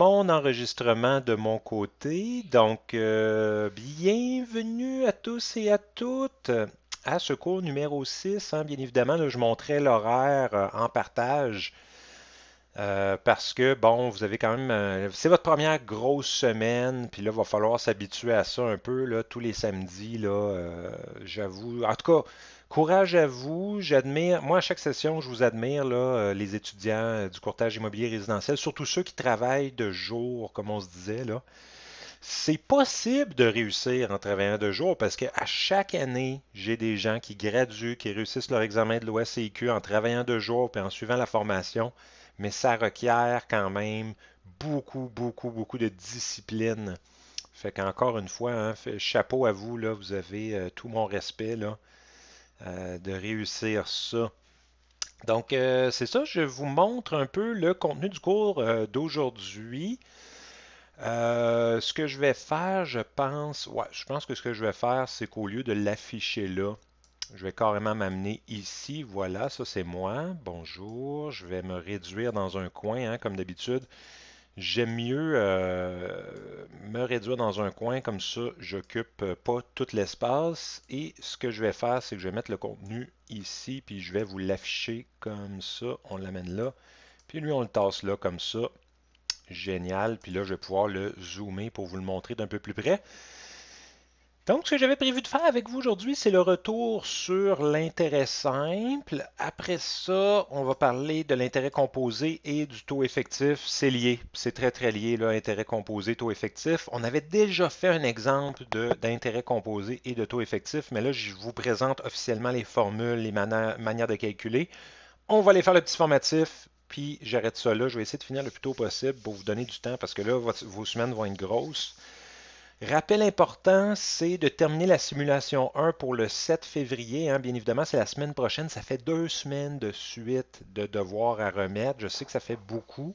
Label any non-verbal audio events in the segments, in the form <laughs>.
mon enregistrement de mon côté. Donc, euh, bienvenue à tous et à toutes à ce cours numéro 6. Hein. Bien évidemment, je montrais l'horaire euh, en partage euh, parce que, bon, vous avez quand même... c'est votre première grosse semaine, puis là, il va falloir s'habituer à ça un peu, là, tous les samedis, là, j'avoue. En tout cas, Courage à vous. J'admire, moi, à chaque session, je vous admire, là, euh, les étudiants euh, du courtage immobilier résidentiel, surtout ceux qui travaillent de jour, comme on se disait, là. C'est possible de réussir en travaillant de jour parce qu'à chaque année, j'ai des gens qui graduent, qui réussissent leur examen de l'OSCIQ en travaillant de jour puis en suivant la formation, mais ça requiert quand même beaucoup, beaucoup, beaucoup de discipline. Fait qu'encore une fois, hein, chapeau à vous, là, vous avez euh, tout mon respect. Là. Euh, de réussir ça. Donc, euh, c'est ça, je vous montre un peu le contenu du cours euh, d'aujourd'hui. ce que je vais faire, je pense, ouais, je pense que ce que je vais faire, c'est qu'au lieu de l'afficher là, je vais carrément m'amener ici. Voilà, ça c'est moi. Bonjour. Je vais me réduire dans un coin, hein, comme d'habitude. J'aime mieux euh, me réduire dans un coin, comme ça, j'occupe euh, pas tout l'espace. Et ce que je vais faire, c'est que je vais mettre le contenu ici, puis je vais vous l'afficher comme ça. On l'amène là. Puis lui, on le tasse là, comme ça. Génial. Puis là, je vais pouvoir le zoomer pour vous le montrer d'un peu plus près. Donc, ce que j'avais prévu de faire avec vous aujourd'hui, c'est le retour sur l'intérêt simple. Après ça, on va parler de l'intérêt composé et du taux effectif. C'est lié, c'est très très lié, l'intérêt composé, taux effectif. On avait déjà fait un exemple d'intérêt composé et de taux effectif, mais là, je vous présente officiellement les formules, les manières, de calculer. On va aller faire le petit formatif, puis j'arrête ça là. Je vais essayer de finir le plus tôt possible pour vous donner du temps parce que là, vos semaines vont être grosses. Rappel important, c'est de terminer la simulation 1 pour le 7 février. Hein. Bien évidemment, c'est la semaine prochaine. Ça fait deux semaines de suite de devoirs à remettre. Je sais que ça fait beaucoup,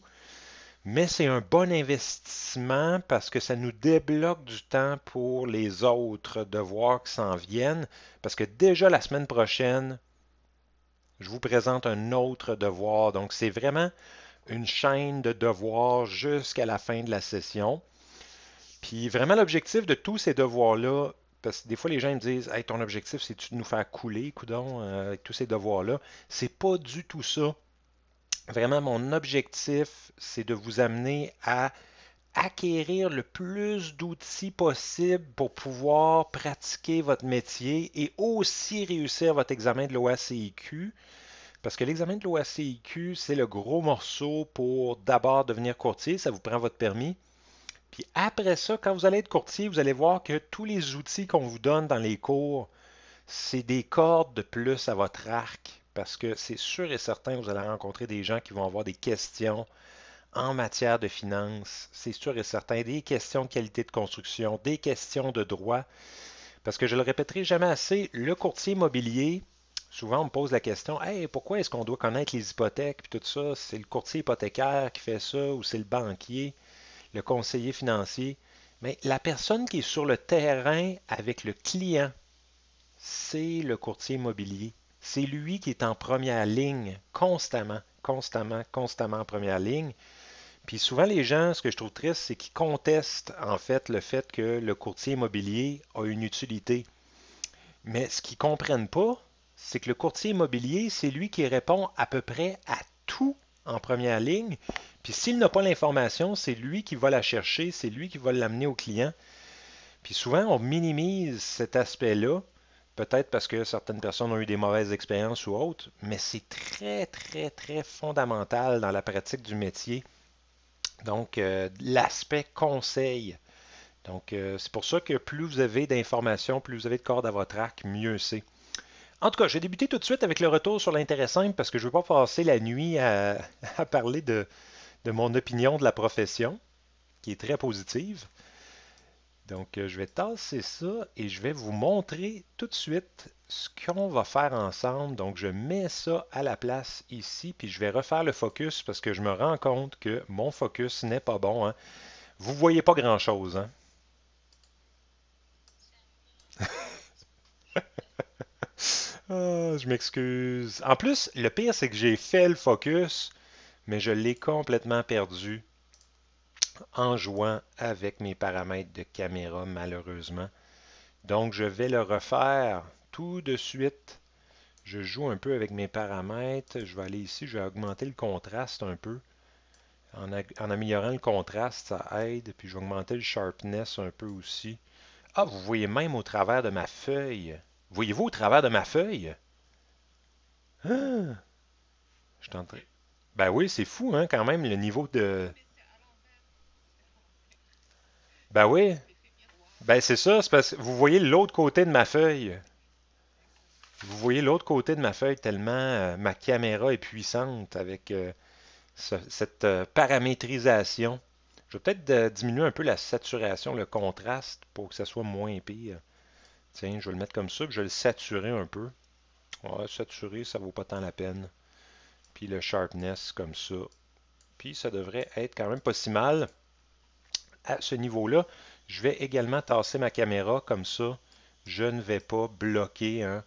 mais c'est un bon investissement parce que ça nous débloque du temps pour les autres devoirs qui s'en viennent. Parce que déjà la semaine prochaine, je vous présente un autre devoir. Donc, c'est vraiment une chaîne de devoirs jusqu'à la fin de la session. Puis vraiment, l'objectif de tous ces devoirs-là, parce que des fois, les gens me disent ton objectif, cest de nous faire couler, coudon, euh, avec tous ces devoirs-là C'est pas du tout ça. Vraiment, mon objectif, c'est de vous amener à acquérir le plus d'outils possible pour pouvoir pratiquer votre métier et aussi réussir votre examen de l'OACIQ. Parce que l'examen de l'OACIQ, c'est le gros morceau pour d'abord devenir courtier, ça vous prend votre permis. Puis après ça, quand vous allez être courtier, vous allez voir que tous les outils qu'on vous donne dans les cours, c'est des cordes de plus à votre arc. Parce que c'est sûr et certain, vous allez rencontrer des gens qui vont avoir des questions en matière de finances, c'est sûr et certain, des questions de qualité de construction, des questions de droit. Parce que je le répéterai jamais assez, le courtier immobilier, souvent on me pose la question Hey, pourquoi est-ce qu'on doit connaître les hypothèques puis tout ça C'est le courtier hypothécaire qui fait ça ou c'est le banquier le conseiller financier, mais la personne qui est sur le terrain avec le client, c'est le courtier immobilier. C'est lui qui est en première ligne constamment, constamment, constamment en première ligne. Puis souvent les gens, ce que je trouve triste, c'est qu'ils contestent en fait le fait que le courtier immobilier a une utilité. Mais ce qu'ils ne comprennent pas, c'est que le courtier immobilier, c'est lui qui répond à peu près à tout en première ligne. Puis s'il n'a pas l'information, c'est lui qui va la chercher, c'est lui qui va l'amener au client. Puis souvent, on minimise cet aspect-là, peut-être parce que certaines personnes ont eu des mauvaises expériences ou autres, mais c'est très, très, très fondamental dans la pratique du métier. Donc, euh, l'aspect conseil. Donc, euh, c'est pour ça que plus vous avez d'informations, plus vous avez de cordes à votre arc, mieux c'est. En tout cas, je vais débuter tout de suite avec le retour sur l'intérêt simple parce que je ne veux pas passer la nuit à, <laughs> parler de, mon opinion de la profession, qui est très positive. Donc, euh, je vais tasser ça et je vais vous montrer tout de suite ce qu'on va faire ensemble. Donc, je mets ça à la place ici, puis je vais refaire le focus parce que je me rends compte que mon focus n'est pas bon. Hein. Vous ne voyez pas grand-chose. Hein. Ah, je m'excuse. En plus, le pire, c'est que j'ai fait le focus, mais je l'ai complètement perdu en jouant avec mes paramètres de caméra, malheureusement. Donc, je vais le refaire tout de suite. Je joue un peu avec mes paramètres. Je vais aller ici, je vais augmenter le contraste un peu. En, en améliorant le contraste, ça aide. Puis, je vais augmenter le sharpness un peu aussi. Ah, vous voyez même au travers de ma feuille. Voyez-vous au travers de ma feuille? Ah! Je tenterai. Ben oui, c'est fou, hein, quand même, le niveau de. Ben oui. Ben c'est ça, c'est parce que vous voyez l'autre côté de ma feuille. Vous voyez l'autre côté de ma feuille tellement euh, ma caméra est puissante avec euh, cette euh, paramétrisation. Je vais peut-être diminuer un peu la saturation, le contraste pour que ça soit moins pire. Tiens, je vais le mettre comme ça, puis je vais le saturer un peu. Ouais, saturer, ça vaut pas tant la peine. Puis le sharpness comme ça. Puis ça devrait être quand même pas si mal. À ce niveau-là, je vais également tasser ma caméra comme ça. Je ne vais pas bloquer hein,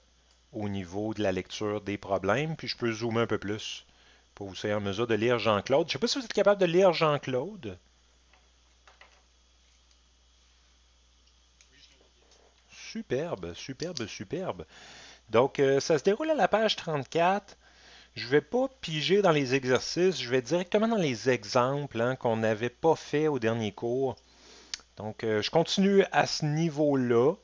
au niveau de la lecture des problèmes. Puis je peux zoomer un peu plus pour vous soyez en mesure de lire Jean-Claude. Je ne sais pas si vous êtes capable de lire Jean-Claude. Superbe, superbe, superbe. Donc, euh, ça se déroule à la page 34. Je ne vais pas piger dans les exercices, je vais directement dans les exemples hein, qu'on n'avait pas fait au dernier cours. Donc, euh, je continue à ce niveau-là.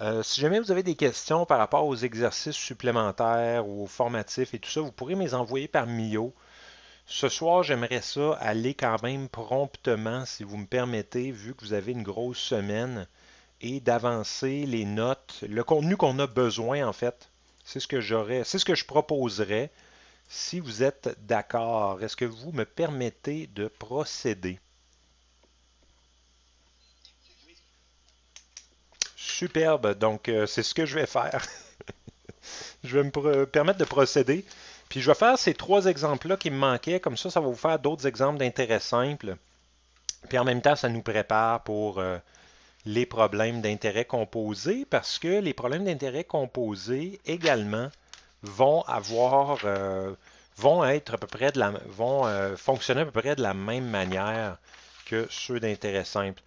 Euh, si jamais vous avez des questions par rapport aux exercices supplémentaires ou formatifs et tout ça, vous pourrez me les envoyer par Mio. Ce soir, j'aimerais ça aller quand même promptement, si vous me permettez, vu que vous avez une grosse semaine et d'avancer les notes, le contenu qu'on a besoin en fait. C'est ce que j'aurais, c'est ce que je proposerais. Si vous êtes d'accord, est-ce que vous me permettez de procéder? Superbe, donc euh, c'est ce que je vais faire. <laughs> je vais me permettre de procéder. Puis je vais faire ces trois exemples-là qui me manquaient, comme ça, ça va vous faire d'autres exemples d'intérêt simple Puis en même temps, ça nous prépare pour euh, les problèmes d'intérêt composé parce que les problèmes d'intérêt composé également vont avoir euh, vont être à peu près de la vont euh, fonctionner à peu près de la même manière que ceux d'intérêt simple.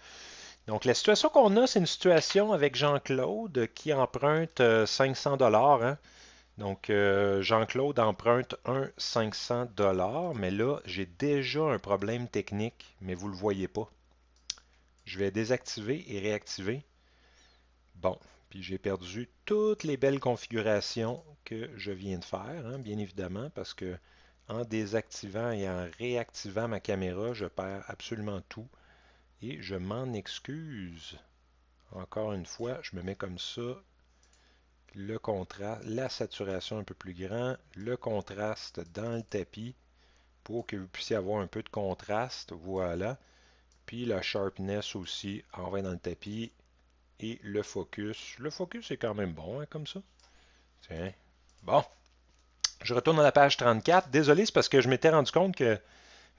Donc la situation qu'on a, c'est une situation avec Jean-Claude qui emprunte 500 euh, dollars. Hein. Donc Jean-Claude emprunte 1 500 dollars, mais là j'ai déjà un problème technique, mais vous le voyez pas. Je vais désactiver et réactiver. Bon, puis j'ai perdu toutes les belles configurations que je viens de faire, hein, bien évidemment, parce que en désactivant et en réactivant ma caméra, je perds absolument tout. Et je m'en excuse. Encore une fois, je me mets comme ça. Le contraste, la saturation un peu plus grand, le contraste dans le tapis pour que vous puissiez avoir un peu de contraste. Voilà. Puis la sharpness aussi on va dans le tapis et le focus. Le focus est quand même bon hein, comme ça. Tiens, bon. Je retourne à la page 34. Désolé, c'est parce que je m'étais rendu compte que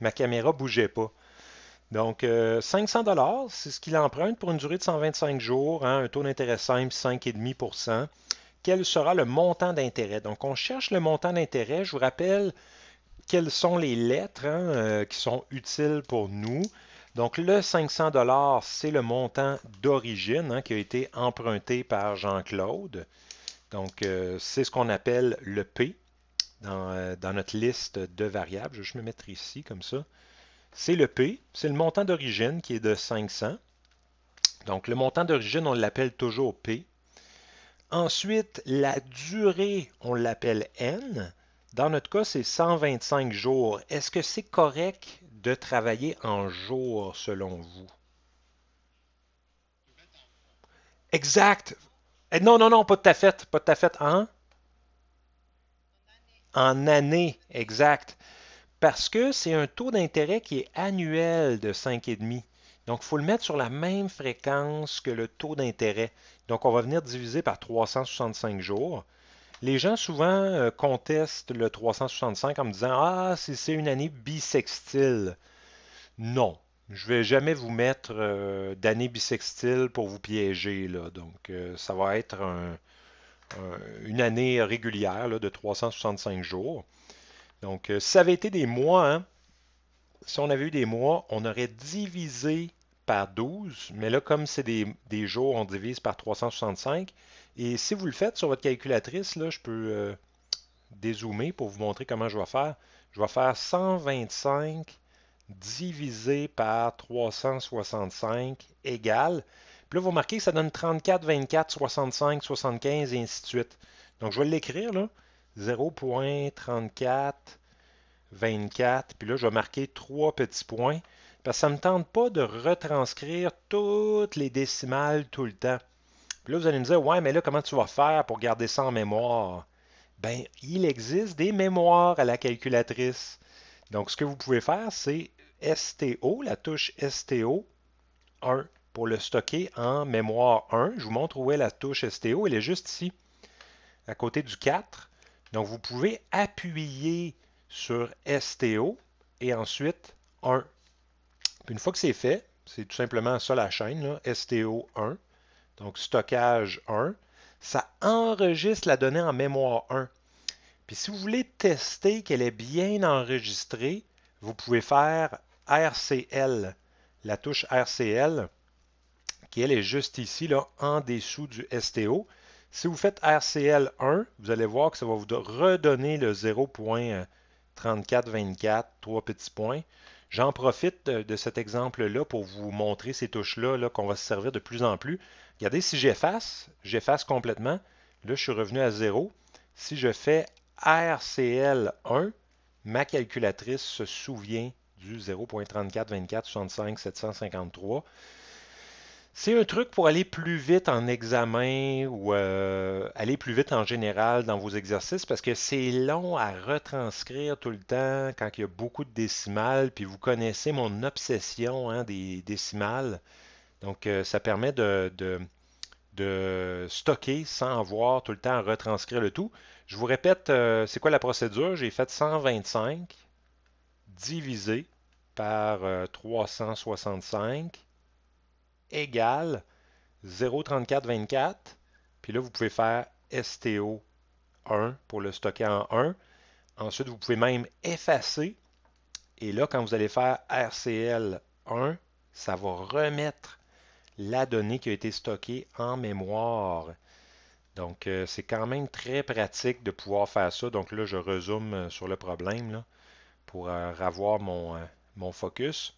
ma caméra ne bougeait pas. Donc, 500 euh, dollars, c'est ce qu'il emprunte pour une durée de 125 jours, hein, un taux d'intérêt simple 5,5 Quel sera le montant d'intérêt? Donc, on cherche le montant d'intérêt. Je vous rappelle quelles sont les lettres hein, euh, qui sont utiles pour nous. Donc le 500 dollars, c'est le montant d'origine hein, qui a été emprunté par Jean-Claude. Donc euh, c'est ce qu'on appelle le P dans, euh, dans, notre liste de variables. Je vais me mettre ici comme ça. C'est le P, c'est le montant d'origine qui est de 500. Donc le montant d'origine, on l'appelle toujours P. Ensuite, la durée, on l'appelle N. Dans notre cas, c'est 125 jours. Est-ce que c'est correct de travailler en jour, selon vous? Exact. Eh, non, non, non, pas de ta fête Pas de ta fête En? Hein? En année, exact. Parce que c'est un taux d'intérêt qui est annuel de 5,5. Donc, il faut le mettre sur la même fréquence que le taux d'intérêt. Donc, on va venir diviser par 365 jours. Les gens souvent euh, contestent le 365 en me disant Ah, si c'est une année bisextile. Non, je vais jamais vous mettre euh, d'année bisextile pour vous piéger. Là. Donc, euh, ça va être une année régulière de 365 jours. Donc, ça avait été des mois, hein, si on avait eu des mois, on aurait divisé par 12, mais là, comme c'est des, des, jours, on divise par 365. Et si vous le faites sur votre calculatrice, là, je peux euh, dézoomer pour vous montrer comment je vais faire. Je vais faire 125 divisé par 365 égale. Puis là, vous remarquez que ça donne 34, 24, 65, 75 et ainsi de suite. Donc, je vais l'écrire là. 0.34, 24. Puis là, je vais marquer trois petits points. Parce que ça ne me tente pas de retranscrire toutes les décimales tout le temps. Puis là, vous allez me dire, ouais, mais là, comment tu vas faire pour garder ça en mémoire? Ben, il existe des mémoires à la calculatrice. Donc, ce que vous pouvez faire, c'est STO, la touche STO 1 pour le stocker en mémoire 1. Je vous montre où est la touche STO. Elle est juste ici, à côté du 4. Donc, vous pouvez appuyer sur STO et ensuite 1. une fois que c'est fait, c'est tout simplement ça la chaîne, STO 1 donc stockage 1, ça enregistre la donnée en mémoire 1. Puis si vous voulez tester qu'elle est bien enregistrée, vous pouvez faire RCL, la touche RCL, qui elle est juste ici, là, en dessous du STO. Si vous faites RCL1, vous allez voir que ça va vous redonner le 0.3424, trois petits points. J'en profite euh, de cet exemple-là pour vous montrer ces touches-là -là, qu'on va se servir de plus en plus. Regardez, si j'efface, j'efface complètement. Là, je suis revenu à 0. Si je fais RCL1, ma calculatrice se souvient du 0.342465753. C'est un truc pour aller plus vite en examen ou euh, aller plus vite en général dans vos exercices parce que c'est long à retranscrire tout le temps quand il y a beaucoup de décimales. Puis vous connaissez mon obsession hein, des décimales. Donc, euh, ça permet de, stocker sans avoir tout le temps à retranscrire le tout. Je vous répète, euh, c'est quoi la procédure? J'ai fait 125 divisé par 365 euh, égale 0,3424. Puis là, vous pouvez faire STO 1 pour le stocker en 1. Ensuite, vous pouvez même effacer. Et là, quand vous allez faire RCL 1, ça va remettre la donnée qui a été stockée en mémoire. Donc, euh, c'est quand même très pratique de pouvoir faire ça. Donc là, je résume euh, sur le problème pour euh, avoir mon, mon, focus.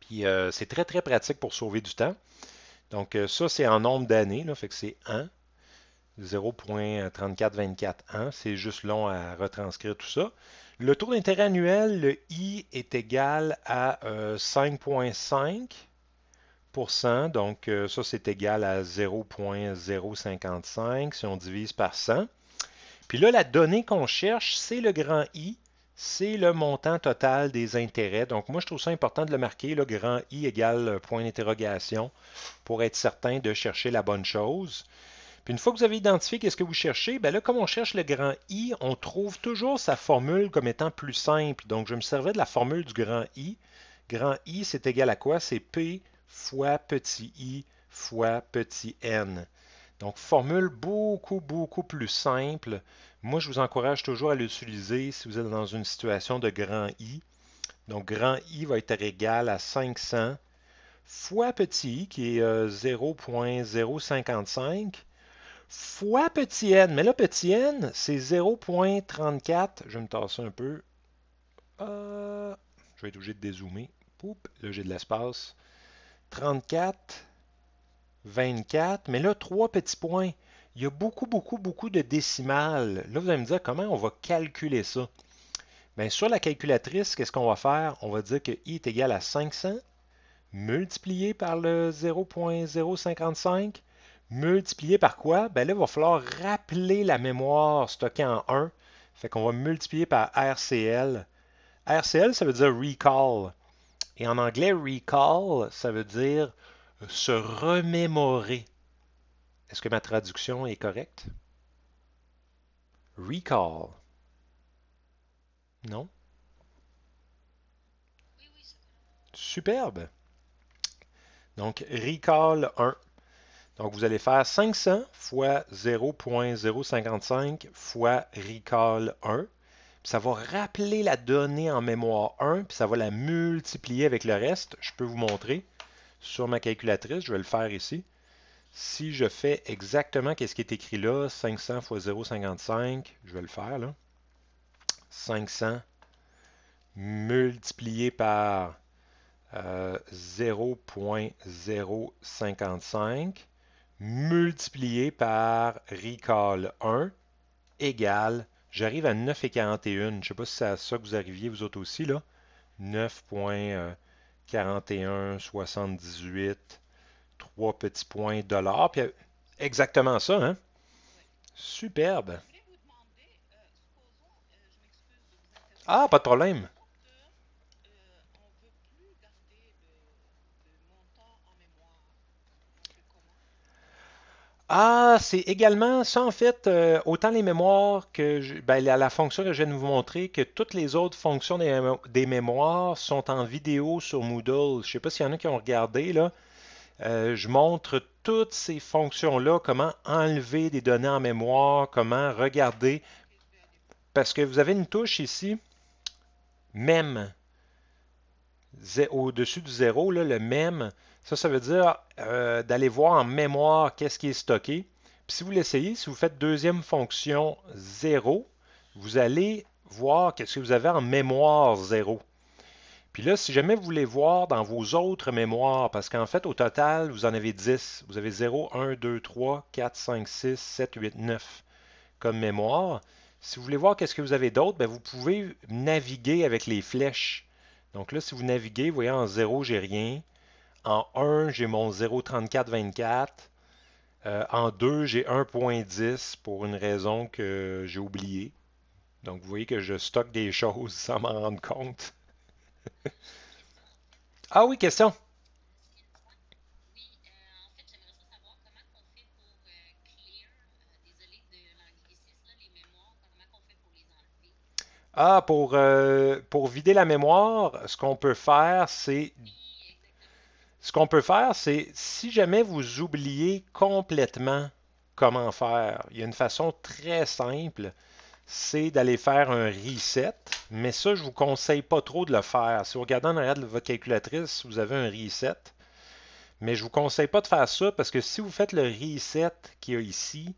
Puis, c'est très, très pratique pour sauver du temps. Donc, ça, c'est en nombre d'années. Fait que c'est 1. 0.34241, c'est juste long à retranscrire tout ça. Le taux d'intérêt annuel, le I est égal à 5.5 donc euh, ça c'est égal à 0.055 si on divise par 100. Puis là, la donnée qu'on cherche, c'est le grand I, c'est le montant total des intérêts. Donc moi, je trouve ça important de le marquer, le grand I égale euh, point d'interrogation, pour être certain de chercher la bonne chose. Puis une fois que vous avez identifié qu'est-ce que vous cherchez, bien là, comme on cherche le grand I, on trouve toujours sa formule comme étant plus simple. Donc je me servais de la formule du grand I. Grand I, c'est égal à quoi? C'est P fois petit i fois petit n. Donc, formule beaucoup, beaucoup plus simple. Moi, je vous encourage toujours à l'utiliser si vous êtes dans une situation de grand I. Donc, grand I va être égal à 500 fois petit i, qui est 0.055, euh, fois petit n. Mais là, petit n, c'est 0.34. Je vais me tasser un peu. Ah, je vais être obligé de dézoomer. là, j'ai de l'espace. 34, 24, mais là, trois petits points. Il y a beaucoup, beaucoup, beaucoup de décimales. Là, vous allez me dire comment on va calculer ça. Bien, sur la calculatrice, qu'est-ce qu'on va faire? On va dire que i est égal à 500 multiplié par le 0.055 multiplié par quoi? Ben là, il va falloir rappeler la mémoire stockée en 1. Fait qu'on va multiplier par RCL. RCL, ça veut dire recall. Et en anglais, recall, ça veut dire se remémorer. Est-ce que ma traduction est correcte? Recall. Non? Superbe. Donc, recall 1. Donc, vous allez faire 500 fois 0.055 fois recall 1 ça va rappeler la donnée en mémoire 1, puis ça va la multiplier avec le reste. Je peux vous montrer sur ma calculatrice, je vais le faire ici. Si je fais exactement qu'est-ce qui est écrit là, 500 fois 0,55, je vais le faire là, 500 multiplié par 0.055 euh, multiplié par recall 1 égale J'arrive à 9,41. Je sais pas si c'est à ça que vous arriviez, vous autres aussi, là. 9,41, 78, 3 petits points dollars. Puis, euh, exactement ça, hein? Superbe. Euh, euh, ah, pas de problème. Ah, c'est également ça en fait, euh, autant les mémoires que ben, la, fonction que je viens de vous montrer, que toutes les autres fonctions des, mémoires sont en vidéo sur Moodle. Je ne sais pas s'il y en a qui ont regardé là. Euh, je montre toutes ces fonctions-là, comment enlever des données en mémoire, comment regarder. Parce que vous avez une touche ici, même, au-dessus du zéro, là, le même. Ça, ça veut dire euh, d'aller voir en mémoire qu'est-ce qui est stocké. Puis si vous l'essayez, si vous faites deuxième fonction 0, vous allez voir qu'est-ce que vous avez en mémoire 0. Puis là, si jamais vous voulez voir dans vos autres mémoires, parce qu'en fait, au total, vous en avez 10. Vous avez 0, 1, 2, 3, 4, 5, 6, 7, 8, 9 comme mémoire. Si vous voulez voir qu'est-ce que vous avez d'autre, ben, vous pouvez naviguer avec les flèches. Donc là, si vous naviguez, vous voyez en 0, j'ai rien. En 1, j'ai mon 0,3424. Euh, en 2, j'ai 1.10 pour une raison que j'ai oubliée. Donc, vous voyez que je stocke des choses sans m'en rendre compte. <laughs> ah oui, question. Ah, pour, euh, pour vider la mémoire, ce qu'on peut faire, c'est ce qu'on peut faire, c'est si jamais vous oubliez complètement comment faire, il y a une façon très simple, c'est d'aller faire un reset, mais ça, je ne vous conseille pas trop de le faire. Si vous regardez en arrière de votre calculatrice, vous avez un reset, mais je ne vous conseille pas de faire ça parce que si vous faites le reset qu'il y a ici,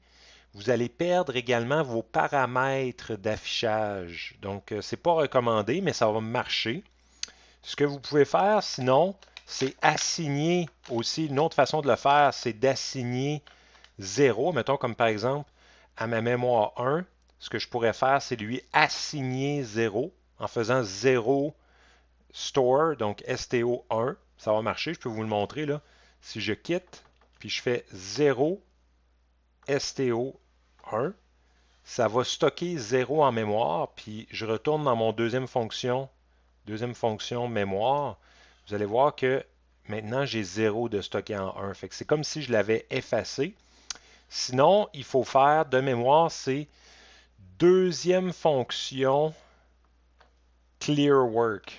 vous allez perdre également vos paramètres d'affichage. Donc, euh, ce n'est pas recommandé, mais ça va marcher. Ce que vous pouvez faire sinon, c'est assigner aussi, une autre façon de le faire, c'est d'assigner 0, mettons comme par exemple à ma mémoire 1, ce que je pourrais faire, c'est lui assigner 0 en faisant 0 store, donc STO1, ça va marcher, je peux vous le montrer là. Si je quitte, puis je fais 0 STO1, ça va stocker 0 en mémoire, puis je retourne dans mon deuxième fonction, deuxième fonction mémoire, vous allez voir que maintenant j'ai zéro de stocker en 1. c'est comme si je l'avais effacé. Sinon, il faut faire de mémoire, c'est deuxième fonction clear work.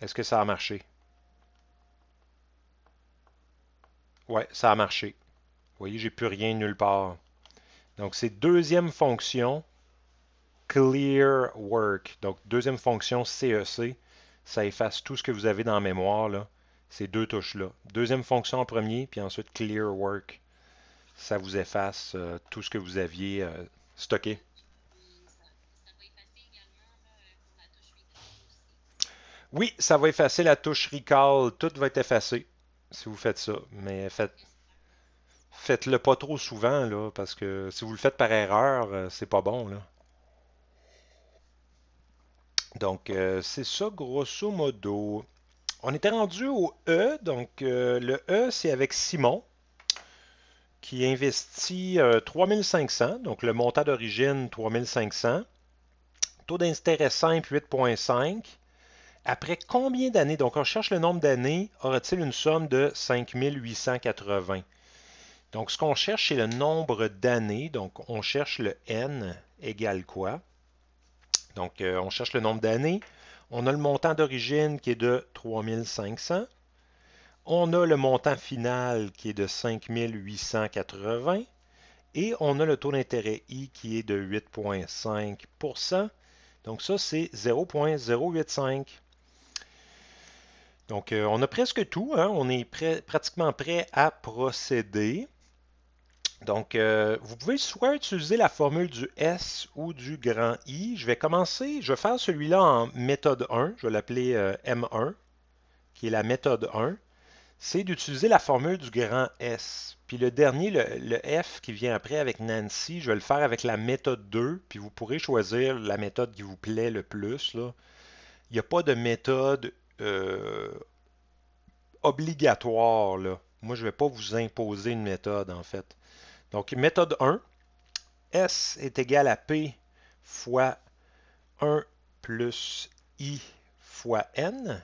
Est-ce que ça a marché? Ouais, ça a marché. Vous voyez, j'ai plus rien nulle part. Donc, c'est deuxième fonction clear work. Donc, deuxième fonction CEC. E ça efface tout ce que vous avez dans la mémoire, là, ces deux touches-là. Deuxième fonction en premier, puis ensuite Clear Work. Ça vous efface euh, tout ce que vous aviez euh, stocké. Oui, ça va effacer la touche Recall. Tout va être effacé si vous faites ça. Mais faites, faites-le pas trop souvent, là, parce que si vous le faites par erreur, euh, c'est pas bon, là. Donc, euh, c'est ça grosso modo. On était rendu au E, donc euh, le E, c'est avec Simon, qui investit 3500, euh, donc le montant d'origine 3500, taux d'intérêt simple 8,5. Après combien d'années, donc on cherche le nombre d'années, aura-t-il une somme de 5880? Donc, ce qu'on cherche, c'est le nombre d'années, donc on cherche le N égale quoi? Donc, euh, on cherche le nombre d'années. On a le montant d'origine qui est de 3500. On a le montant final qui est de 5880. Et on a le taux d'intérêt I qui est de 8,5 Donc, ça, c'est 0,085. Donc, euh, on a presque tout. Hein. On est pratiquement prêt à procéder. Donc, euh, vous pouvez soit utiliser la formule du S ou du grand I. Je vais commencer, je vais faire celui-là en méthode 1, je vais l'appeler euh, M1, qui est la méthode 1. C'est d'utiliser la formule du grand S. Puis le dernier, le, F qui vient après avec Nancy, je vais le faire avec la méthode 2, puis vous pourrez choisir la méthode qui vous plaît le plus. Il n'y a pas de méthode euh, obligatoire. Moi, je ne vais pas vous imposer une méthode, en fait. Donc, méthode 1, S est égal à P fois 1 plus I fois N.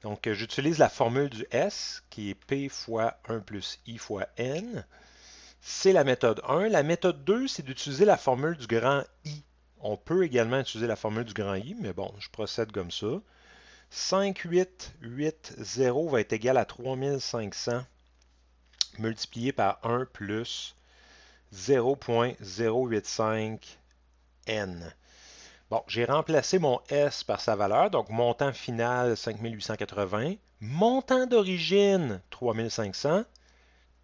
Donc, j'utilise la formule du S, qui est P fois 1 plus I fois N. C'est la méthode 1. La méthode 2, c'est d'utiliser la formule du grand I. On peut également utiliser la formule du grand I, mais bon, je procède comme ça. 5, 8, 8, 0 va être égal à 3500 multiplié par 1 plus 0.085 N. Bon, j'ai remplacé mon S par sa valeur, donc montant final 5880, montant d'origine 3500,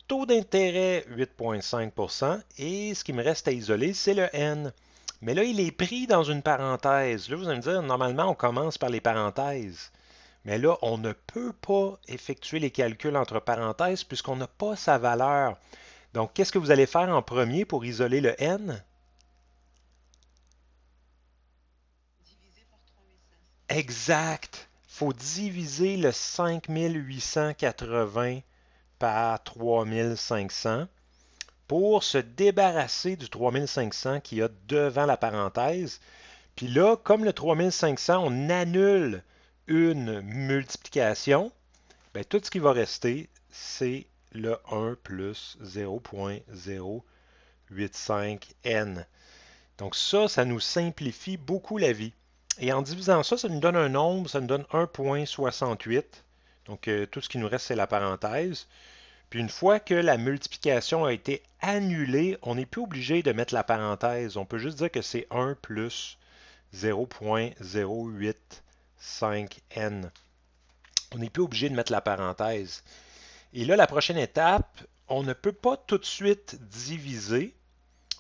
taux d'intérêt 8,5 et ce qui me reste à isoler, c'est le N. Mais là, il est pris dans une parenthèse. Là, vous allez me dire, normalement, on commence par les parenthèses. Mais là, on ne peut pas effectuer les calculs entre parenthèses puisqu'on n'a pas sa valeur. Donc, qu'est-ce que vous allez faire en premier pour isoler le N? Exact. Il faut diviser le 5880 par 3500 pour se débarrasser du 3500 qu'il y a devant la parenthèse. Puis là, comme le 3500, on annule une multiplication, bien, tout ce qui va rester, c'est le 1 plus 0.085n. Donc ça, ça nous simplifie beaucoup la vie. Et en divisant ça, ça nous donne un nombre, ça nous donne 1.68. Donc euh, tout ce qui nous reste, c'est la parenthèse. Puis une fois que la multiplication a été annulée, on n'est plus obligé de mettre la parenthèse. On peut juste dire que c'est 1 plus 0.085n. On n'est plus obligé de mettre la parenthèse. Et là, la prochaine étape, on ne peut pas tout de suite diviser.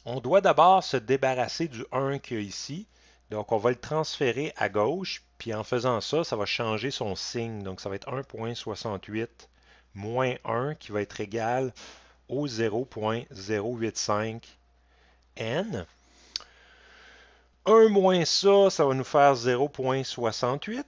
On doit d'abord se débarrasser du 1 qu'il y a ici. Donc, on va le transférer à gauche. Puis en faisant ça, ça va changer son signe. Donc, ça va être 1.68 moins 1 qui va être égal au 0.085 n. 1 moins ça, ça va nous faire 0.68.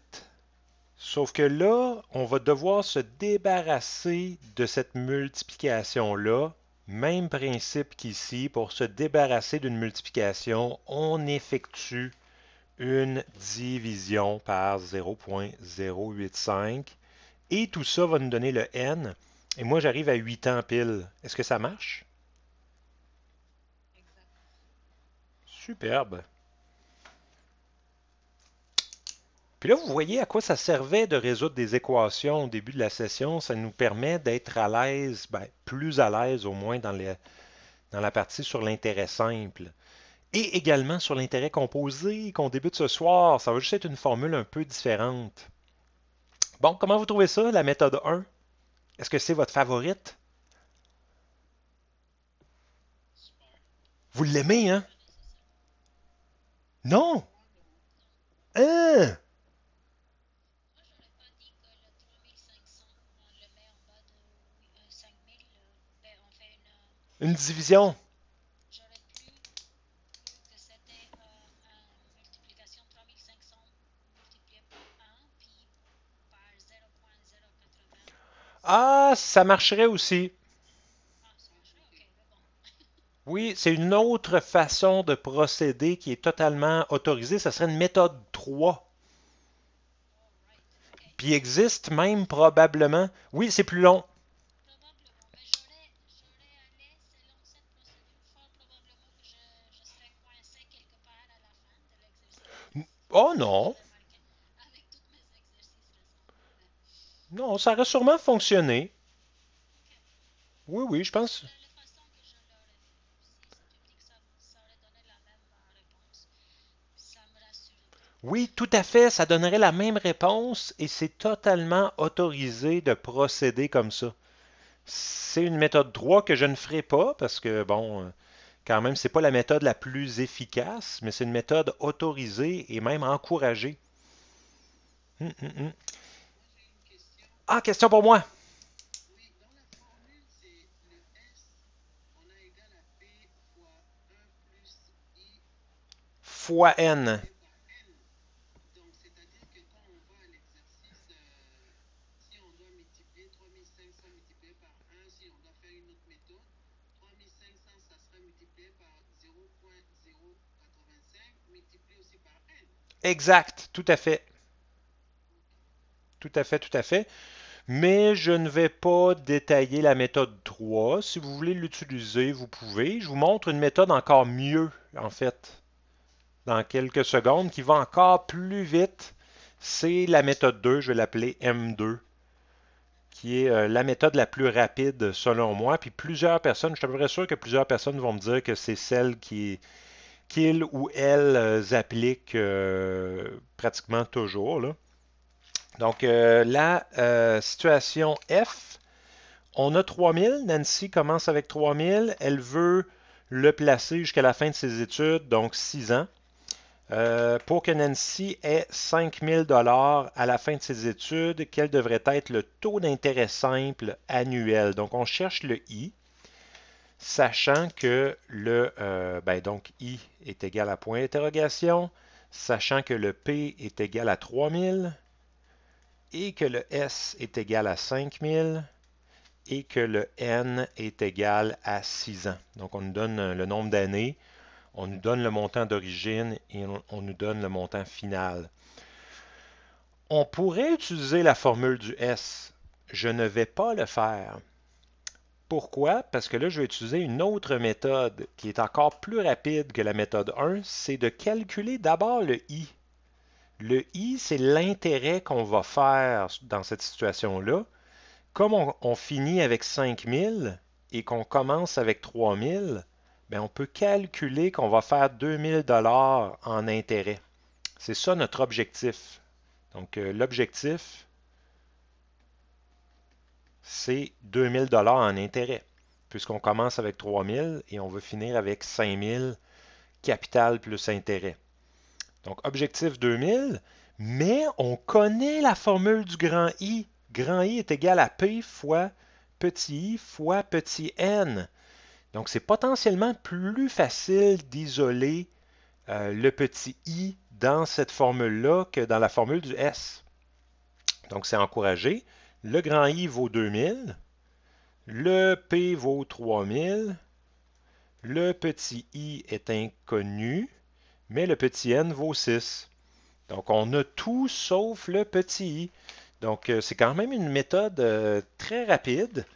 Sauf que là, on va devoir se débarrasser de cette multiplication-là. Même principe qu'ici, pour se débarrasser d'une multiplication, on effectue une division par 0.085. Et tout ça va nous donner le n. Et moi, j'arrive à 8 ans pile. Est-ce que ça marche? Superbe. Et là, vous voyez à quoi ça servait de résoudre des équations au début de la session. Ça nous permet d'être à l'aise, ben, plus à l'aise au moins dans, dans la partie sur l'intérêt simple. Et également sur l'intérêt composé qu'on débute ce soir. Ça va juste être une formule un peu différente. Bon, comment vous trouvez ça, la méthode 1? Est-ce que c'est votre favorite? Vous l'aimez, hein? Non! Hein? Une division. Ah, ça marcherait aussi. Oui, c'est une autre façon de procéder qui est totalement autorisée. Ça serait une méthode 3. Puis existe même probablement. Oui, c'est plus long. Oh non. Non, ça aurait sûrement fonctionné. Oui, oui, je pense. Oui, tout à fait, ça donnerait la même réponse et c'est totalement autorisé de procéder comme ça. C'est une méthode droite que je ne ferai pas parce que, bon, euh, quand même, ce n'est pas la méthode la plus efficace, mais c'est une méthode autorisée et même encouragée. Hum, hum, hum. Ah, question pour moi. fois n. Exact, tout à fait. Tout à fait, tout à fait. Mais je ne vais pas détailler la méthode 3. Si vous voulez l'utiliser, vous pouvez. Je vous montre une méthode encore mieux, en fait, dans quelques secondes, qui va encore plus vite. C'est la méthode 2, je vais l'appeler M2 qui est euh, la méthode la plus rapide selon moi. Puis plusieurs personnes, je suis à peu sûr que plusieurs personnes vont me dire que c'est celle qui est qu'ils ou elles euh, appliquent euh, pratiquement toujours. Donc, euh, la situation F, on a 3000. Nancy commence avec 3000. Elle veut le placer jusqu'à la fin de ses études, donc 6 ans. pour que Nancy ait 5000 dollars à la fin de ses études, quel devrait être le taux d'intérêt simple annuel. Donc, on cherche le I sachant que le euh, ben I est égal à point d'interrogation, sachant que le P est égal à 3000 et que le S est égal à 5000 et que le N est égal à 6 ans. Donc on nous donne euh, le nombre d'années, on nous donne le montant d'origine et on nous donne le montant final. On pourrait utiliser la formule du S. Je ne vais pas le faire pourquoi? Parce que là, je vais utiliser une autre méthode qui est encore plus rapide que la méthode 1, c'est de calculer d'abord le i. Le i, c'est l'intérêt qu'on va faire dans cette situation-là. Comme on, finit avec 5000 et qu'on commence avec 3000, bien, on peut calculer qu'on va faire 2000 dollars en intérêt. C'est ça notre objectif. Donc, euh, l'objectif, c'est 2000 dollars en intérêt, puisqu'on commence avec 3000 et on veut finir avec 5000 capital plus intérêt. Donc, objectif 2000, mais on connaît la formule du grand I. Grand I est égal à P fois petit i fois petit n. Donc, c'est potentiellement plus facile d'isoler euh, le petit i dans cette formule-là que dans la formule du S. Donc, c'est encouragé. Le grand I vaut 2000. Le P vaut 3000. Le petit i est inconnu, mais le petit n vaut 6. Donc, on a tout sauf le petit i. Donc, euh, c'est quand même une méthode euh, très rapide.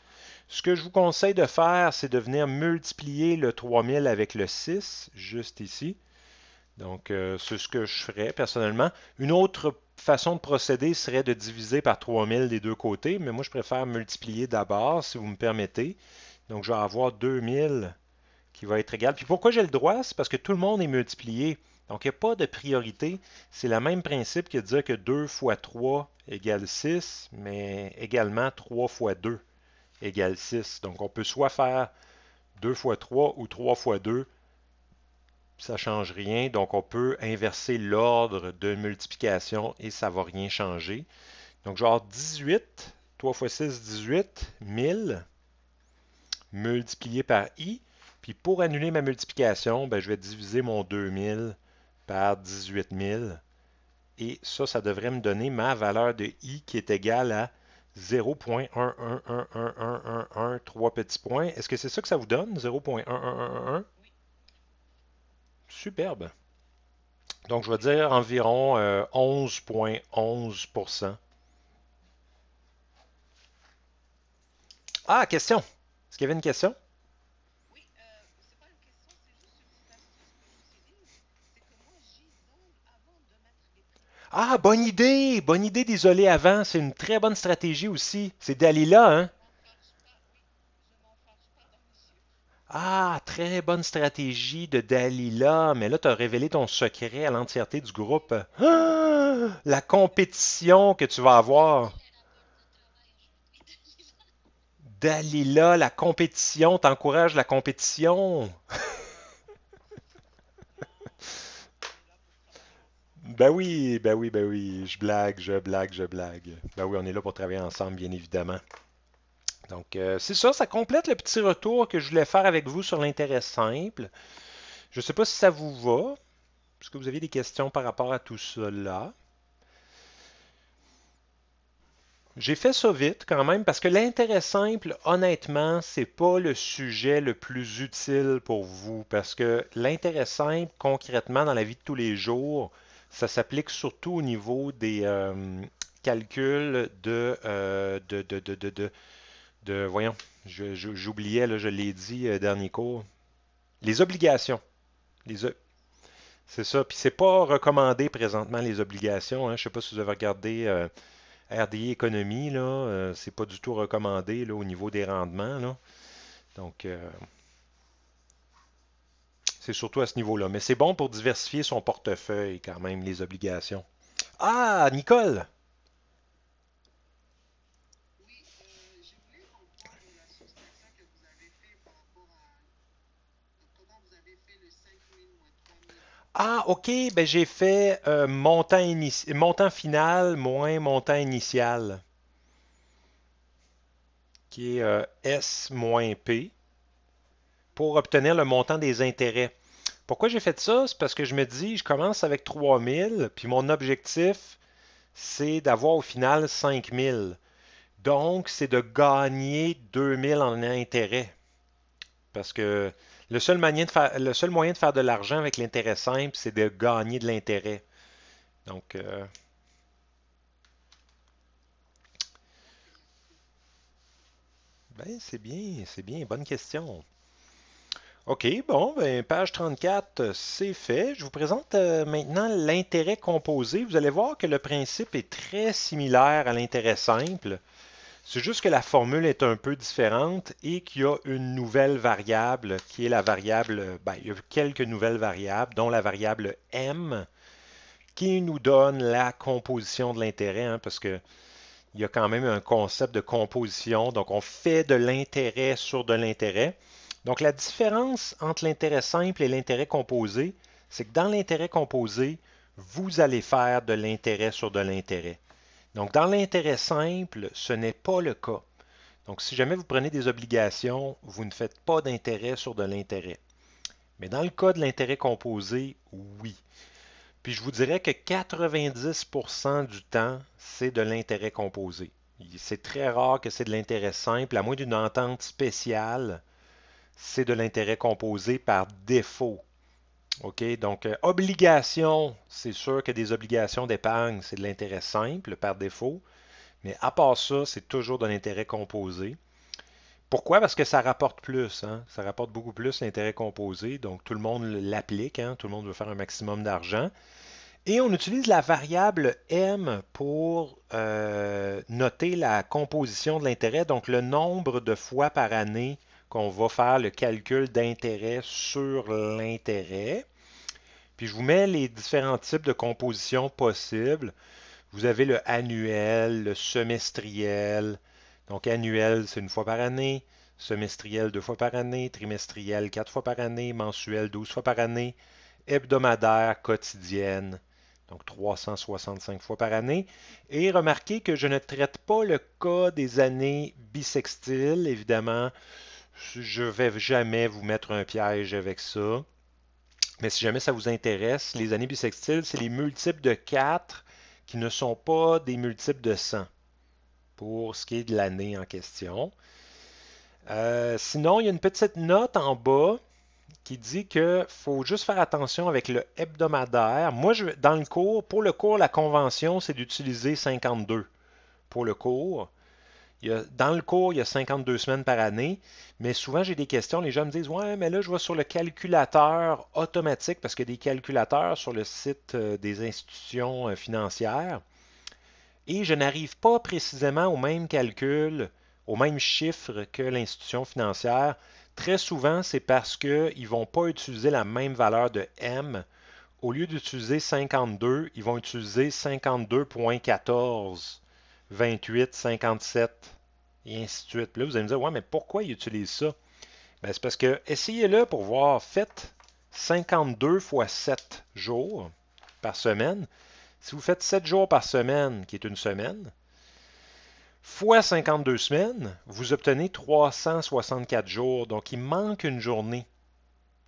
Ce que je vous conseille de faire, c'est de venir multiplier le 3000 avec le 6, juste ici. Donc, euh, c'est ce que je ferais personnellement. Une autre façon de procéder serait de diviser par 3000 des deux côtés, mais moi je préfère multiplier d'abord, si vous me permettez. Donc je vais avoir 2000 qui va être égal. Puis pourquoi j'ai le droit? C'est parce que tout le monde est multiplié. Donc il n'y a pas de priorité. C'est le même principe que de dire que 2 fois 3 égale 6, mais également 3 fois 2 égale 6. Donc on peut soit faire 2 fois 3 ou 3 fois 2 ça ne change rien. Donc, on peut inverser l'ordre de multiplication et ça ne va rien changer. Donc, genre 18, 3 fois 6, 18, 1000, multiplié par i. Puis pour annuler ma multiplication, ben, je vais diviser mon 2000 par 18000. Et ça, ça devrait me donner ma valeur de i qui est égale à 0.11111113 petits points. Est-ce que c'est ça que ça vous donne, 0.11111? Superbe. Donc, je vais dire environ 11,11%. Euh, ah, question. Est-ce qu'il y avait une question? Ah, bonne idée! Bonne idée d'isoler avant. C'est une très bonne stratégie aussi. C'est d'aller là, hein? Ah, très bonne stratégie de Dalila, mais là, tu as révélé ton secret à l'entièreté du groupe. <gasps> la compétition que tu vas avoir. Dalila, la compétition, t'encourage la compétition. <laughs> ben oui, ben oui, ben oui, je blague, je blague, je blague. Ben oui, on est là pour travailler ensemble, bien évidemment. Donc, euh, c'est ça, ça complète le petit retour que je voulais faire avec vous sur l'intérêt simple. Je ne sais pas si ça vous va. est que vous avez des questions par rapport à tout cela? J'ai fait ça vite quand même parce que l'intérêt simple, honnêtement, c'est pas le sujet le plus utile pour vous parce que l'intérêt simple, concrètement, dans la vie de tous les jours, ça s'applique surtout au niveau des euh, calculs de, euh, de de voyons, j'oubliais, je, l'ai dit euh, dernier cours. Les obligations. Les, c'est ça. Puis c'est pas recommandé présentement les obligations. Hein. Je ne sais pas si vous avez regardé euh, RDI Économie, là. Euh, c'est pas du tout recommandé là, au niveau des rendements. Donc c'est surtout à ce niveau-là. Mais c'est bon pour diversifier son portefeuille quand même, les obligations. Ah, Nicole! Ah, ok, ben j'ai fait euh, montant, final moins montant initial, qui est euh, S moins P, pour obtenir le montant des intérêts. Pourquoi j'ai fait ça? C'est parce que je me dis, je commence avec 3000, puis mon objectif, c'est d'avoir au final 5000. Donc, c'est de gagner 2000 en intérêts. Parce que le seul, moyen de faire, le seul moyen de faire de l'argent avec l'intérêt simple, c'est de gagner de l'intérêt. Donc, euh, ben, c'est bien, c'est bien, bonne question. OK, bon, ben, page 34, c'est fait. Je vous présente euh, maintenant l'intérêt composé. Vous allez voir que le principe est très similaire à l'intérêt simple. C'est juste que la formule est un peu différente et qu'il y a une nouvelle variable qui est la variable, ben, il y a quelques nouvelles variables, dont la variable m, qui nous donne la composition de l'intérêt, hein, parce qu'il y a quand même un concept de composition, donc on fait de l'intérêt sur de l'intérêt. Donc la différence entre l'intérêt simple et l'intérêt composé, c'est que dans l'intérêt composé, vous allez faire de l'intérêt sur de l'intérêt. Donc, dans l'intérêt simple, ce n'est pas le cas. Donc, si jamais vous prenez des obligations, vous ne faites pas d'intérêt sur de l'intérêt. Mais dans le cas de l'intérêt composé, oui. Puis je vous dirais que 90% du temps, c'est de l'intérêt composé. C'est très rare que c'est de l'intérêt simple, à moins d'une entente spéciale, c'est de l'intérêt composé par défaut OK, donc euh, obligation, c'est sûr que des obligations d'épargne, c'est de l'intérêt simple par défaut, mais à part ça, c'est toujours de l'intérêt composé. Pourquoi? Parce que ça rapporte plus, hein? ça rapporte beaucoup plus l'intérêt composé, donc tout le monde l'applique, hein? tout le monde veut faire un maximum d'argent. Et on utilise la variable M pour euh, noter la composition de l'intérêt, donc le nombre de fois par année qu'on va faire le calcul d'intérêt sur l'intérêt. Puis je vous mets les différents types de compositions possibles. Vous avez le annuel, le semestriel. Donc annuel, c'est une fois par année. Semestriel, deux fois par année. Trimestriel, quatre fois par année. Mensuel, douze fois par année. Hebdomadaire, quotidienne. Donc 365 fois par année. Et remarquez que je ne traite pas le cas des années bissextiles. Évidemment, je ne vais jamais vous mettre un piège avec ça. Mais si jamais ça vous intéresse, les années bissextiles, c'est les multiples de 4 qui ne sont pas des multiples de 100 pour ce qui est de l'année en question. Euh, sinon, il y a une petite note en bas qui dit qu'il faut juste faire attention avec le hebdomadaire. Moi, dans le cours, pour le cours, la convention, c'est d'utiliser 52 pour le cours dans le cours, il y a 52 semaines par année, mais souvent j'ai des questions, les gens me disent Ouais, mais là, je vais sur le calculateur automatique parce qu'il y a des calculateurs sur le site euh, des institutions euh, financières et je n'arrive pas précisément au même calcul, au même chiffre que l'institution financière. Très souvent, c'est parce qu'ils ne vont pas utiliser la même valeur de M. Au lieu d'utiliser 52, ils vont utiliser 52.14 28, 57, et ainsi de suite. Puis là, vous allez me dire, ouais, mais pourquoi il utilise ça? Ben, c'est parce que, essayez-le pour voir, faites 52 fois 7 jours par semaine. Si vous faites 7 jours par semaine, qui est une semaine, fois 52 semaines, vous obtenez 364 jours. Donc, il manque une journée.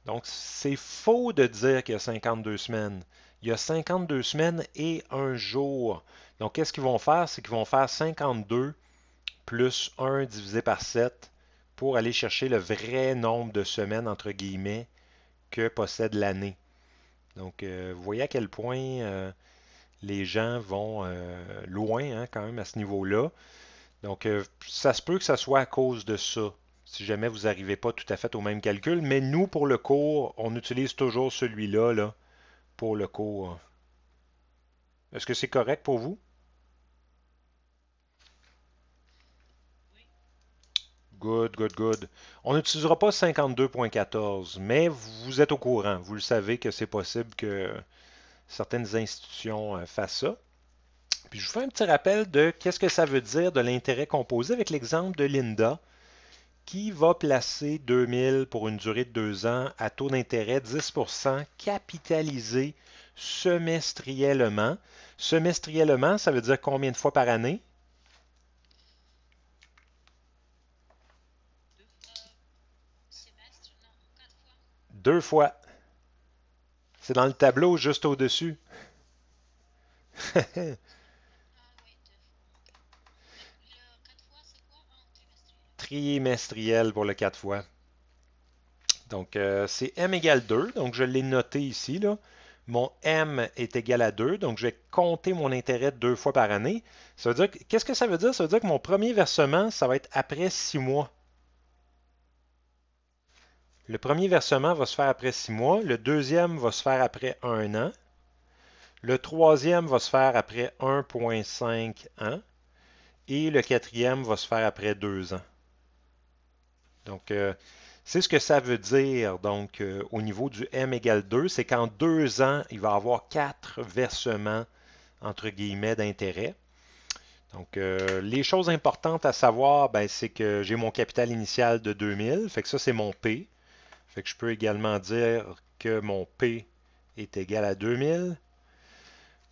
Donc, c'est faux de dire qu'il y a 52 semaines. Il y a 52 semaines et un jour. Donc, qu'est-ce qu'ils vont faire? C'est qu'ils vont faire 52 plus 1 divisé par 7 pour aller chercher le vrai nombre de semaines, entre guillemets, que possède l'année. Donc, euh, vous voyez à quel point euh, les gens vont euh, loin hein, quand même à ce niveau-là. Donc, ça se peut que ça soit à cause de ça, si jamais vous n'arrivez pas tout à fait au même calcul. Mais nous, pour le cours, on utilise toujours celui-là là, pour le cours. Est-ce que c'est correct pour vous? Good, good, good. On n'utilisera pas 52.14, mais vous êtes au courant. Vous le savez que c'est possible que certaines institutions euh, fassent ça. Puis je vous fais un petit rappel de qu'est-ce que ça veut dire de l'intérêt composé avec l'exemple de Linda qui va placer 2000 pour une durée de deux ans à taux d'intérêt 10 capitalisé semestriellement. Semestriellement, ça veut dire combien de fois par année? deux fois. C'est dans le tableau juste au-dessus. <laughs> trimestriel pour le quatre fois. Donc, euh, c'est m égale 2. Donc, je l'ai noté ici. Là. Mon m est égal à 2. Donc, je vais compter mon intérêt deux fois par année. Ça veut dire qu'est-ce que ça veut dire? Ça veut dire que mon premier versement, ça va être après six mois. Le premier versement va se faire après six mois, le deuxième va se faire après un an, le troisième va se faire après 1,5 ans et le quatrième va se faire après deux ans. Donc, euh, c'est ce que ça veut dire. Donc, euh, au niveau du M égale 2, c'est qu'en deux ans, il va avoir quatre versements, entre guillemets, d'intérêt. Donc, euh, les choses importantes à savoir, ben, c'est que j'ai mon capital initial de 2000, fait que ça, c'est mon P je peux également dire que mon P est égal à 2000.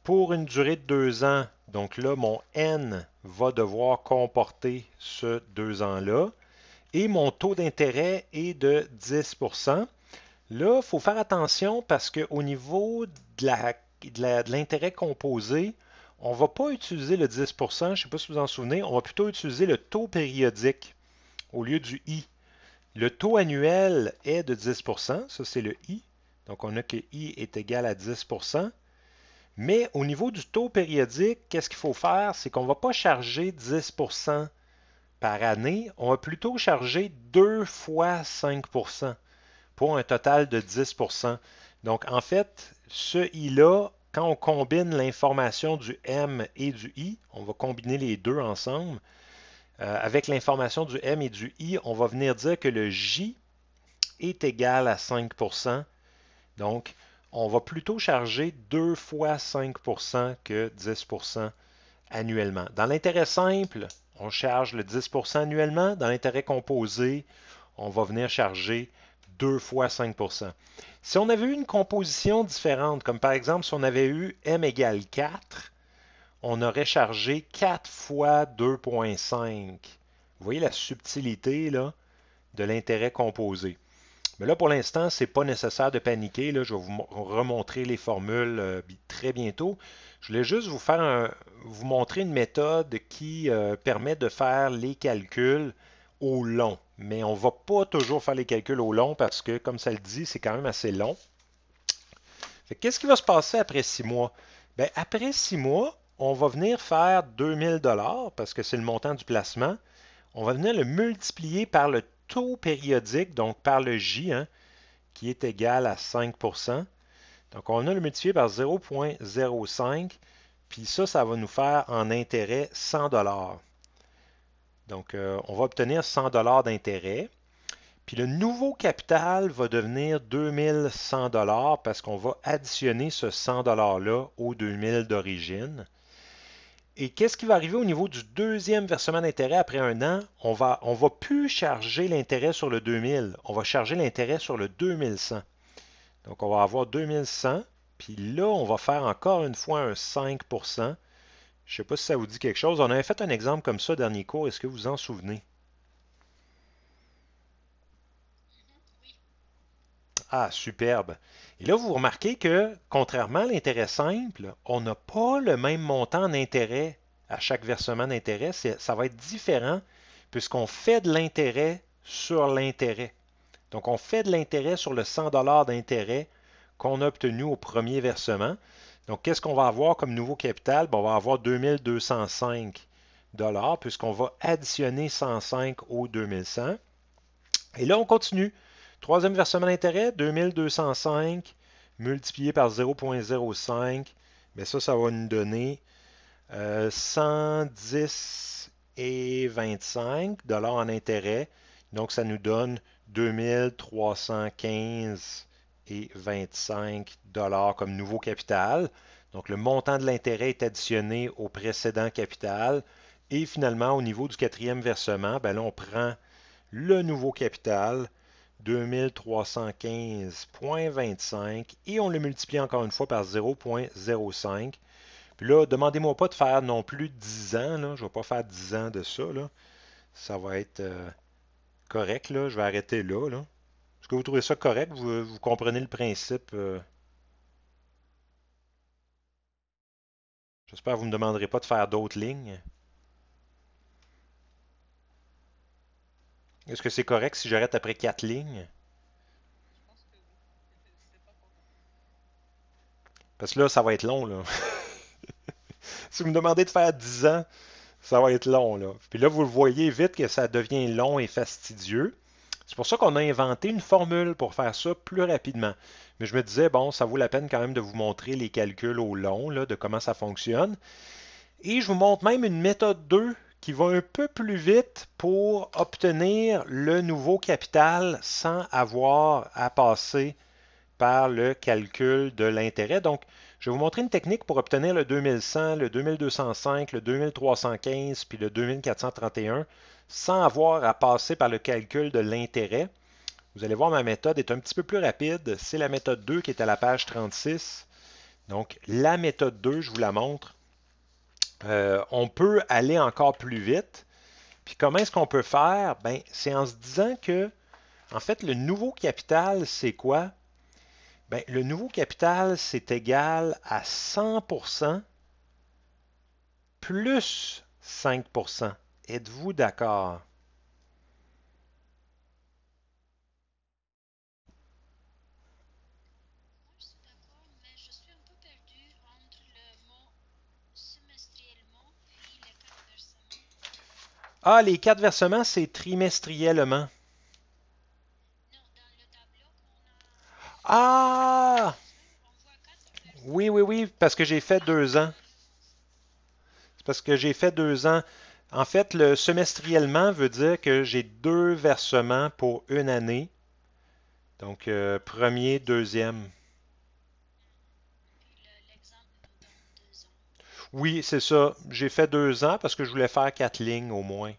Pour une durée de deux ans, donc là, mon N va devoir comporter ce deux ans-là. Et mon taux d'intérêt est de 10 Là, il faut faire attention parce qu'au niveau de l'intérêt composé, on ne va pas utiliser le 10 je ne sais pas si vous en souvenez, on va plutôt utiliser le taux périodique au lieu du I. Le taux annuel est de 10 ça c'est le I. Donc on a que I est égal à 10 mais au niveau du taux périodique, qu'est-ce qu'il faut faire? C'est qu'on ne va pas charger 10 par année, on va plutôt charger 2 fois 5 pour un total de 10 Donc en fait, ce I-là, quand on combine l'information du M et du I, on va combiner les deux ensemble, euh, avec l'information du M et du I, on va venir dire que le J est égal à 5 Donc, on va plutôt charger 2 fois 5 que 10 annuellement. Dans l'intérêt simple, on charge le 10 annuellement. Dans l'intérêt composé, on va venir charger 2 fois 5 Si on avait eu une composition différente, comme par exemple si on avait eu M égale 4, on aurait chargé 4 fois 2.5. Vous voyez la subtilité là, de l'intérêt composé. Mais là, pour l'instant, ce n'est pas nécessaire de paniquer. je vais vous remontrer les formules euh, très bientôt. Je voulais juste vous, faire vous montrer une méthode qui euh, permet de faire les calculs au long. Mais on ne va pas toujours faire les calculs au long parce que, comme ça le dit, c'est quand même assez long. Qu'est-ce qui va se passer après 6 mois? Ben, après six mois, on va venir faire 2000 dollars parce que c'est le montant du placement. On va venir le multiplier par le taux périodique, donc par le J, hein, qui est égal à 5 Donc, on a le multiplier par 0,05, puis ça, ça va nous faire en intérêt 100 dollars. Donc, euh, on va obtenir 100 dollars d'intérêt. Puis le nouveau capital va devenir 2100 dollars parce qu'on va additionner ce 100 dollars-là aux 2000 d'origine. Et qu'est-ce qui va arriver au niveau du deuxième versement d'intérêt après un an? On va, on va plus charger l'intérêt sur le 2000, on va charger l'intérêt sur le 2100. Donc, on va avoir 2100, puis là, on va faire encore une fois un 5 Je ne sais pas si ça vous dit quelque chose. On avait fait un exemple comme ça dernier cours, est-ce que vous vous en souvenez? Ah, superbe. Et là, vous remarquez que, contrairement à l'intérêt simple, on n'a pas le même montant d'intérêt à chaque versement d'intérêt. Ça va être différent puisqu'on fait de l'intérêt sur l'intérêt. Donc, on fait de l'intérêt sur le 100 d'intérêt qu'on a obtenu au premier versement. Donc, qu'est-ce qu'on va avoir comme nouveau capital? on va avoir 2205 puisqu'on va additionner 105 au 2100. Et là, on continue. Troisième versement d'intérêt, 2205 multiplié par 0.05. Mais ça, ça va nous donner 110,25 euh, dollars en intérêt. Donc, ça nous donne 2315 dollars comme nouveau capital. Donc, le montant de l'intérêt est additionné au précédent capital. Et finalement, au niveau du quatrième versement, ben on prend le nouveau capital 2315.25 et on le multiplie encore une fois par 0.05. Puis là, demandez-moi pas de faire non plus 10 ans. Je ne vais pas faire 10 ans de ça. Ça va être euh, correct. Là. Je vais arrêter là. Est-ce que vous trouvez ça correct? Vous, euh, comprenez le principe? Euh? J'espère que vous ne me demanderez pas de faire d'autres lignes. Est-ce que c'est correct si j'arrête après quatre lignes? Parce que là, ça va être long, là. <laughs> si vous me demandez de faire 10 ans, ça va être long, là. Puis là, vous le voyez vite que ça devient long et fastidieux. C'est pour ça qu'on a inventé une formule pour faire ça plus rapidement. Mais je me disais, bon, ça vaut la peine quand même de vous montrer les calculs au long, de comment ça fonctionne. Et je vous montre même une méthode 2 qui va un peu plus vite pour obtenir le nouveau capital sans avoir à passer par le calcul de l'intérêt. Donc, je vais vous montrer une technique pour obtenir le 2100, le 2205, le 2315 puis le 2431 sans avoir à passer par le calcul de l'intérêt. Vous allez voir, ma méthode est un petit peu plus rapide. C'est la méthode 2 qui est à la page 36. Donc, la méthode 2, je vous la montre. Euh, on peut aller encore plus vite. Puis comment est-ce qu'on peut faire? Ben, c'est en se disant que, en fait, le nouveau capital, c'est quoi? Ben, le nouveau capital, c'est égal à 100% plus 5%. Êtes-vous d'accord? Ah, les quatre versements, c'est trimestriellement. Ah! Oui, oui, oui, parce que j'ai fait deux ans. C'est parce que j'ai fait deux ans. En fait, le semestriellement veut dire que j'ai deux versements pour une année. Donc, euh, premier, deuxième. Oui, c'est ça. J'ai fait deux ans parce que je voulais faire quatre lignes au moins.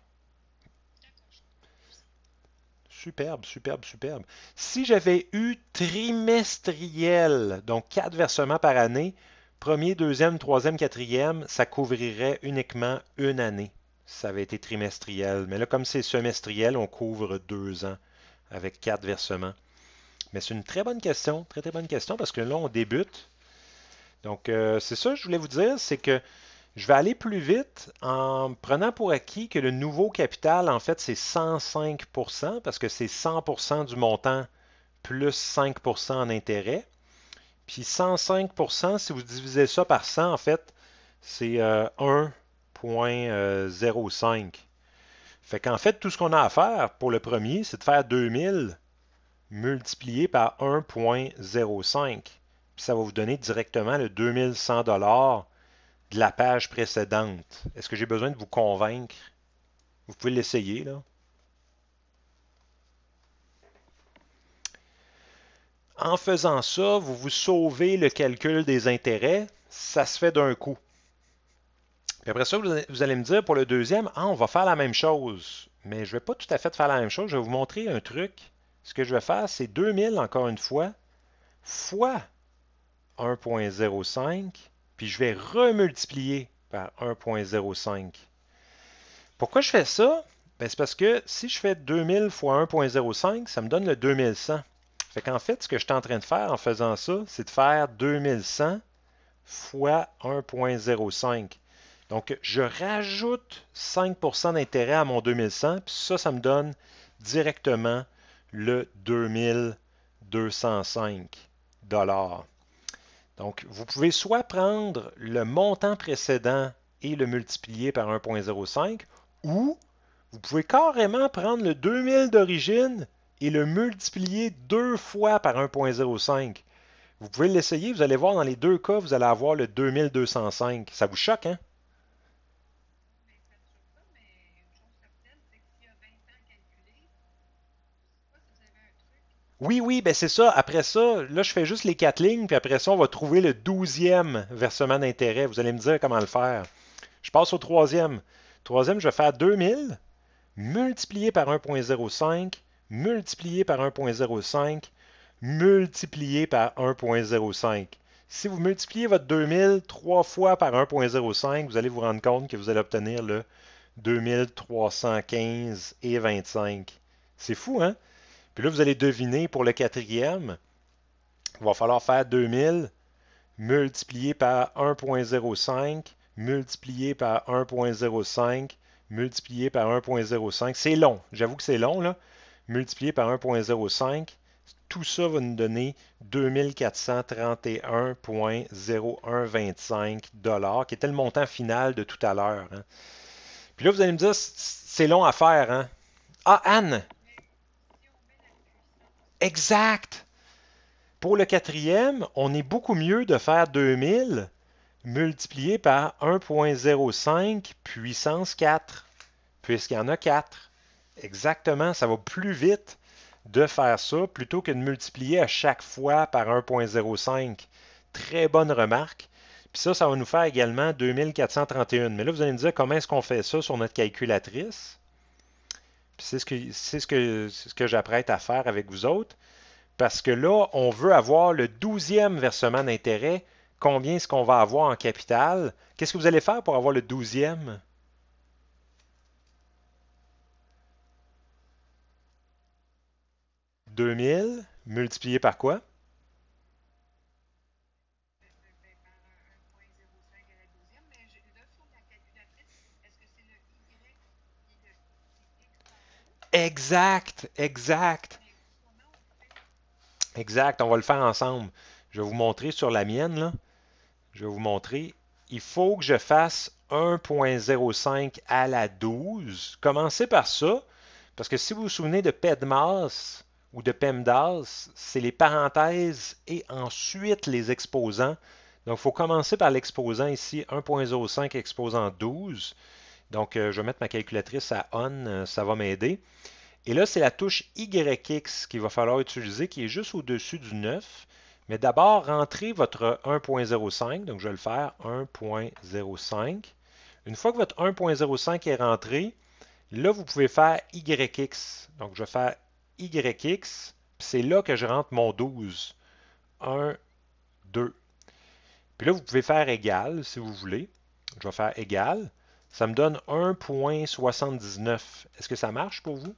Superbe, superbe, superbe. Si j'avais eu trimestriel, donc quatre versements par année, premier, deuxième, troisième, quatrième, ça couvrirait uniquement une année. Ça avait été trimestriel. Mais là, comme c'est semestriel, on couvre deux ans avec quatre versements. Mais c'est une très bonne question, très très bonne question, parce que là, on débute. Donc, euh, c'est ça que je voulais vous dire, c'est que je vais aller plus vite en prenant pour acquis que le nouveau capital, en fait, c'est 105 parce que c'est 100 du montant plus 5 en intérêt. Puis 105 si vous divisez ça par 100, en fait, c'est 1.05. Euh, fait qu'en fait, tout ce qu'on a à faire pour le premier, c'est de faire 2000 multiplié par 1.05 ça va vous donner directement le 2100 de la page précédente. Est-ce que j'ai besoin de vous convaincre? Vous pouvez l'essayer, là. En faisant ça, vous vous sauvez le calcul des intérêts. Ça se fait d'un coup. Puis après ça, vous allez me dire pour le deuxième, ah, on va faire la même chose. Mais je ne vais pas tout à fait faire la même chose. Je vais vous montrer un truc. Ce que je vais faire, c'est 2000, encore une fois, fois 1.05, puis je vais remultiplier par 1.05. Pourquoi je fais ça? Ben, c'est parce que si je fais 2000 fois 1.05, ça me donne le 2100. Fait qu'en fait, ce que je suis en train de faire en faisant ça, c'est de faire 2100 fois 1.05. Donc, je rajoute 5% d'intérêt à mon 2100, puis ça, ça me donne directement le 2205 dollars. Donc, vous pouvez soit prendre le montant précédent et le multiplier par 1.05, ou vous pouvez carrément prendre le 2000 d'origine et le multiplier deux fois par 1.05. Vous pouvez l'essayer, vous allez voir dans les deux cas, vous allez avoir le 2205. Ça vous choque, hein? Oui, oui, ben c'est ça. Après ça, là, je fais juste les quatre lignes, puis après ça, on va trouver le douzième versement d'intérêt. Vous allez me dire comment le faire. Je passe au troisième. Troisième, je vais faire 2000 multiplié par 1.05, multiplié par 1.05, multiplié par 1.05. Si vous multipliez votre 2000 trois fois par 1.05, vous allez vous rendre compte que vous allez obtenir le 2315 et 25. C'est fou, hein? Puis là, vous allez deviner pour le quatrième, il va falloir faire 2000 multiplié par 1.05 multiplié par 1.05 multiplié par 1.05. C'est long, j'avoue que c'est long, là. Multiplié par 1.05, tout ça va nous donner 2431,0125 qui était le montant final de tout à l'heure. Hein. Puis là, vous allez me dire, c'est long à faire. Hein? Ah, Anne, Exact. Pour le quatrième, on est beaucoup mieux de faire 2000 multiplié par 1.05 puissance 4, puisqu'il y en a 4. Exactement, ça va plus vite de faire ça plutôt que de multiplier à chaque fois par 1.05. Très bonne remarque. Puis ça, ça va nous faire également 2431. Mais là, vous allez me dire comment est-ce qu'on fait ça sur notre calculatrice. C'est ce que, ce que, ce que j'apprête à faire avec vous autres. Parce que là, on veut avoir le douzième versement d'intérêt. Combien est-ce qu'on va avoir en capital? Qu'est-ce que vous allez faire pour avoir le douzième? « 2000 multiplié par quoi? Exact, exact. Exact, on va le faire ensemble. Je vais vous montrer sur la mienne, là. Je vais vous montrer. Il faut que je fasse 1.05 à la 12. Commencez par ça, parce que si vous vous souvenez de PEDMAS ou de PEMDAS, c'est les parenthèses et ensuite les exposants. Donc, il faut commencer par l'exposant ici, 1.05 exposant 12. Donc, euh, je vais mettre ma calculatrice à on, euh, ça va m'aider. Et là, c'est la touche YX qu'il va falloir utiliser, qui est juste au-dessus du 9. Mais d'abord, rentrez votre 1.05. Donc, je vais le faire 1.05. Une fois que votre 1.05 est rentré, là, vous pouvez faire YX. Donc, je vais faire YX. C'est là que je rentre mon 12. 1, 2. Puis là, vous pouvez faire égal si vous voulez. Je vais faire égal. Ça me donne 1.79. Est-ce que ça marche pour vous?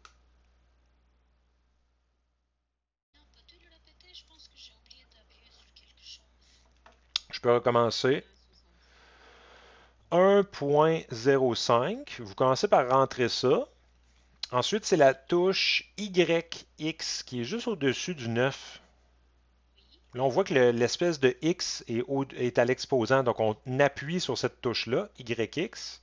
Je peux recommencer. 1.05. Vous commencez par rentrer ça. Ensuite, c'est la touche YX qui est juste au-dessus du 9. Là, on voit que l'espèce de X est à l'exposant, donc on appuie sur cette touche-là, YX.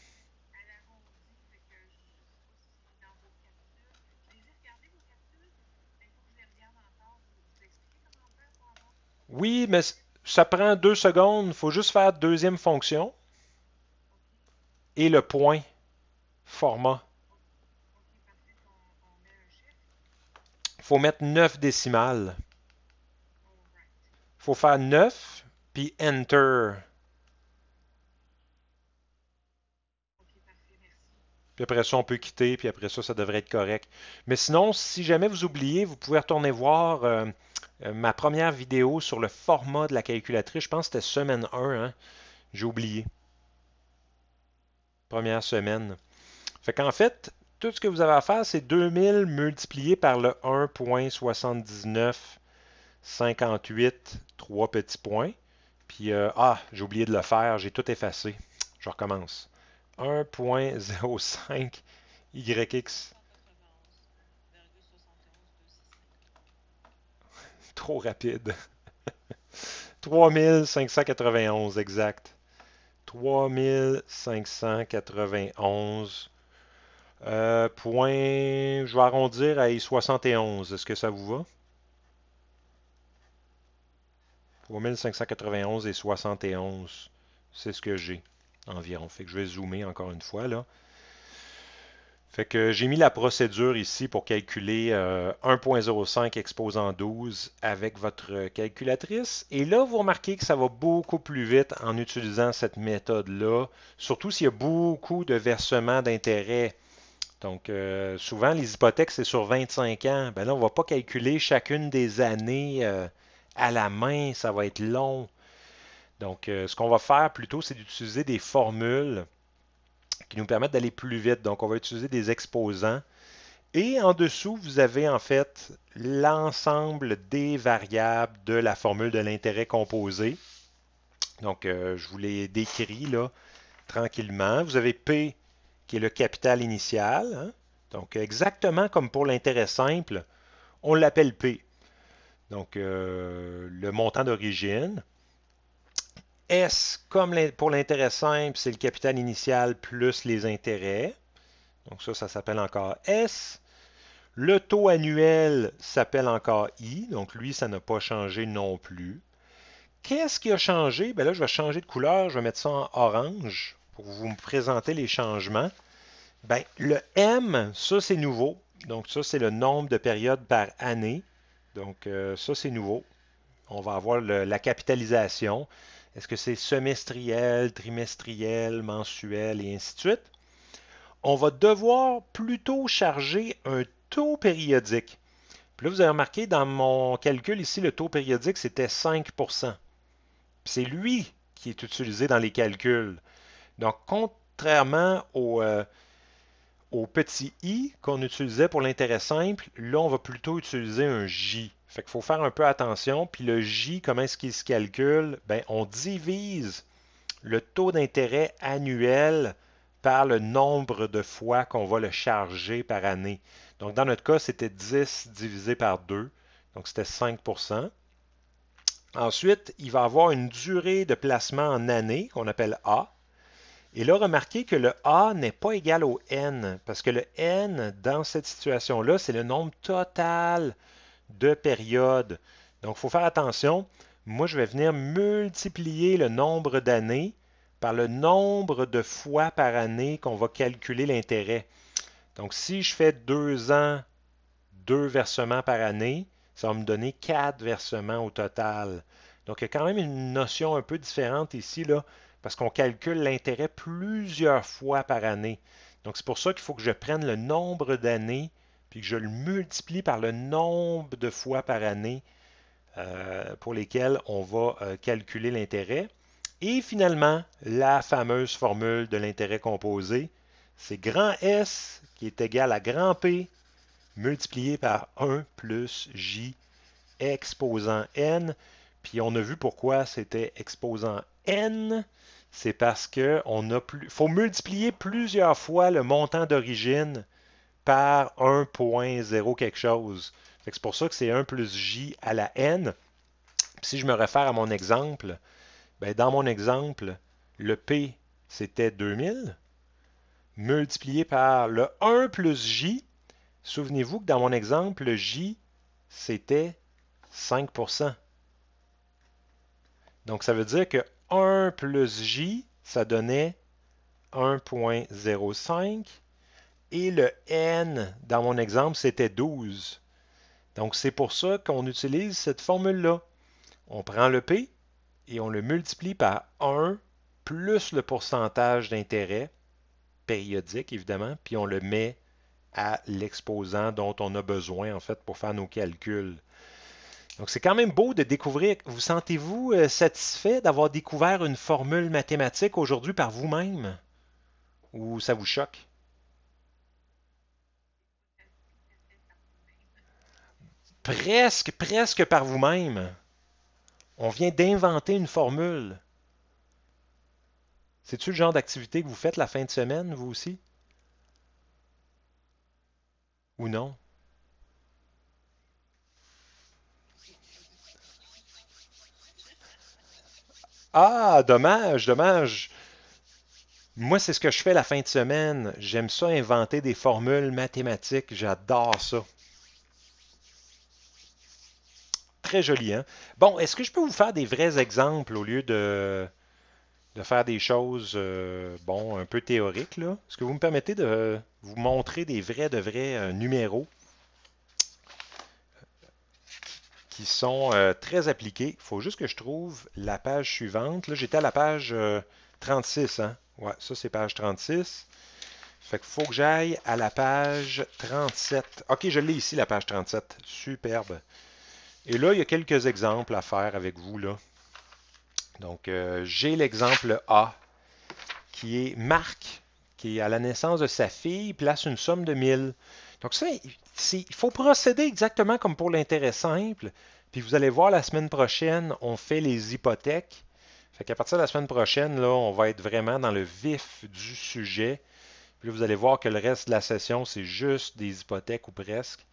Oui, mais ça prend deux secondes. Il faut juste faire deuxième fonction et le point format. Il faut mettre 9 décimales. Il faut faire 9, puis Enter. après ça, on peut quitter, puis après ça, ça devrait être correct. Mais sinon, si jamais vous oubliez, vous pouvez retourner voir euh, euh, ma première vidéo sur le format de la calculatrice. Je pense que c'était semaine 1. Hein? J'ai oublié. Première semaine. Fait qu'en fait, tout ce que vous avez à faire, c'est 2000 multiplié par le 58 3 petits points. Puis, euh, ah, j'ai oublié de le faire, j'ai tout effacé. Je recommence. 1.05 YX. <laughs> Trop rapide. 3591 <laughs> exact. 3591. Euh, point, je vais arrondir à 71. Est-ce que ça vous va? 3591 et 71. C'est ce que j'ai environ. Fait que je vais zoomer encore une fois là. Fait que j'ai mis la procédure ici pour calculer 1.05 euh, exposant 12 avec votre calculatrice. Et là, vous remarquez que ça va beaucoup plus vite en utilisant cette méthode-là, surtout s'il y a beaucoup de versements d'intérêt. Donc, euh, souvent, les hypothèques, c'est sur 25 ans. Ben là, on ne va pas calculer chacune des années euh, à la main. Ça va être long. Donc, euh, ce qu'on va faire plutôt, c'est d'utiliser des formules qui nous permettent d'aller plus vite. Donc, on va utiliser des exposants. Et en dessous, vous avez en fait l'ensemble des variables de la formule de l'intérêt composé. Donc, euh, je vous les décris là, tranquillement. Vous avez P qui est le capital initial. Hein. Donc, exactement comme pour l'intérêt simple, on l'appelle P. Donc, euh, le montant d'origine. S, comme pour l'intérêt simple, c'est le capital initial plus les intérêts. Donc ça, ça s'appelle encore S. Le taux annuel s'appelle encore I, donc lui, ça n'a pas changé non plus. Qu'est-ce qui a changé? Ben là, je vais changer de couleur, je vais mettre ça en orange pour vous présenter les changements. Ben, le M, ça c'est nouveau. Donc ça, c'est le nombre de périodes par année. Donc euh, ça, c'est nouveau. On va avoir la capitalisation. Est-ce que c'est semestriel, trimestriel, mensuel et ainsi de suite? On va devoir plutôt charger un taux périodique. Puis là, vous avez remarqué dans mon calcul ici, le taux périodique, c'était 5 C'est lui qui est utilisé dans les calculs. Donc, contrairement au, euh, au petit i qu'on utilisait pour l'intérêt simple, là, on va plutôt utiliser un j. Fait qu'il faut faire un peu attention. Puis le J, comment est-ce qu'il se calcule? Ben, on divise le taux d'intérêt annuel par le nombre de fois qu'on va le charger par année. Donc, dans notre cas, c'était 10 divisé par 2. Donc, c'était 5 Ensuite, il va avoir une durée de placement en année qu'on appelle A. Et là, remarquez que le A n'est pas égal au N, parce que le N, dans cette situation-là, c'est le nombre total de périodes, Donc, il faut faire attention. Moi, je vais venir multiplier le nombre d'années par le nombre de fois par année qu'on va calculer l'intérêt. Donc, si je fais deux ans, deux versements par année, ça va me donner quatre versements au total. Donc, il y a quand même une notion un peu différente ici, là, parce qu'on calcule l'intérêt plusieurs fois par année. Donc, c'est pour ça qu'il faut que je prenne le nombre d'années puis que je le multiplie par le nombre de fois par année euh, pour lesquelles on va euh, calculer l'intérêt. Et finalement, la fameuse formule de l'intérêt composé, c'est grand S qui est égal à grand P multiplié par 1 plus J exposant N. Puis on a vu pourquoi c'était exposant N. C'est parce qu'il faut multiplier plusieurs fois le montant d'origine par 1.0 quelque chose. c'est pour ça que c'est 1 plus j à la n. si je me réfère à mon exemple, ben, dans mon exemple, le p, c'était 2000, multiplié par le 1 plus j. Souvenez-vous que dans mon exemple, le j, c'était 5 Donc, ça veut dire que 1 plus j, ça donnait 1.05 et le n, dans mon exemple, c'était 12. Donc, c'est pour ça qu'on utilise cette formule-là. On prend le P et on le multiplie par 1 plus le pourcentage d'intérêt périodique, évidemment, puis on le met à l'exposant dont on a besoin, en fait, pour faire nos calculs. Donc, c'est quand même beau de découvrir. Vous sentez-vous euh, satisfait d'avoir découvert une formule mathématique aujourd'hui par vous-même? Ou ça vous choque? presque, presque par vous-même. On vient d'inventer une formule. C'est-tu le genre d'activité que vous faites la fin de semaine, vous aussi? Ou non? Ah, dommage, dommage. Moi, c'est ce que je fais la fin de semaine. J'aime ça inventer des formules mathématiques. J'adore ça. joli. Hein. Bon, est-ce que je peux vous faire des vrais exemples au lieu de, de faire des choses, euh, bon, un peu théoriques, là? Est-ce que vous me permettez de vous montrer des vrais, de vrais euh, numéros qui sont euh, très appliqués? Il faut juste que je trouve la page suivante. Là, j'étais à la page 36, hein? Ouais, ça, c'est page 36. Fait que faut que j'aille à la page 37. OK, je l'ai ici, la page 37. Superbe. Et là, il y a quelques exemples à faire avec vous. Là. Donc, euh, j'ai l'exemple A, qui est Marc, qui, à la naissance de sa fille, place une somme de 1000. Donc, ça, il faut procéder exactement comme pour l'intérêt simple. Puis, vous allez voir, la semaine prochaine, on fait les hypothèques. Fait qu'à partir de la semaine prochaine, là, on va être vraiment dans le vif du sujet. Puis vous allez voir que le reste de la session, c'est juste des hypothèques ou presque.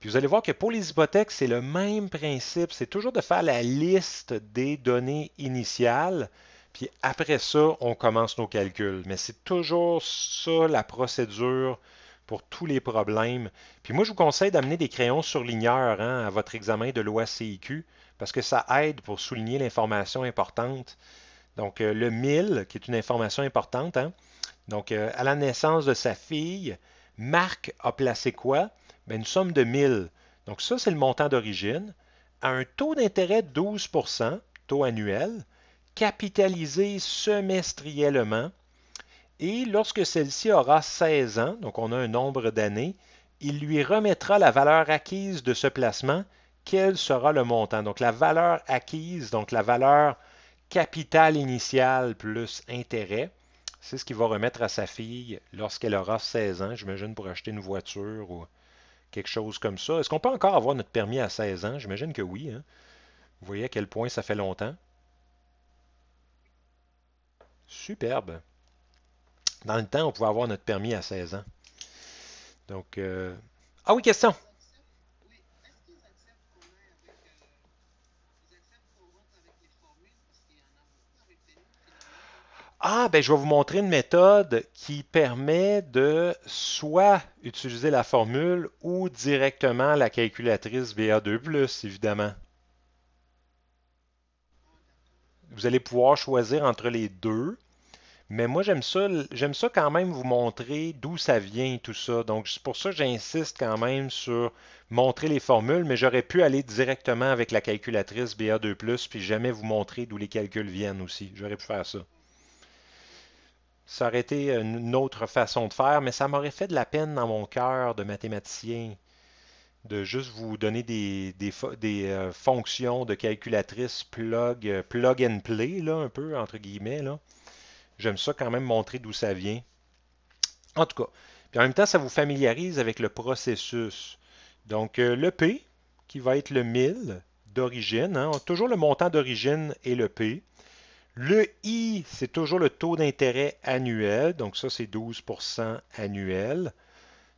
Puis vous allez voir que pour les hypothèques, c'est le même principe. C'est toujours de faire la liste des données initiales. Puis après ça, on commence nos calculs. Mais c'est toujours ça la procédure pour tous les problèmes. Puis moi, je vous conseille d'amener des crayons surligneurs hein, à votre examen de loi CIQ. parce que ça aide pour souligner l'information importante. Donc, euh, le 1000, qui est une information importante. Hein. Donc, euh, à la naissance de sa fille, Marc a placé quoi? Ben, une somme de 1000. Donc ça, c'est le montant d'origine, à un taux d'intérêt de 12 taux annuel, capitalisé semestriellement. Et lorsque celle-ci aura 16 ans, donc on a un nombre d'années, il lui remettra la valeur acquise de ce placement. Quel sera le montant? Donc la valeur acquise, donc la valeur capital initiale plus intérêt, c'est ce qu'il va remettre à sa fille lorsqu'elle aura 16 ans, j'imagine, pour acheter une voiture ou quelque chose comme ça. Est-ce qu'on peut encore avoir notre permis à 16 ans? J'imagine que oui. Hein. Vous voyez à quel point ça fait longtemps. Superbe. Dans le temps, on pouvait avoir notre permis à 16 ans. Donc, euh, ah oui, question. Ah, ben je vais vous montrer une méthode qui permet de soit utiliser la formule ou directement la calculatrice ba 2 évidemment. Vous allez pouvoir choisir entre les deux. Mais moi, j'aime ça, j'aime ça quand même vous montrer d'où ça vient tout ça. Donc, c'est pour ça que j'insiste quand même sur montrer les formules, mais j'aurais pu aller directement avec la calculatrice BA2+, puis jamais vous montrer d'où les calculs viennent aussi. J'aurais pu faire ça. Ça aurait été une autre façon de faire, mais ça m'aurait fait de la peine dans mon cœur de mathématicien de juste vous donner des, euh, fonctions de calculatrice plug, euh, plug and play, là, un peu, entre guillemets. Là. J'aime ça quand même montrer d'où ça vient. En tout cas, puis en même temps, ça vous familiarise avec le processus. Donc, euh, le P, qui va être le 1000 d'origine, hein, toujours le montant d'origine et le P. Le I, c'est toujours le taux d'intérêt annuel. Donc ça, c'est 12 annuel.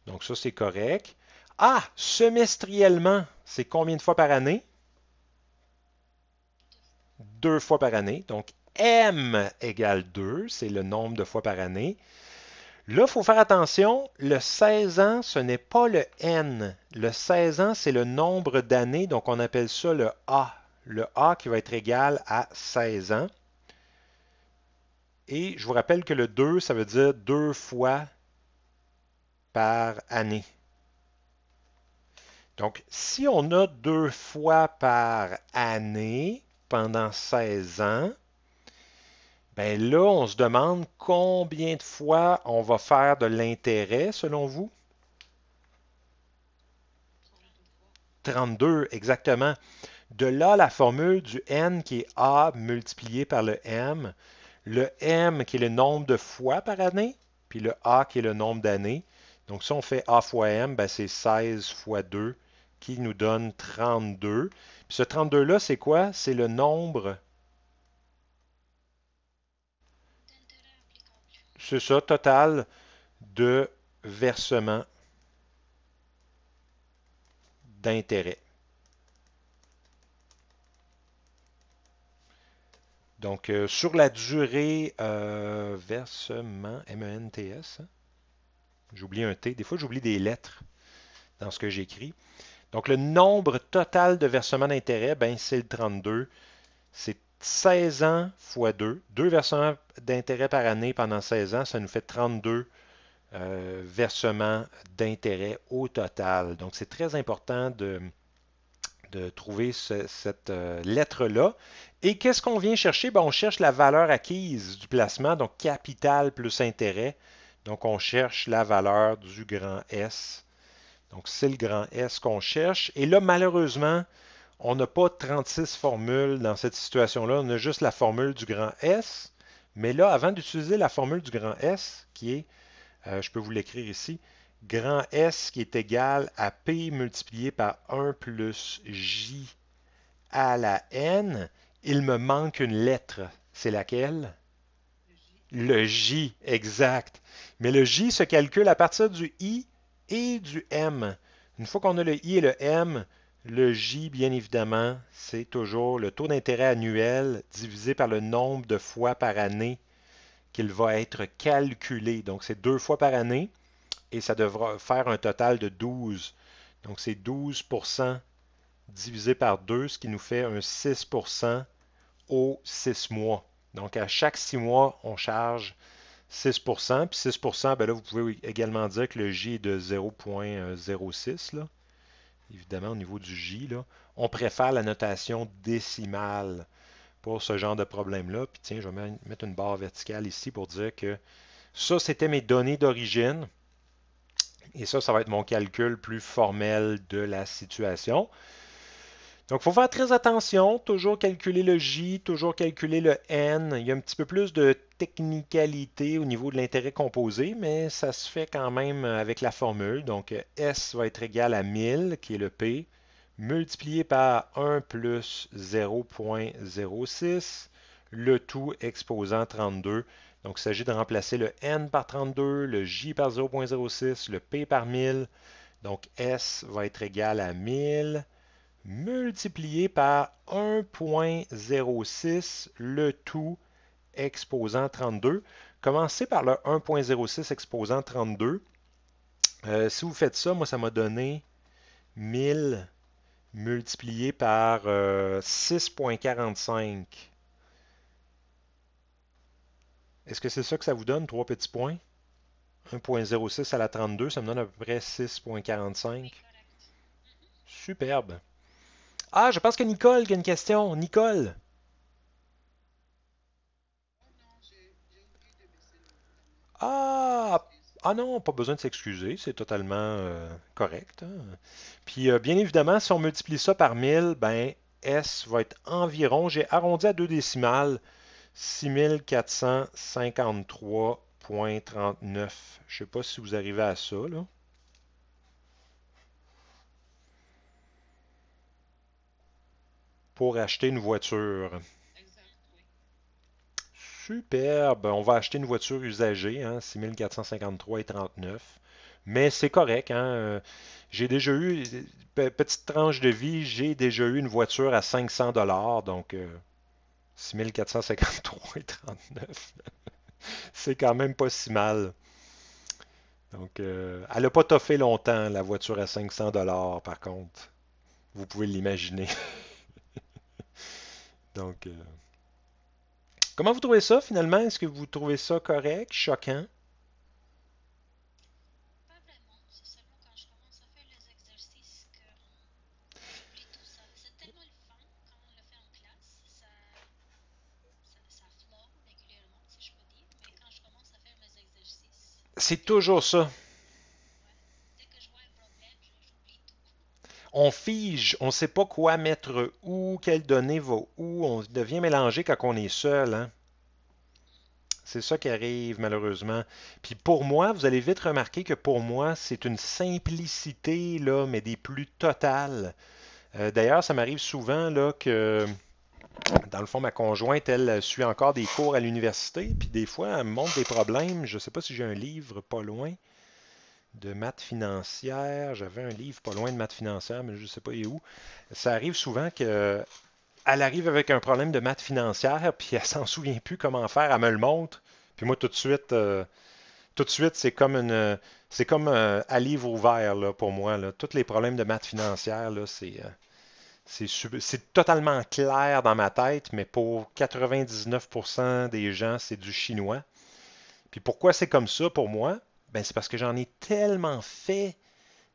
Donc ça, c'est correct. Ah, semestriellement, c'est combien de fois par année? Deux fois par année. Donc M égale 2, c'est le nombre de fois par année. Là, il faut faire attention, le 16 ans, ce n'est pas le N. Le 16 ans, c'est le nombre d'années, donc on appelle ça le A. Le A qui va être égal à 16 ans. Et je vous rappelle que le 2, ça veut dire deux fois par année. Donc, si on a deux fois par année pendant 16 ans, ben là, on se demande combien de fois on va faire de l'intérêt selon vous? 32, exactement. De là, la formule du n qui est a multiplié par le m, le M qui est le nombre de fois par année, puis le A qui est le nombre d'années. Donc si on fait A fois M, ben, c'est 16 fois 2 qui nous donne 32. Puis ce 32-là, c'est quoi? C'est le nombre... C'est ça, total de versements d'intérêt. Donc, euh, sur la durée euh, versement, M-E-N-T-S, hein. j'oublie un T, des fois j'oublie des lettres dans ce que j'écris. Donc, le nombre total de versements d'intérêt, ben, c'est le 32. C'est 16 ans fois 2. Deux versements d'intérêt par année pendant 16 ans, ça nous fait 32 euh, versements d'intérêt au total. Donc, c'est très important de, de trouver cette euh, lettre-là. Et qu'est-ce qu'on vient chercher? Ben, on cherche la valeur acquise du placement, donc capital plus intérêt. Donc, on cherche la valeur du grand S. Donc, c'est le grand S qu'on cherche. Et là, malheureusement, on n'a pas 36 formules dans cette situation-là. On a juste la formule du grand S. Mais là, avant d'utiliser la formule du grand S, qui est, euh, je peux vous l'écrire ici, grand S qui est égal à P multiplié par 1 plus J à la N, il me manque une lettre. C'est laquelle? Le J. exact. Mais le J se calcule à partir du I et du M. Une fois qu'on a le I et le M, le J, bien évidemment, c'est toujours le taux d'intérêt annuel divisé par le nombre de fois par année qu'il va être calculé. Donc, c'est deux fois par année et ça devra faire un total de 12. Donc c'est 12 divisé par 2, ce qui nous fait un 6 au 6 mois. Donc à chaque 6 mois, on charge 6 Puis 6 ben là, vous pouvez également dire que le J est de 0.06. Euh, Évidemment, au niveau du J, on préfère la notation décimale pour ce genre de problème-là. Puis tiens, je vais mettre une barre verticale ici pour dire que ça, c'était mes données d'origine. Et ça, ça va être mon calcul plus formel de la situation. Donc, il faut faire très attention, toujours calculer le J, toujours calculer le N. Il y a un petit peu plus de technicalité au niveau de l'intérêt composé, mais ça se fait quand même avec la formule. Donc, S va être égal à 1000, qui est le P, multiplié par 1 plus 0.06, le tout exposant 32, donc, il s'agit de remplacer le N par 32, le J par 0.06, le P par 1000. Donc, S va être égal à 1000 multiplié par 1.06, le tout exposant 32. Commencez par le 1.06 exposant 32. Euh, si vous faites ça, moi, ça m'a donné 1000 multiplié par 6.45. Euh, est-ce que c'est ça que ça vous donne, trois petits points? 1.06 à la 32, ça me donne à peu près 6.45. Superbe. Ah, je pense que Nicole a une question. Nicole. Ah, ah non, pas besoin de s'excuser, c'est totalement euh, correct. Hein. Puis euh, bien évidemment, si on multiplie ça par 1000, ben S va être environ, j'ai arrondi à deux décimales, 6453.39. Je ne sais pas si vous arrivez à ça. Là. Pour acheter une voiture. Superbe. On va acheter une voiture usagée, hein, 6453.39. Mais c'est correct. Hein, euh, j'ai déjà eu, euh, petite tranche de vie, j'ai déjà eu une voiture à 500 dollars. Donc, euh, 6453 et 39. <laughs> c'est quand même pas si mal. Donc, euh, elle n'a pas toffé longtemps, la voiture à 500 dollars, par contre. Vous pouvez l'imaginer. <laughs> Donc, euh, comment vous trouvez ça finalement Est-ce que vous trouvez ça correct, choquant c'est toujours ça. On fige, on ne sait pas quoi mettre où, quelle donnée va où, on devient mélangé quand on est seul. Hein. C'est ça qui arrive malheureusement. Puis pour moi, vous allez vite remarquer que pour moi, c'est une simplicité, là, mais des plus totales. Euh, d'ailleurs, ça m'arrive souvent là, que dans le fond, ma conjointe, elle suit encore des cours à l'université, puis des fois, elle me montre des problèmes. Je ne sais pas si j'ai un livre pas loin de maths financière. J'avais un livre pas loin de maths financière, mais je ne sais pas où. Ça arrive souvent que elle arrive avec un problème de maths financière, puis elle s'en souvient plus comment faire. Elle me le montre, puis moi, tout de suite, euh, tout de suite, c'est comme c'est comme un, euh, livre ouvert là, pour moi. Tous les problèmes de maths financières là, c'est. Euh, c'est totalement clair dans ma tête, mais pour 99% des gens, c'est du chinois. Puis pourquoi c'est comme ça pour moi? Ben, c'est parce que j'en ai tellement fait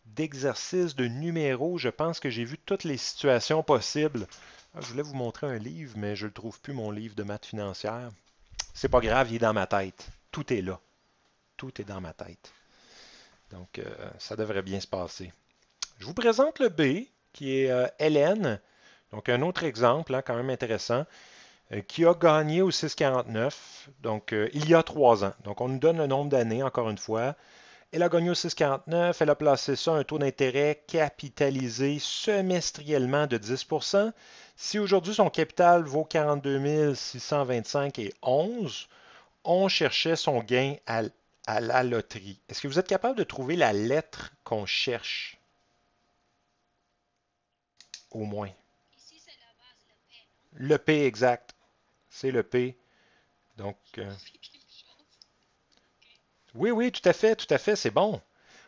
d'exercices, de numéros. Je pense que j'ai vu toutes les situations possibles. Ah, je voulais vous montrer un livre, mais je ne trouve plus, mon livre de maths financière. C'est pas grave, il est dans ma tête. Tout est là. Tout est dans ma tête. Donc, euh, ça devrait bien se passer. Je vous présente le B qui est euh, Hélène. Donc, un autre exemple, hein, quand même intéressant, euh, qui a gagné au 649, donc euh, il y a trois ans. Donc, on nous donne le nombre d'années, encore une fois. Elle a gagné au 649, elle a placé ça un taux d'intérêt capitalisé semestriellement de 10 Si aujourd'hui son capital vaut 42 625 et 11, on cherchait son gain à la loterie. Est-ce que vous êtes capable de trouver la lettre qu'on cherche? au moins. Le P exact. C'est le P. Donc. Euh, oui, oui, tout à fait, tout à fait, c'est bon.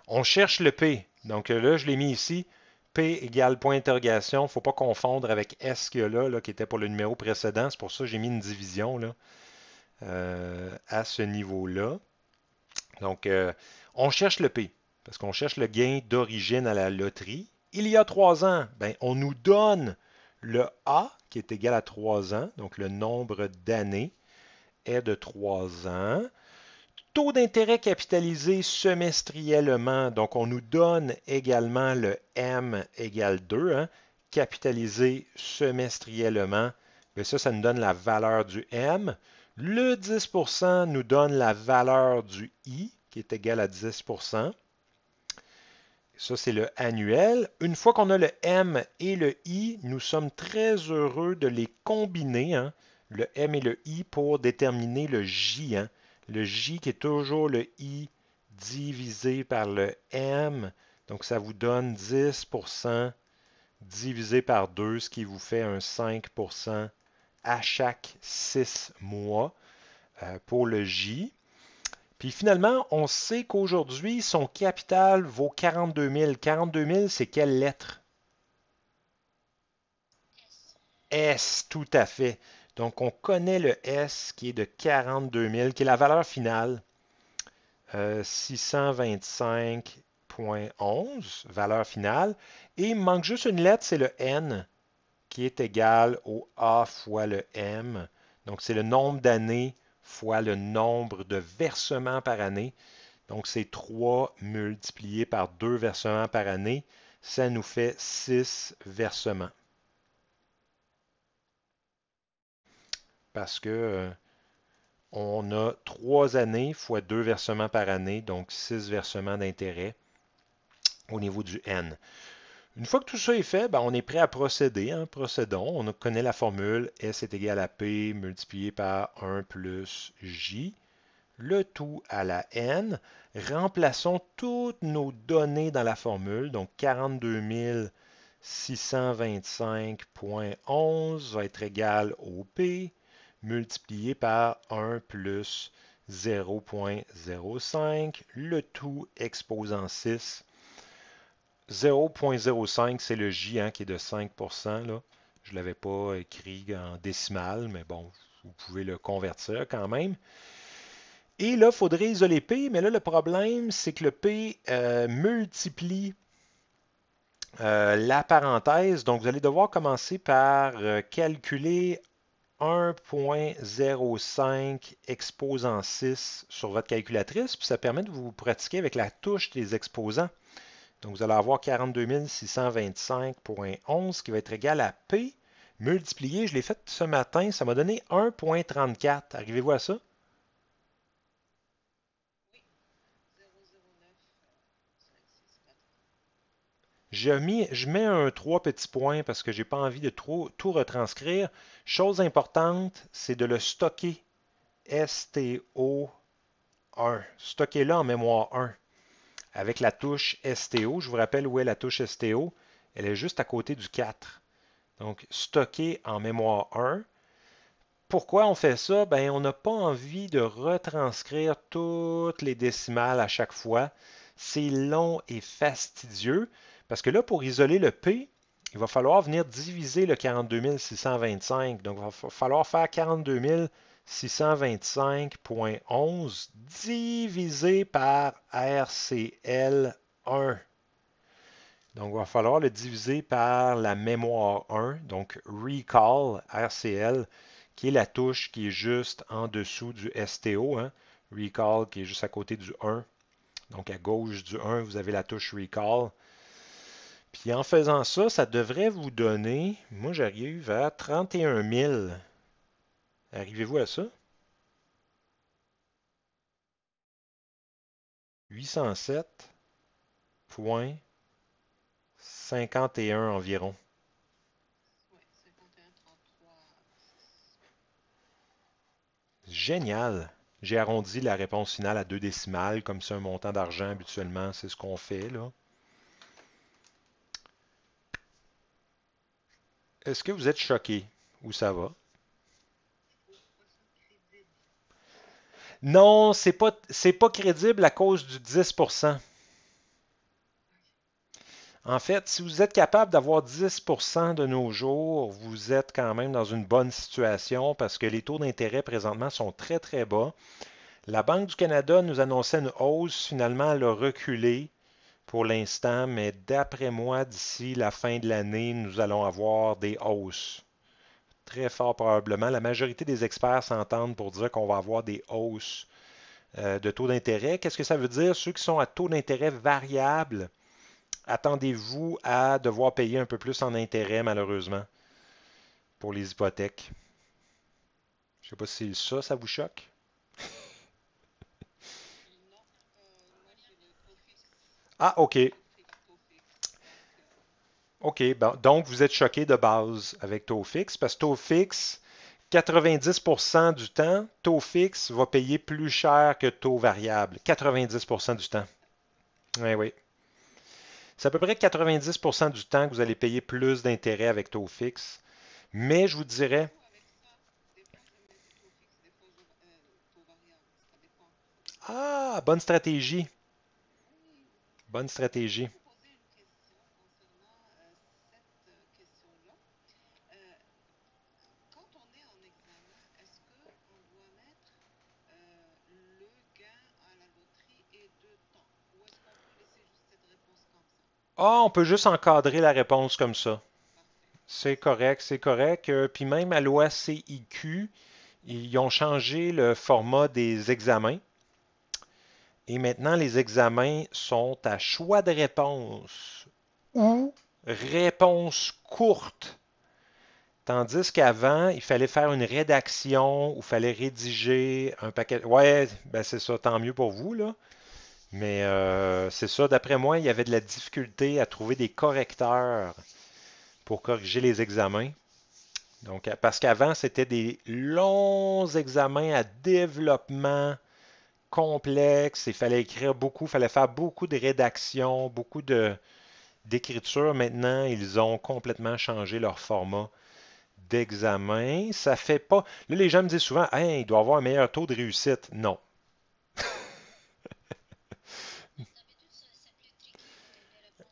On cherche le P. Donc euh, là, je l'ai mis ici. P égale point d'interrogation. Il ne faut pas confondre avec S qu'il là, qui était pour le numéro précédent. C'est pour ça que j'ai mis une division là, euh, à ce niveau-là. Donc, on cherche le P, parce qu'on cherche le gain d'origine à la loterie il y a trois ans, ben, on nous donne le A qui est égal à 3 ans, donc le nombre d'années est de 3 ans. Taux d'intérêt capitalisé semestriellement, donc on nous donne également le M égale 2, hein, capitalisé semestriellement, mais ben, ça, ça nous donne la valeur du M. Le 10 nous donne la valeur du I, qui est égal à 10 ça, c'est le annuel. Une fois qu'on a le M et le I, nous sommes très heureux de les combiner, hein. le M et le I, pour déterminer le J. Hein. Le J qui est toujours le I divisé par le M. Donc, ça vous donne 10 divisé par 2, ce qui vous fait un 5 à chaque 6 mois euh, pour le J. Puis finalement, on sait qu'aujourd'hui, son capital vaut 42 000. 42 000, c'est quelle lettre? S, tout à fait. Donc, on connaît le S qui est de 42 000, qui est la valeur finale. 625.11, euh, valeur finale. Et il manque juste une lettre, c'est le N, qui est égal au A fois le M. Donc, c'est le nombre d'années fois le nombre de versements par année. Donc, c'est 3 multiplié par 2 versements par année. Ça nous fait 6 versements. Parce que euh, on a 3 années fois 2 versements par année, donc 6 versements d'intérêt au niveau du N. Une fois que tout ça est fait, ben, on est prêt à procéder. Hein. Procédons. On connaît la formule S est égal à P multiplié par 1 plus J. Le tout à la N. Remplaçons toutes nos données dans la formule. Donc 42 625.11 va être égal au P multiplié par 1 plus 0.05. Le tout exposant 6 0.05, c'est le J hein, qui est de 5 là. Je ne l'avais pas écrit en décimal, mais bon, vous pouvez le convertir quand même. Et là, il faudrait isoler P, mais là, le problème, c'est que le P euh, multiplie euh, la parenthèse. Donc, vous allez devoir commencer par euh, calculer 1.05 exposant 6 sur votre calculatrice, puis ça permet de vous pratiquer avec la touche des exposants. Donc, vous allez avoir 42 625 qui va être égal à P multiplié. Je l'ai fait ce matin. Ça m'a donné 1.34. Arrivez-vous à ça? Je, je, mets un trois petits points parce que je n'ai pas envie de trop, tout retranscrire. Chose importante, c'est de le stocker. STO1. Stockez-le en mémoire 1 avec la touche STO. Je vous rappelle où est la touche STO. Elle est juste à côté du 4. Donc, stocker en mémoire 1. Pourquoi on fait ça? Ben, on n'a pas envie de retranscrire toutes les décimales à chaque fois. C'est long et fastidieux parce que là, pour isoler le P, il va falloir venir diviser le 42 625. Donc, il va falloir faire 42 625.11 divisé par RCL 1. Donc, il va falloir le diviser par la mémoire 1, donc Recall RCL, qui est la touche qui est juste en dessous du STO. Hein. Recall qui est juste à côté du 1. Donc, à gauche du 1, vous avez la touche Recall. Puis en faisant ça, ça devrait vous donner, moi j'arrive à 31 000. Arrivez-vous à ça? 807.51 environ. Génial! J'ai arrondi la réponse finale à deux décimales, comme c'est un montant d'argent habituellement, c'est ce qu'on fait là. Est-ce que vous êtes choqué ou ça va? Non, c'est pas, pas crédible à cause du 10 En fait, si vous êtes capable d'avoir 10 de nos jours, vous êtes quand même dans une bonne situation parce que les taux d'intérêt présentement sont très, très bas. La Banque du Canada nous annonçait une hausse, finalement, elle a reculé pour l'instant, mais d'après moi, d'ici la fin de l'année, nous allons avoir des hausses très fort probablement. La majorité des experts s'entendent pour dire qu'on va avoir des hausses euh, de taux d'intérêt. Qu'est-ce que ça veut dire? Ceux qui sont à taux d'intérêt variable, attendez-vous à devoir payer un peu plus en intérêt, malheureusement, pour les hypothèques. Je ne sais pas si ça, ça vous choque. Euh, ah, OK. OK, donc vous êtes choqué de base avec taux fixe parce que taux fixe, 90% du temps, taux fixe va payer plus cher que taux variable. 90% du temps. Oui, eh oui. C'est à peu près 90% du temps que vous allez payer plus d'intérêt avec taux fixe. Mais je vous dirais... Ah, bonne stratégie. Bonne stratégie. Ah, on peut juste encadrer la réponse comme ça. C'est correct, c'est correct. Euh, puis même à l'OACIQ, ils ont changé le format des examens. Et maintenant, les examens sont à choix de réponse ou réponse courte. Tandis qu'avant, il fallait faire une rédaction ou fallait rédiger un paquet. Ouais, ben c'est ça, tant mieux pour vous, là. Mais euh, c'est ça, d'après moi, il y avait de la difficulté à trouver des correcteurs pour corriger les examens. Donc, parce qu'avant, c'était des longs examens à développement complexe. Il fallait écrire beaucoup, il fallait faire beaucoup de rédaction, beaucoup de, d'écriture. Maintenant, ils ont complètement changé leur format d'examen. Ça fait pas. les gens me disent souvent hey, il doit avoir un meilleur taux de réussite. Non.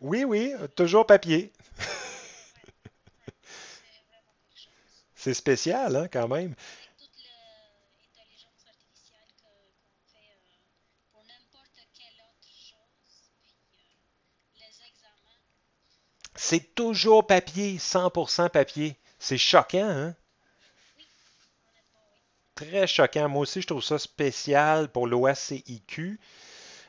Oui, oui, toujours papier. C'est spécial, hein, quand même. C'est toujours papier, 100% papier. C'est choquant, hein? Très choquant. Moi aussi, je trouve ça spécial pour l'OACIQ.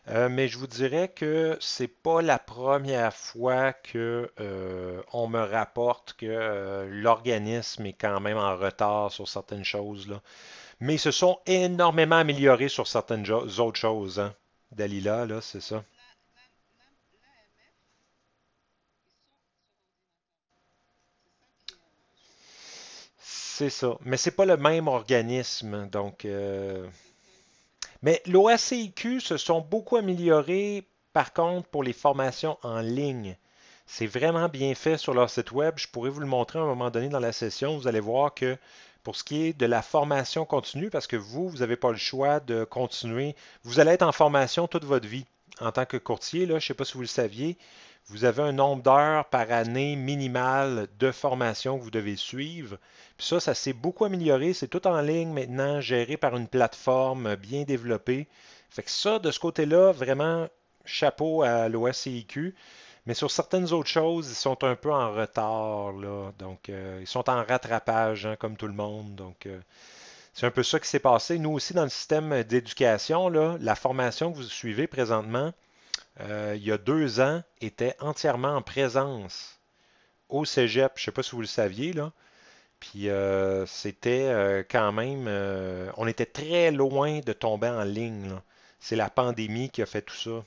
Euh, mais je vous dirais que c'est pas la première fois que euh, on me rapporte que euh, l'organisme est quand même en retard sur certaines choses. Mais ils se sont énormément améliorés sur certaines autres choses. Hein. Dalila, là, c'est ça. C'est ça. Mais c'est pas le même organisme. Donc. Mais l'OACIQ se sont beaucoup améliorés, par contre, pour les formations en ligne. C'est vraiment bien fait sur leur site web. Je pourrais vous le montrer à un moment donné dans la session. Vous allez voir que pour ce qui est de la formation continue, parce que vous, vous n'avez pas le choix de continuer, vous allez être en formation toute votre vie en tant que courtier. Là, je ne sais pas si vous le saviez, vous avez un nombre d'heures par année minimal de formation que vous devez suivre. Puis ça, ça s'est beaucoup amélioré. C'est tout en ligne maintenant, géré par une plateforme bien développée. Fait que ça, de ce côté-là, vraiment, chapeau à l'OSCIQ. Mais sur certaines autres choses, ils sont un peu en retard. Là. Donc, euh, ils sont en rattrapage, hein, comme tout le monde. Donc, euh, c'est un peu ça qui s'est passé. Nous aussi, dans le système d'éducation, la formation que vous suivez présentement, euh, il y a deux ans, était entièrement en présence au cégep. Je ne sais pas si vous le saviez, là. Puis euh, c'était euh, quand même. on était très loin de tomber en ligne. C'est la pandémie qui a fait tout ça.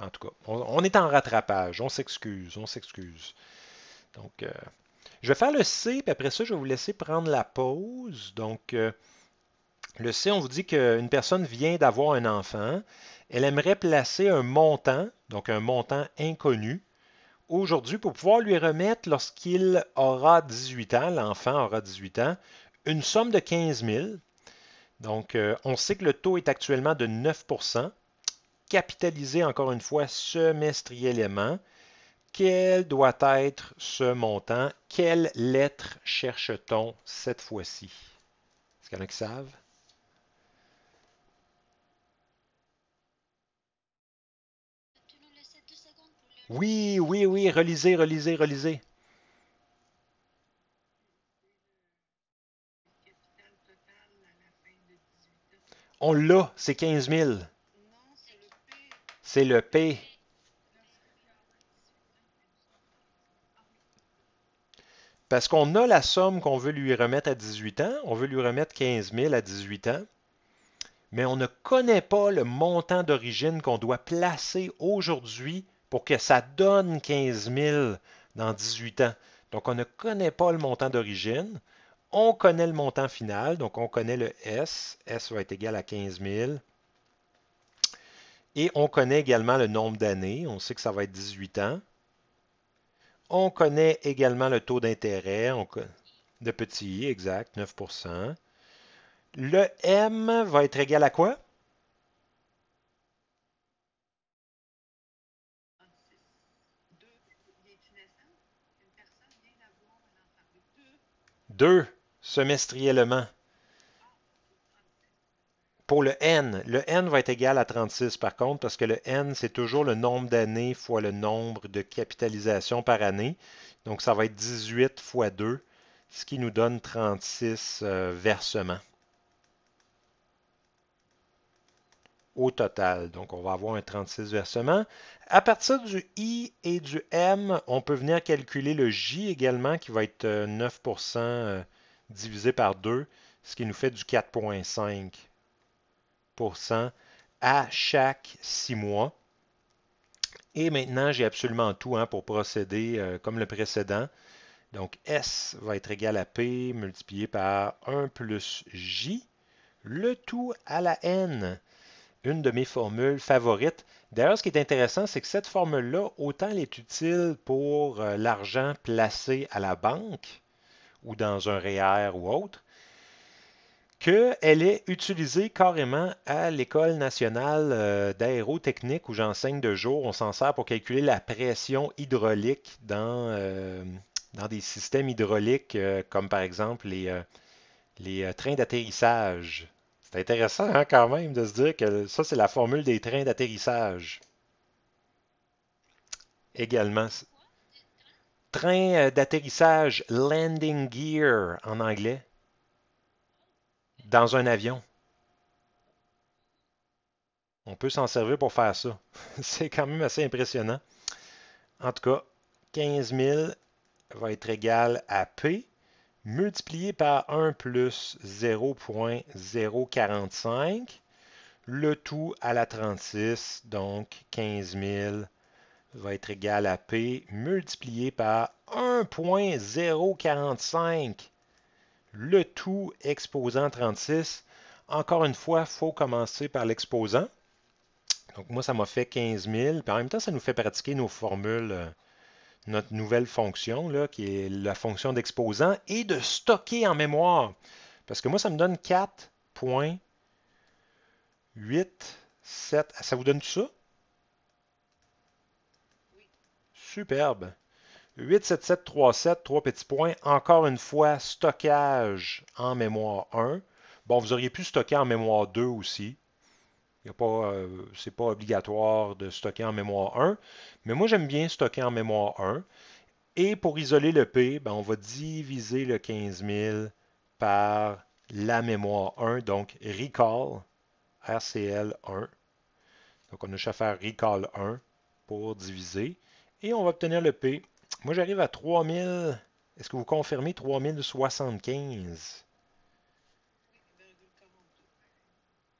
En tout cas, on, est en rattrapage. On s'excuse. On s'excuse. Donc, je vais faire le C, puis après ça, je vais vous laisser prendre la pause. Donc. Le C, on vous dit qu'une personne vient d'avoir un enfant elle aimerait placer un montant, donc un montant inconnu, aujourd'hui pour pouvoir lui remettre lorsqu'il aura 18 ans, l'enfant aura 18 ans, une somme de 15 000. Donc, euh, on sait que le taux est actuellement de 9 capitalisé encore une fois semestriellement. Quel doit être ce montant? Quelle lettre cherche-t-on cette fois-ci? Est-ce qu'il y en a qui savent? Oui, oui, oui, relisez, relisez, relisez. On l'a, c'est 15 000. C'est le P. Parce qu'on a la somme qu'on veut lui remettre à 18 ans. On veut lui remettre 15 000 à 18 ans. Mais on ne connaît pas le montant d'origine qu'on doit placer aujourd'hui pour que ça donne 15 000 dans 18 ans. Donc, on ne connaît pas le montant d'origine. On connaît le montant final, donc on connaît le S. S va être égal à 15 000. Et on connaît également le nombre d'années. On sait que ça va être 18 ans. On connaît également le taux d'intérêt de petit i, exact, 9 Le M va être égal à quoi? 2 semestriellement pour le n, le n va être égal à 36 par contre, parce que le n, c'est toujours le nombre d'années fois le nombre de capitalisations par année. Donc, ça va être 18 fois 2, ce qui nous donne 36 euh, versements. au total. Donc, on va avoir un 36 versement À partir du I et du M, on peut venir calculer le J également, qui va être 9 euh, euh, divisé par 2, ce qui nous fait du 4,5 à chaque 6 mois. Et maintenant, j'ai absolument tout hein, pour procéder euh, comme le précédent. Donc, S va être égal à P multiplié par 1 plus J, le tout à la N une de mes formules favorites. D'ailleurs, ce qui est intéressant, c'est que cette formule-là, autant elle est utile pour euh, l'argent placé à la banque ou dans un REER e ou autre, qu'elle est utilisée carrément à l'École nationale euh, d'aérotechnique où j'enseigne de jour. On s'en sert pour calculer la pression hydraulique dans, euh, des systèmes hydrauliques comme par exemple les trains d'atterrissage c'est intéressant hein, quand même de se dire que ça, c'est la formule des trains d'atterrissage. Également, train euh, d'atterrissage, landing gear en anglais, dans un avion. On peut s'en servir pour faire ça. <laughs> C'est quand même assez impressionnant. En tout cas, 15 000 va être égal à P multiplié par 1 plus 0.045, le tout à la 36, donc 15 000 va être égal à P multiplié par 1.045, le tout exposant 36. Encore une fois, il faut commencer par l'exposant. Donc moi, ça m'a fait 15 000. Puis en même temps, ça nous fait pratiquer nos formules euh, notre nouvelle fonction, là, qui est la fonction d'exposant, et de stocker en mémoire. Parce que moi, ça me donne 4.8, 7. Ça vous donne tout ça? Oui. Superbe. 7 3 petits points. Encore une fois, stockage en mémoire 1. Bon, vous auriez pu stocker en mémoire 2 aussi. Euh, Ce n'est pas obligatoire de stocker en mémoire 1, mais moi j'aime bien stocker en mémoire 1. Et pour isoler le P, ben, on va diviser le 15 000 par la mémoire 1, donc recall RCL1. Donc on a juste à faire recall 1 pour diviser. Et on va obtenir le P. Moi j'arrive à 3000. Est-ce que vous confirmez 3075?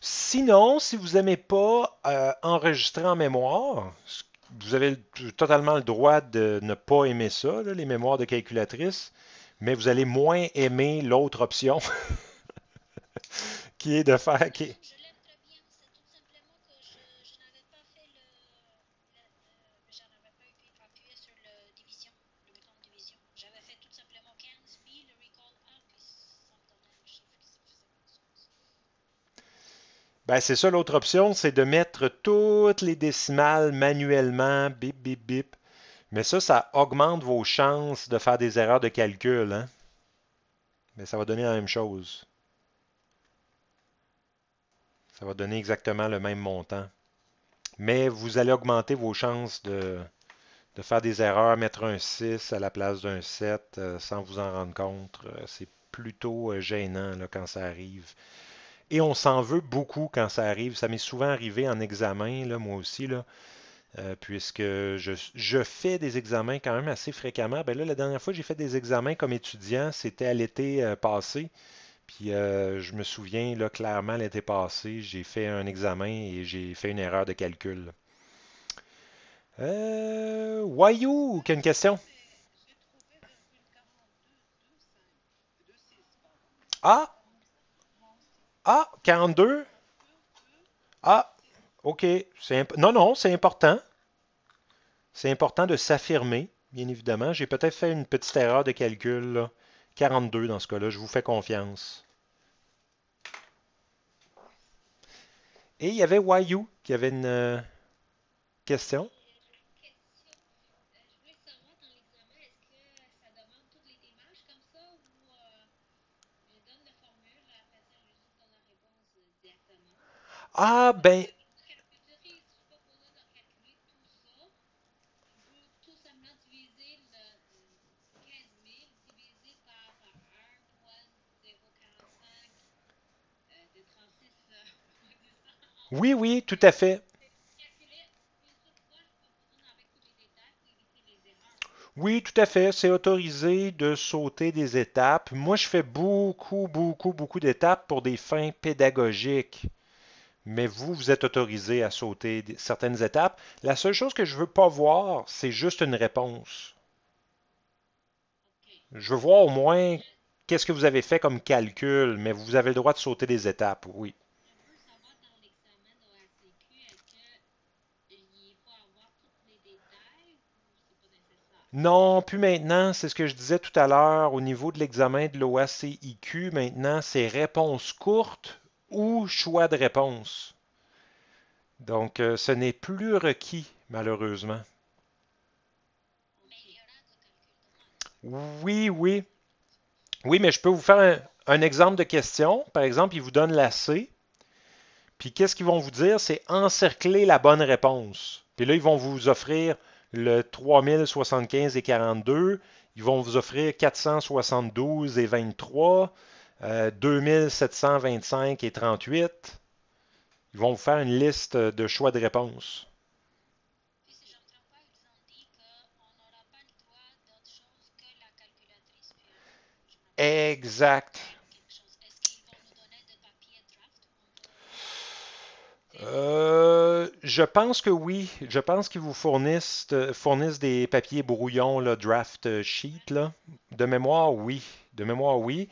Sinon, si vous n'aimez pas euh, enregistrer en mémoire, vous avez totalement le droit de ne pas aimer ça, les mémoires de calculatrice, mais vous allez moins aimer l'autre option <laughs> qui est de faire. Ben, c'est ça l'autre option, c'est de mettre toutes les décimales manuellement, bip, bip, bip. Mais ça, ça augmente vos chances de faire des erreurs de calcul. Hein? Mais ça va donner la même chose. Ça va donner exactement le même montant. Mais vous allez augmenter vos chances de, faire des erreurs, mettre un 6 à la place d'un 7 euh, sans vous en rendre compte. Euh, c'est plutôt euh, gênant quand ça arrive. Et on s'en veut beaucoup quand ça arrive. Ça m'est souvent arrivé en examen, là, moi aussi, là, euh, puisque je, fais des examens quand même assez fréquemment. Ben là, la dernière fois, j'ai fait des examens comme étudiant, c'était à l'été euh, passé. Puis euh, je me souviens, là, clairement, l'été passé, j'ai fait un examen et j'ai fait une erreur de calcul. Euh, Wayou, qui question? Ah, ah, 42. Ah, OK. Non, non, c'est important. C'est important de s'affirmer, bien évidemment. J'ai peut-être fait une petite erreur de calcul. 42 dans ce cas-là, je vous fais confiance. Et il y avait Wayu qui avait une euh, question. Ah ben... Oui, oui, tout à fait. Oui, tout à fait. C'est autorisé de sauter des étapes. Moi, je fais beaucoup, beaucoup, beaucoup d'étapes pour des fins pédagogiques mais vous, vous êtes autorisé à sauter certaines étapes. La seule chose que je ne veux pas voir, c'est juste une réponse. Je veux voir au moins qu'est-ce que vous avez fait comme calcul, mais vous avez le droit de sauter des étapes, oui. Non, plus maintenant, c'est ce que je disais tout à l'heure au niveau de l'examen de l'OACIQ. Maintenant, c'est réponse courte ou choix de réponse. Donc, euh, ce n'est plus requis, malheureusement. Oui, oui. Oui, mais je peux vous faire un, exemple de question. Par exemple, ils vous donnent la C. Puis qu'est-ce qu'ils vont vous dire? C'est encercler la bonne réponse. Puis là, ils vont vous offrir le 3075 et 42. Ils vont vous offrir 472 et 23. 2725 euh, et 38, ils vont vous faire une liste de choix de réponse. Exact. Euh, je pense que oui. Je pense qu'ils vous fournissent, euh, fournissent, des papiers brouillons, le draft sheet. De mémoire, oui. De mémoire, oui.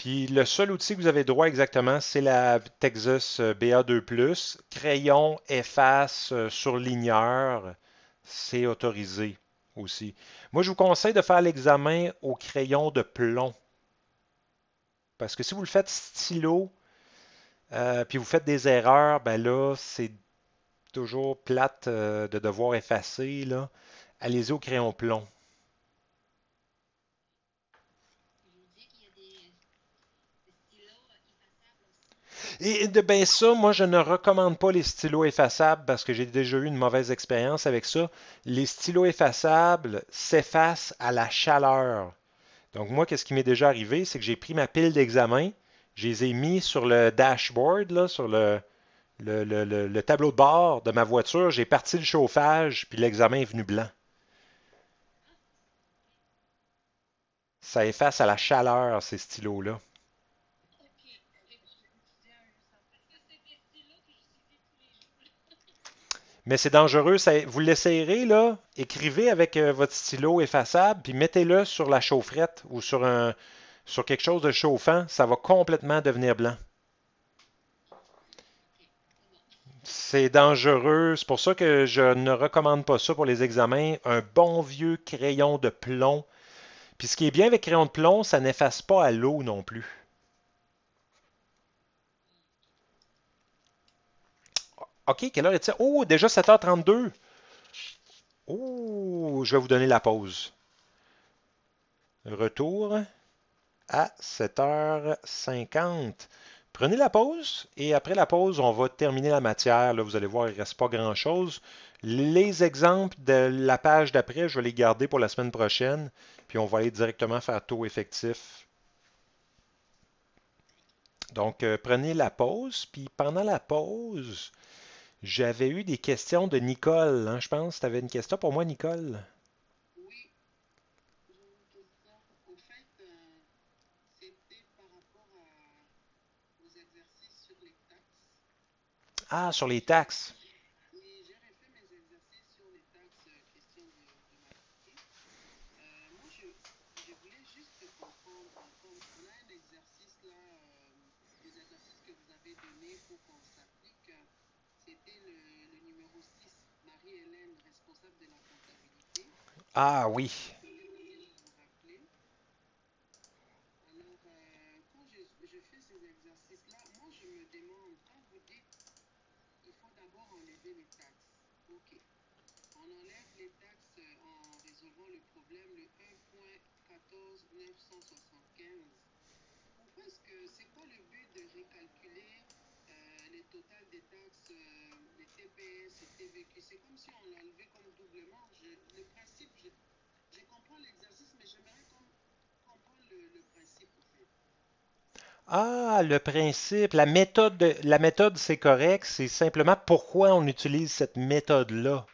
Puis le seul outil que vous avez droit exactement, c'est la Texas euh, BA2+. Crayon, efface, euh, surligneur, c'est autorisé aussi. Moi, je vous conseille de faire l'examen au crayon de plomb. Parce que si vous le faites stylo, euh, puis vous faites des erreurs, ben là, c'est toujours plate de devoir effacer. Allez-y au crayon plomb. Et de, bien ça, moi, je ne recommande pas les stylos effaçables parce que j'ai déjà eu une mauvaise expérience avec ça. Les stylos effaçables s'effacent à la chaleur. Donc, moi, qu'est-ce qui m'est déjà arrivé, c'est que j'ai pris ma pile d'examen, je les ai mis sur le dashboard, sur le tableau de bord de ma voiture, j'ai parti le chauffage, puis l'examen est venu blanc. Ça efface à la chaleur, ces stylos-là. Mais c'est dangereux. Ça, vous l'essayerez, là. Écrivez avec euh, votre stylo effaçable, puis mettez-le sur la chaufferette ou sur, un, sur quelque chose de chauffant. Ça va complètement devenir blanc. C'est dangereux. C'est pour ça que je ne recommande pas ça pour les examens. Un bon vieux crayon de plomb. Puis ce qui est bien avec crayon de plomb, ça n'efface pas à l'eau non plus. OK, quelle heure est-il? Oh, déjà 7h32. Oh, je vais vous donner la pause. Retour à 7h50. Prenez la pause et après la pause, on va terminer la matière. Là, vous allez voir, il ne reste pas grand-chose. Les exemples de la page d'après, je vais les garder pour la semaine prochaine. Puis on va aller directement faire taux effectif. Donc, euh, prenez la pause. Puis pendant la pause, j'avais eu des questions de Nicole, hein, je pense. Tu avais une question pour moi, Nicole? Oui. J'ai une question. Au fait, euh, c'était par rapport à, aux exercices sur les taxes. Ah, sur les taxes. Ah oui, le principe, la méthode, la méthode c'est correct, c'est simplement pourquoi on utilise cette méthode-là.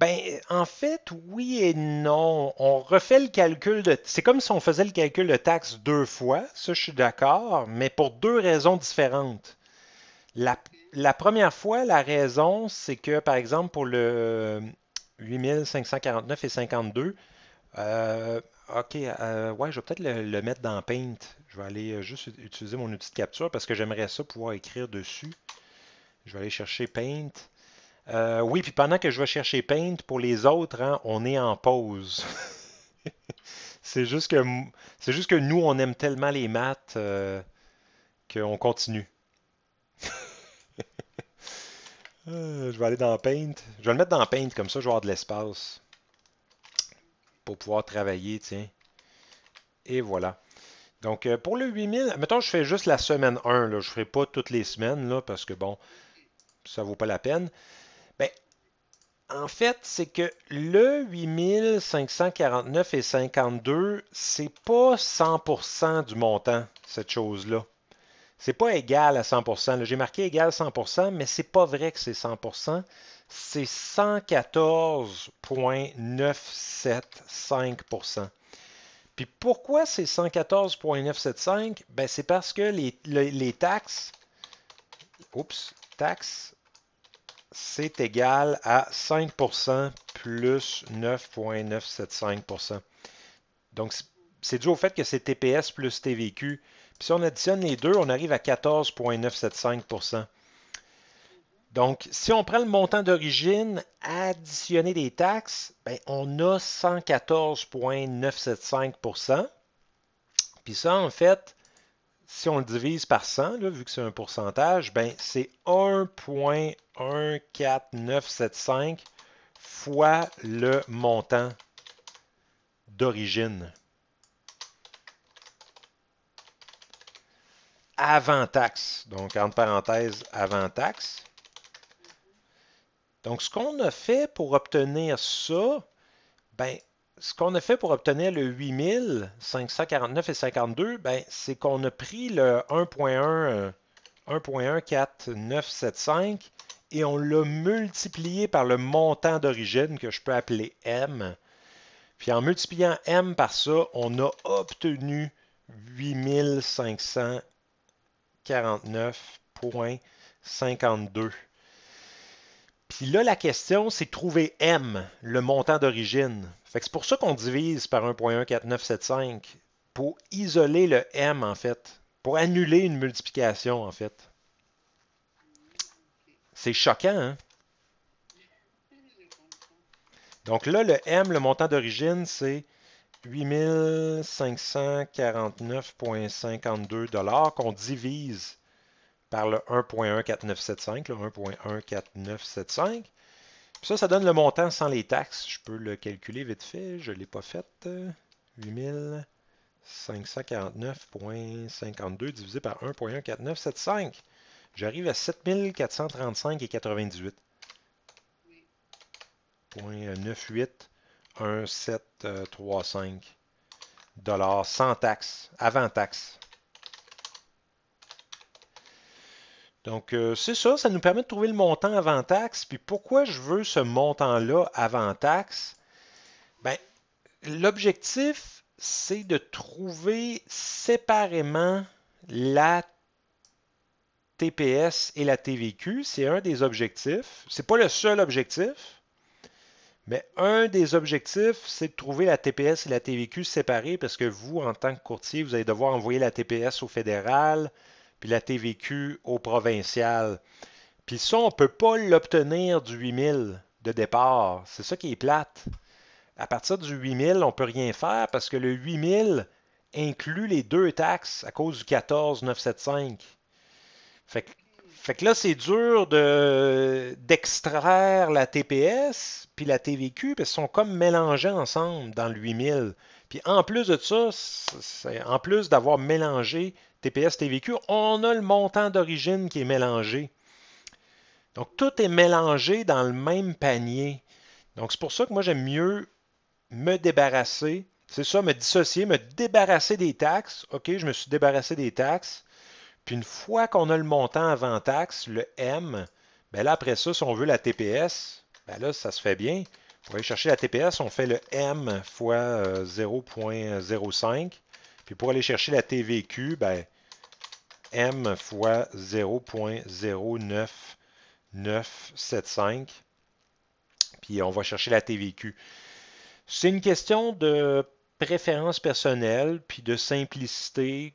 Ben, en fait, oui et non. On refait le calcul de. C'est comme si on faisait le calcul de taxe deux fois, ça je suis d'accord, mais pour deux raisons différentes. La, première fois, la raison, c'est que, par exemple, pour le 8549 euh, et 52, euh, OK, euh, ouais, je vais peut-être le, mettre dans Paint. Je vais aller juste utiliser mon outil de capture parce que j'aimerais ça pouvoir écrire dessus. Je vais aller chercher Paint. Euh, oui, puis pendant que je vais chercher Paint, pour les autres, hein, on est en pause. <laughs> c'est juste que juste que nous, on aime tellement les maths euh, qu'on continue. <laughs> Euh, je vais aller dans Paint. Je vais le mettre dans Paint, comme ça, je vais avoir de l'espace pour pouvoir travailler, tiens. Et voilà. Donc, pour le 8000, mettons, je fais juste la semaine 1. Je ne ferai pas toutes les semaines, parce que, bon, ça vaut pas la peine. En fait, c'est que le 8549 et 52, c'est pas 100% du montant, cette chose-là. C'est pas égal à 100%. J'ai marqué égal à 100%, mais c'est pas vrai que c'est 100%. C'est 114,975%. Puis pourquoi c'est 114,975? Ben c'est parce que les, les taxes, oups, taxes c'est égal à 5 plus 9,975 Donc, c'est dû au fait que c'est TPS plus TVQ. Puis si on additionne les deux, on arrive à 14,975 Donc, si on prend le montant d'origine, additionner des taxes, ben, on a 114,975 Puis ça, en fait, si on le divise par 100, vu que c'est un pourcentage, ben, c'est 1,1 1, 4, 9, 7, 5 fois le montant d'origine avant taxe. Donc, entre parenthèses, avant taxe. Donc, ce qu'on a fait pour obtenir ça, ben, ce qu'on a fait pour obtenir le 8549 et 52, ben, c'est qu'on a pris le 1.1, 1.14975 et on l'a multiplié par le montant d'origine que je peux appeler M. Puis en multipliant M par ça, on a obtenu 8549.52. Puis là, la question, c'est trouver M, le montant d'origine. c'est pour ça qu'on divise par 1.14975, pour isoler le M, en fait, pour annuler une multiplication, en fait. C'est choquant, hein? Donc là, le M, le montant d'origine, c'est 8549,52 qu'on divise par le 1.14975, le 1.14975. ça, ça donne le montant sans les taxes. Je peux le calculer vite fait. Je ne l'ai pas fait. 8549.52 divisé par 1.14975. J'arrive à 7435 et 98. Euh, euh, dollars sans taxe, avant taxe. Donc, euh, c'est ça, ça nous permet de trouver le montant avant taxe. Puis pourquoi je veux ce montant-là avant taxe? Ben, l'objectif, c'est de trouver séparément la TPS et la TVQ. C'est un des objectifs. C'est pas le seul objectif, mais un des objectifs, c'est de trouver la TPS et la TVQ séparées parce que vous, en tant que courtier, vous allez devoir envoyer la TPS au fédéral puis la TVQ au provincial. Puis ça, on ne peut pas l'obtenir du 8000 de départ. C'est ça qui est plate. À partir du 8000, on ne peut rien faire parce que le 8000 inclut les deux taxes à cause du 14975. Fait que, là, c'est dur de, d'extraire la TPS puis la TVQ parce qu'ils sont comme mélangés ensemble dans le 8000. Puis en plus de ça, en plus d'avoir mélangé TPS, TVQ, on a le montant d'origine qui est mélangé. Donc tout est mélangé dans le même panier. Donc c'est pour ça que moi j'aime mieux me débarrasser, c'est ça, me dissocier, me débarrasser des taxes. OK, je me suis débarrassé des taxes une fois qu'on a le montant avant taxe, le M, ben là, après ça, si on veut la TPS, ben là, ça se fait bien. Pour aller chercher la TPS, on fait le M fois 0.05. Euh, puis pour aller chercher la TVQ, ben, M fois 0.09975. Puis on va chercher la TVQ. C'est une question de préférence personnelle, puis de simplicité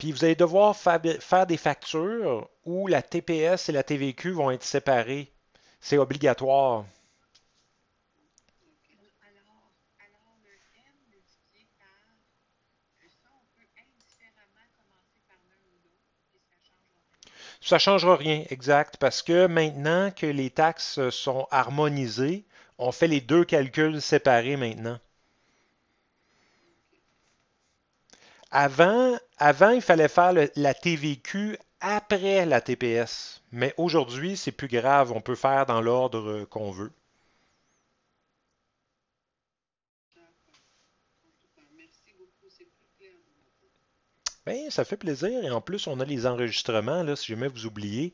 Puis vous allez devoir faire des factures où la TPS et la TVQ vont être séparées. C'est obligatoire. Ça ne changera rien, exact, parce que maintenant que les taxes sont harmonisées, on fait les deux calculs séparés maintenant. Avant, avant, il fallait faire la TVQ après la TPS. Mais aujourd'hui, c'est plus grave. On peut faire dans l'ordre euh, qu'on veut. Bien, ça fait plaisir. Et en plus, on a les enregistrements, là, si jamais vous oubliez.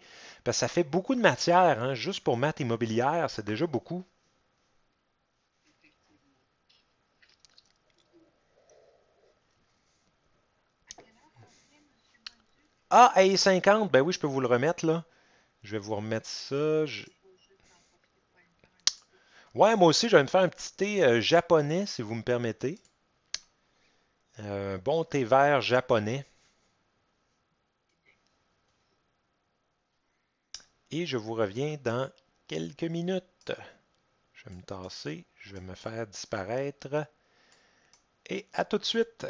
ça fait beaucoup de matière. Hein. Juste pour maths immobilière, c'est déjà beaucoup. Ah, ai 50, ben oui, je peux vous le remettre, là. Je vais vous remettre ça. Ouais, moi aussi, je vais me faire un petit thé euh, japonais, si vous me permettez. Un euh, bon thé vert japonais. Et je vous reviens dans quelques minutes. Je vais me tasser, je vais me faire disparaître. Et à tout de suite!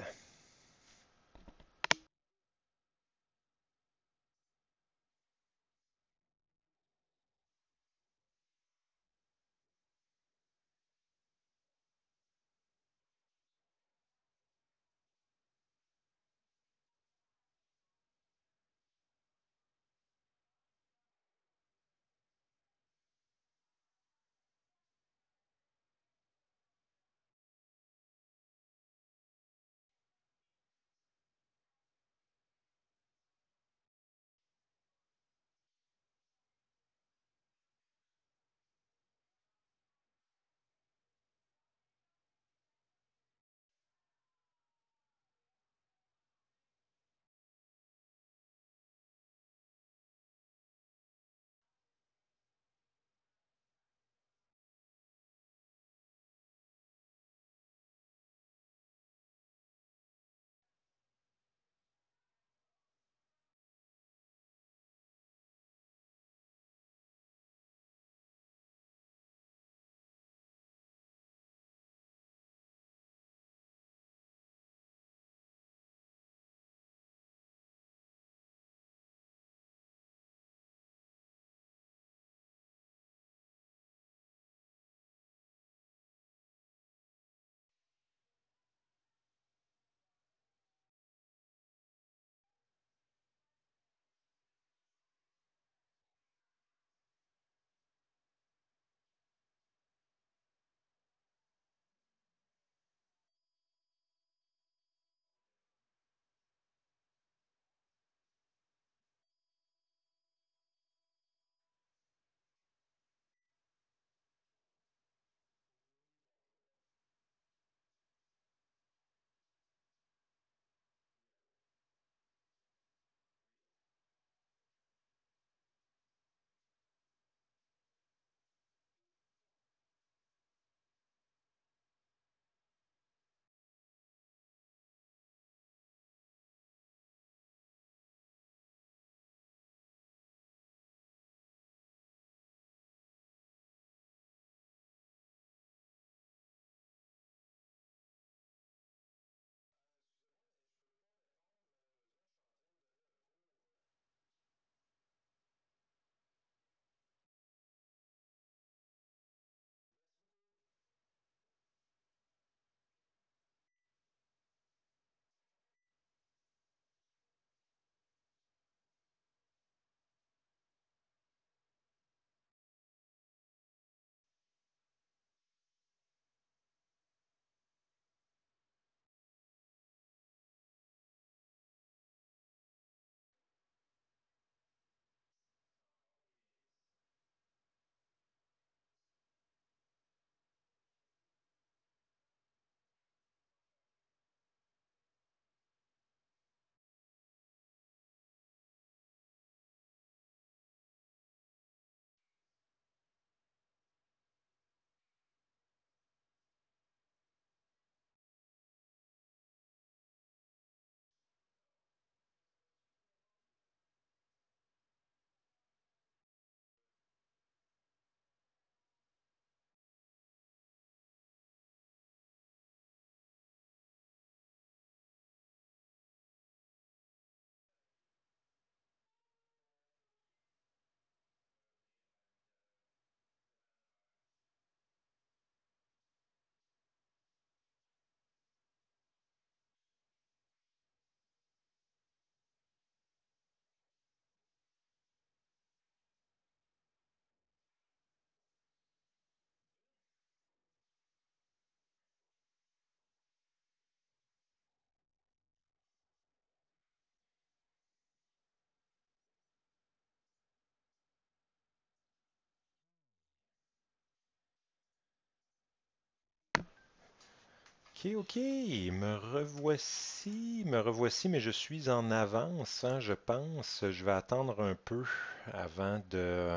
ok, Me revoici, me revoici, mais je suis en avance, hein, je pense. Je vais attendre un peu avant de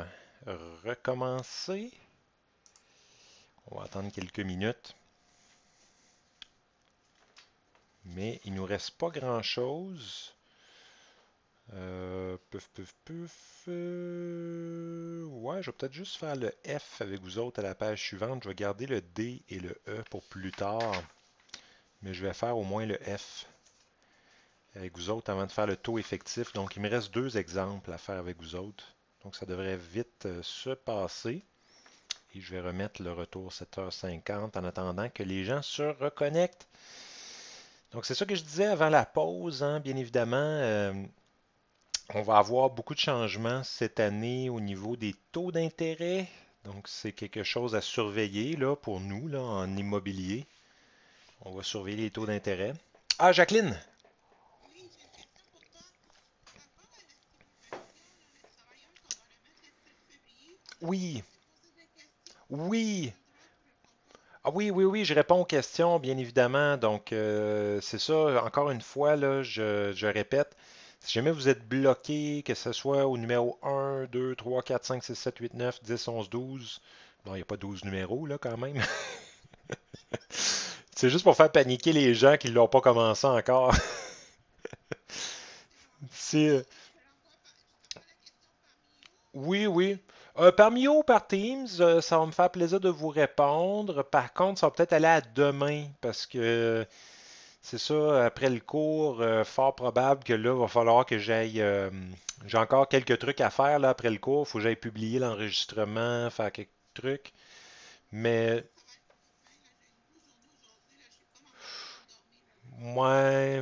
recommencer. On va attendre quelques minutes. Mais il nous reste pas grand-chose. Euh, puf puf euh, Ouais, je vais peut-être juste faire le F avec vous autres à la page suivante. Je vais garder le D et le E pour plus tard mais je vais faire au moins le F avec vous autres avant de faire le taux effectif. Donc, il me reste deux exemples à faire avec vous autres. Donc, ça devrait vite euh, se passer. Et je vais remettre le retour 7h50 en attendant que les gens se reconnectent. Donc, c'est ça que je disais avant la pause, hein. bien évidemment. Euh, on va avoir beaucoup de changements cette année au niveau des taux d'intérêt. Donc, c'est quelque chose à surveiller là, pour nous là, en immobilier. On va surveiller les taux d'intérêt. Ah, Jacqueline! Oui. Oui. Ah oui, oui, oui, je réponds aux questions, bien évidemment. Donc, euh, c'est ça, encore une fois, là, je, je répète. Si jamais vous êtes bloqué, que ce soit au numéro 1, 2, 3, 4, 5, 6, 7, 8, 9, 10, 11, 12, bon, il n'y a pas 12 numéros là quand même. <laughs> C'est juste pour faire paniquer les gens qui l'ont pas commencé encore. <laughs> Euh, oui, oui. Euh, parmi eux, par Teams, euh, ça va me faire plaisir de vous répondre. Par contre, ça va peut-être aller à demain parce que c'est ça, après le cours, fort probable que là, il va falloir que j'aille. J'ai encore quelques trucs à faire là, après le cours. Il faut que j'aille publier l'enregistrement, faire quelques trucs. Mais Ouais.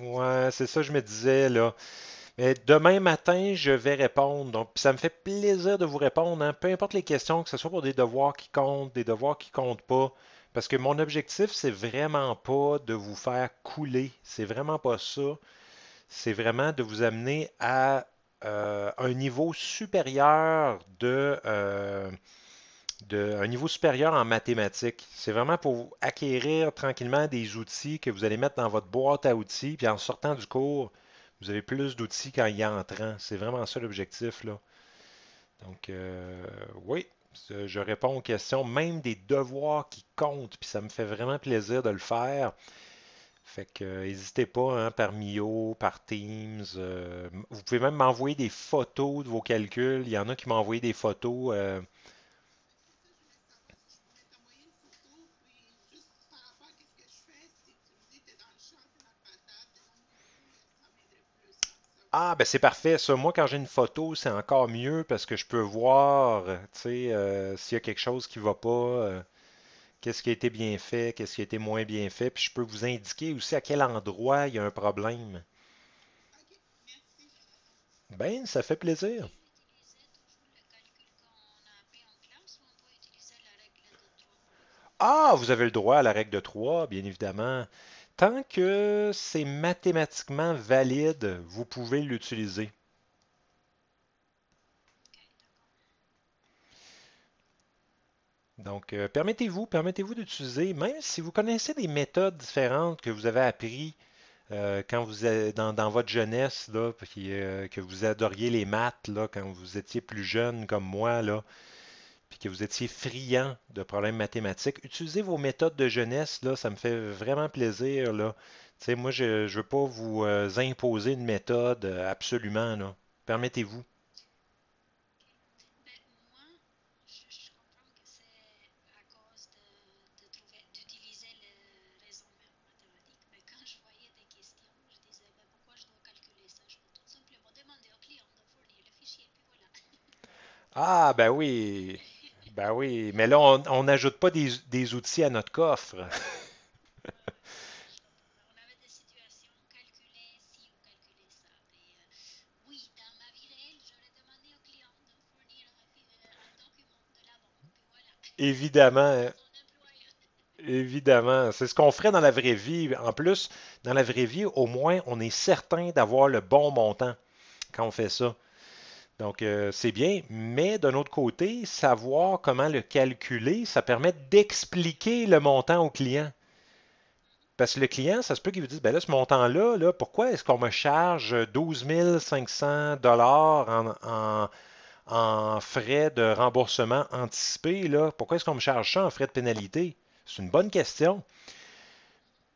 Ouais, c'est ça que je me disais, là. Mais demain matin, je vais répondre. Donc, ça me fait plaisir de vous répondre. Hein. Peu importe les questions, que ce soit pour des devoirs qui comptent, des devoirs qui comptent pas. Parce que mon objectif, c'est vraiment pas de vous faire couler. C'est vraiment pas ça. C'est vraiment de vous amener à euh, un niveau supérieur de. Euh, un niveau supérieur en mathématiques. C'est vraiment pour acquérir tranquillement des outils que vous allez mettre dans votre boîte à outils, puis en sortant du cours, vous avez plus d'outils qu'en y entrant. C'est vraiment ça l'objectif. là. Donc, euh, oui, je réponds aux questions, même des devoirs qui comptent, puis ça me fait vraiment plaisir de le faire. Fait que euh, n'hésitez pas hein, par Mio, par Teams. Euh, vous pouvez même m'envoyer des photos de vos calculs. Il y en a qui m'ont envoyé des photos Ah, ben c'est parfait. Ça, moi, quand j'ai une photo, c'est encore mieux parce que je peux voir, euh, tu sais, euh, s'il y a quelque chose qui va pas, euh, qu'est-ce qui a été bien fait, qu'est-ce qui a été moins bien fait, puis je peux vous indiquer aussi à quel endroit il y a un problème. Ben, ça fait plaisir. Ah, vous avez le droit à la règle de 3, bien évidemment. Tant que c'est mathématiquement valide, vous pouvez l'utiliser. Donc, euh, permettez-vous, permettez-vous d'utiliser, même si vous connaissez des méthodes différentes que vous avez apprises euh, quand vous êtes dans, votre jeunesse, là, euh, que vous adoriez les maths là, quand vous étiez plus jeune comme moi, là, et que vous étiez friand de problèmes mathématiques. Utilisez vos méthodes de jeunesse, ça me fait vraiment plaisir. Moi, je ne veux pas vous euh, imposer une méthode, euh, absolument. Permettez-vous. Ben, moi, je comprends que c'est à cause d'utiliser les raisons mathématiques, mais quand je voyais des questions, je disais, ben, pourquoi je dois calculer ça? Je vais tout simplement demander au client de voler le fichier, et puis voilà. Ah, ben oui <laughs> Ben oui, mais là, on n'ajoute pas des, outils à notre coffre. <laughs> Évidemment. Évidemment. C'est ce qu'on ferait dans la vraie vie. En plus, dans la vraie vie, au moins, on est certain d'avoir le bon montant quand on fait ça. Donc, euh, c'est bien, mais d'un autre côté, savoir comment le calculer, ça permet d'expliquer le montant au client. Parce que le client, ça se peut qu'il vous dise, ben là, ce montant-là, là, pourquoi est-ce qu'on me charge 12 500 dollars en, en, frais de remboursement anticipé? Là? Pourquoi est-ce qu'on me charge ça en frais de pénalité? C'est une bonne question.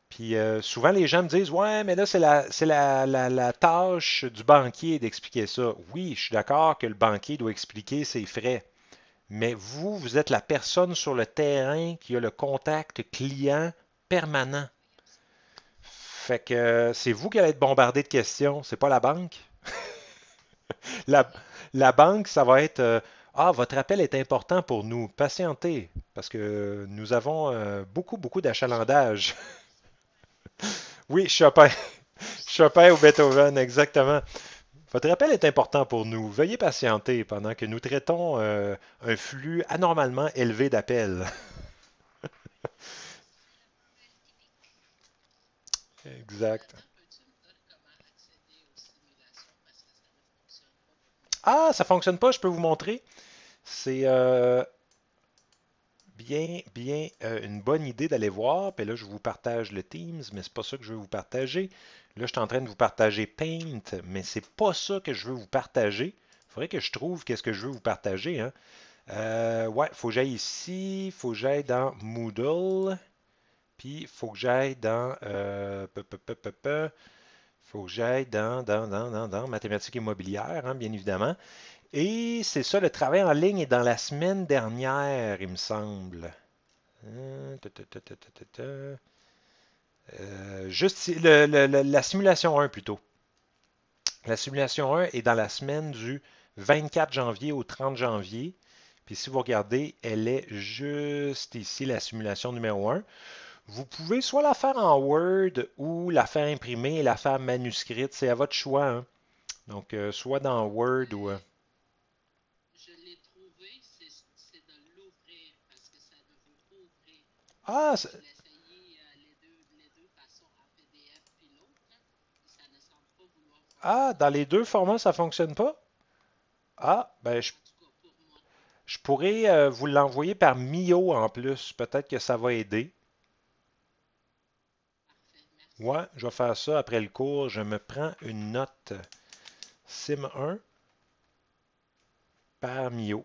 Puis euh, souvent, les gens me disent Ouais, mais là, c'est la, tâche du banquier d'expliquer ça. Oui, je suis d'accord que le banquier doit expliquer ses frais. Mais vous, vous êtes la personne sur le terrain qui a le contact client permanent. Fait que c'est vous qui allez être bombardé de questions, c'est pas la banque. <laughs> la, banque, ça va être euh, Ah, votre appel est important pour nous, patientez, parce que nous avons euh, beaucoup, beaucoup d'achalandage. <laughs> Oui, Chopin. <laughs> Chopin ou Beethoven, exactement. Votre appel est important pour nous. Veuillez patienter pendant que nous traitons euh, un flux anormalement élevé d'appels. <laughs> exact. Ah, ça fonctionne pas, je peux vous montrer. C'est euh, bien, bien euh, une bonne idée d'aller voir. Puis là, je vous partage le Teams, mais c'est pas ça que je veux vous partager. Là, je suis en train de vous partager Paint, mais c'est pas ça que je veux vous partager. Il faudrait que je trouve qu'est-ce que je veux vous partager. Ouais, hein. euh, il ouais, faut que j'aille ici, faut que j'aille dans Moodle, puis faut que j'aille dans... Euh, faut que j'aille dans, dans, dans, dans, mathématiques immobilières, hein, bien évidemment. Et c'est ça, le travail en ligne est dans la semaine dernière, il me semble. juste la simulation 1 plutôt. La simulation 1 est dans la semaine du 24 janvier au 30 janvier. Puis si vous regardez, elle est juste ici, la simulation numéro 1. Vous pouvez soit la faire en Word ou la faire imprimer et la faire manuscrite. C'est à votre choix. Hein. Donc, euh, soit dans Word ou... Euh, Ah, Ah, dans les deux formats, ça ne fonctionne pas? Ah, ben je, je pourrais euh, vous l'envoyer par Mio en plus. Peut-être que ça va aider. Ouais, je vais faire ça après le cours. Je me prends une note Sim1 par Mio.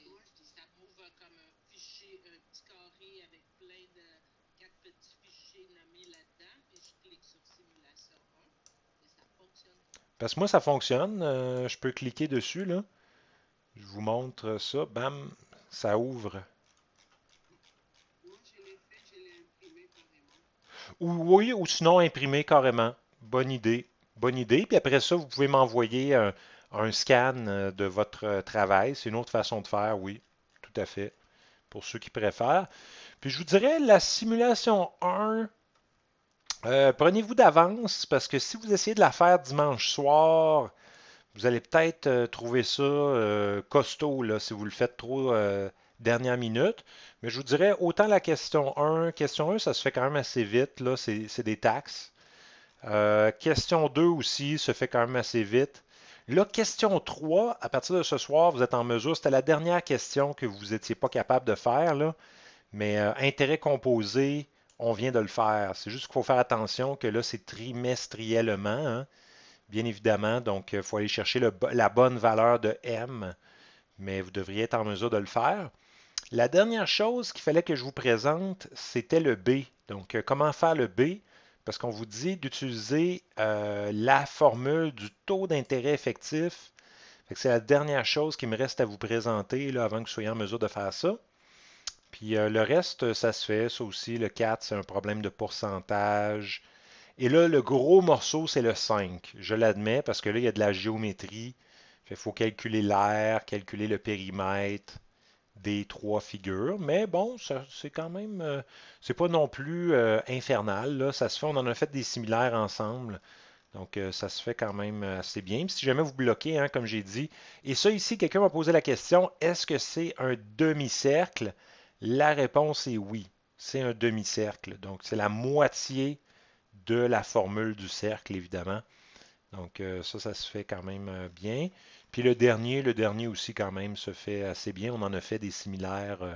Parce que moi, ça fonctionne. Euh, je peux cliquer dessus. Là. Je vous montre ça. Bam, ça ouvre. Ou, oui, ou sinon imprimer carrément. Bonne idée. Bonne idée. Puis après ça, vous pouvez m'envoyer un, un, scan euh, de votre euh, travail. C'est une autre façon de faire, oui. Tout à fait. Pour ceux qui préfèrent. Puis je vous dirais, la simulation 1, euh, prenez-vous d'avance parce que si vous essayez de la faire dimanche soir, vous allez peut-être euh, trouver ça euh, costaud si vous le faites trop dernière minute. Mais je vous dirais autant la question 1. Question 1, ça se fait quand même assez vite. Là, c'est des taxes. question 2 aussi se fait quand même assez vite. La question 3, à partir de ce soir, vous êtes en mesure, c'était la dernière question que vous n'étiez pas capable de faire, là, mais intérêt composé, on vient de le faire. C'est juste qu'il faut faire attention que là, c'est trimestriellement, hein. bien évidemment. Donc, il euh, faut aller chercher la bonne valeur de M, mais vous devriez être en mesure de le faire. La dernière chose qu'il fallait que je vous présente, c'était le B. Donc, euh, comment faire le B? Parce qu'on vous dit d'utiliser euh, la formule du taux d'intérêt effectif. C'est la dernière chose qui me reste à vous présenter là, avant que vous soyez en mesure de faire ça. Euh, le reste, ça se fait. Ça aussi, le 4, c'est un problème de pourcentage. Et là, le gros morceau, c'est le 5. Je l'admets parce que là, il y a de la géométrie. Il faut calculer l'air, calculer le périmètre des trois figures. Mais bon, c'est quand même. Euh, c'est pas non plus euh, infernal. Ça se fait, on en a fait des similaires ensemble. Donc, ça se fait quand même assez bien. Si jamais vous bloquez, hein, comme j'ai dit. Et ça, ici, quelqu'un m'a posé la question est-ce que c'est un demi-cercle la réponse est oui. C'est un demi-cercle. Donc, c'est la moitié de la formule du cercle, évidemment. Donc, euh, ça, ça se fait quand même euh, bien. Puis le dernier, le dernier aussi quand même se fait assez bien. On en a fait des similaires euh,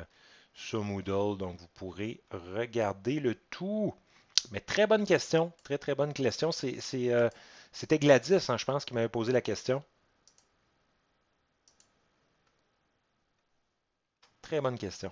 sur Moodle, donc vous pourrez regarder le tout. Mais très bonne question, très très bonne question. c'était Gladys, hein, je pense, qui m'avait posé la question. Très bonne question.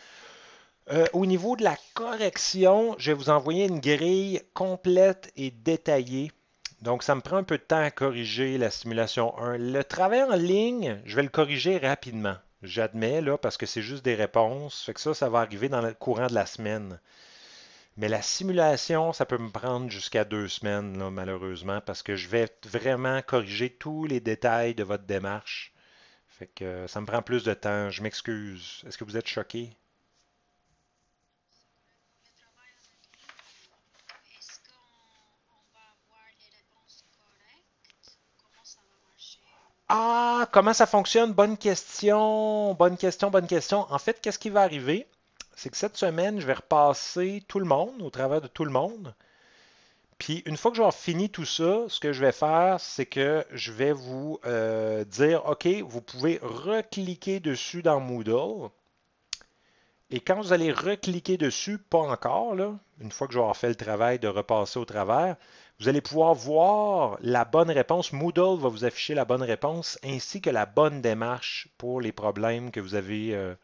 Euh, au niveau de la correction, je vais vous envoyer une grille complète et détaillée. Donc, ça me prend un peu de temps à corriger la simulation 1. Le travail en ligne, je vais le corriger rapidement. J'admets, là, parce que c'est juste des réponses. Fait que ça, ça va arriver dans le courant de la semaine. Mais la simulation, ça peut me prendre jusqu'à deux semaines, malheureusement, parce que je vais vraiment corriger tous les détails de votre démarche. Fait que euh, ça me prend plus de temps. Je m'excuse. Est-ce que vous êtes choqué? Ah, comment ça fonctionne? Bonne question, bonne question, bonne question. En fait, qu'est-ce qui va arriver? C'est que cette semaine, je vais repasser tout le monde, au travers de tout le monde. Puis une fois que j'aurai fini tout ça, ce que je vais faire, c'est que je vais vous euh, dire, OK, vous pouvez recliquer dessus dans Moodle. Et quand vous allez recliquer dessus, pas encore, là, une fois que j'aurai fait le travail de repasser au travers, vous allez pouvoir voir la bonne réponse. Moodle va vous afficher la bonne réponse ainsi que la bonne démarche pour les problèmes que vous avez euh,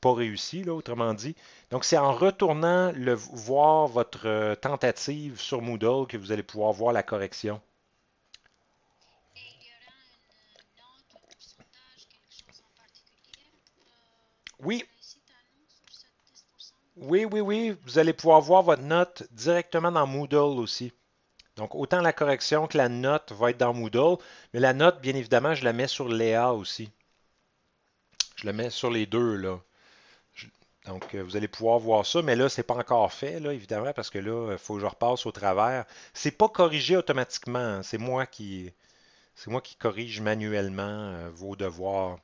pas réussi, là, autrement dit. Donc, c'est en retournant le, voir votre euh, tentative sur Moodle que vous allez pouvoir voir la correction. Oui, oui, oui, oui, vous allez pouvoir voir votre note directement dans Moodle aussi. Donc, autant la correction que la note va être dans Moodle, mais la note, bien évidemment, je la mets sur Léa aussi. Je la mets sur les deux, là. Donc, euh, vous allez pouvoir voir ça, mais là, ce n'est pas encore fait, là, évidemment, parce que là, il euh, faut que je repasse au travers. C'est pas corrigé automatiquement, hein. c'est moi qui c'est moi qui corrige manuellement euh, vos devoirs.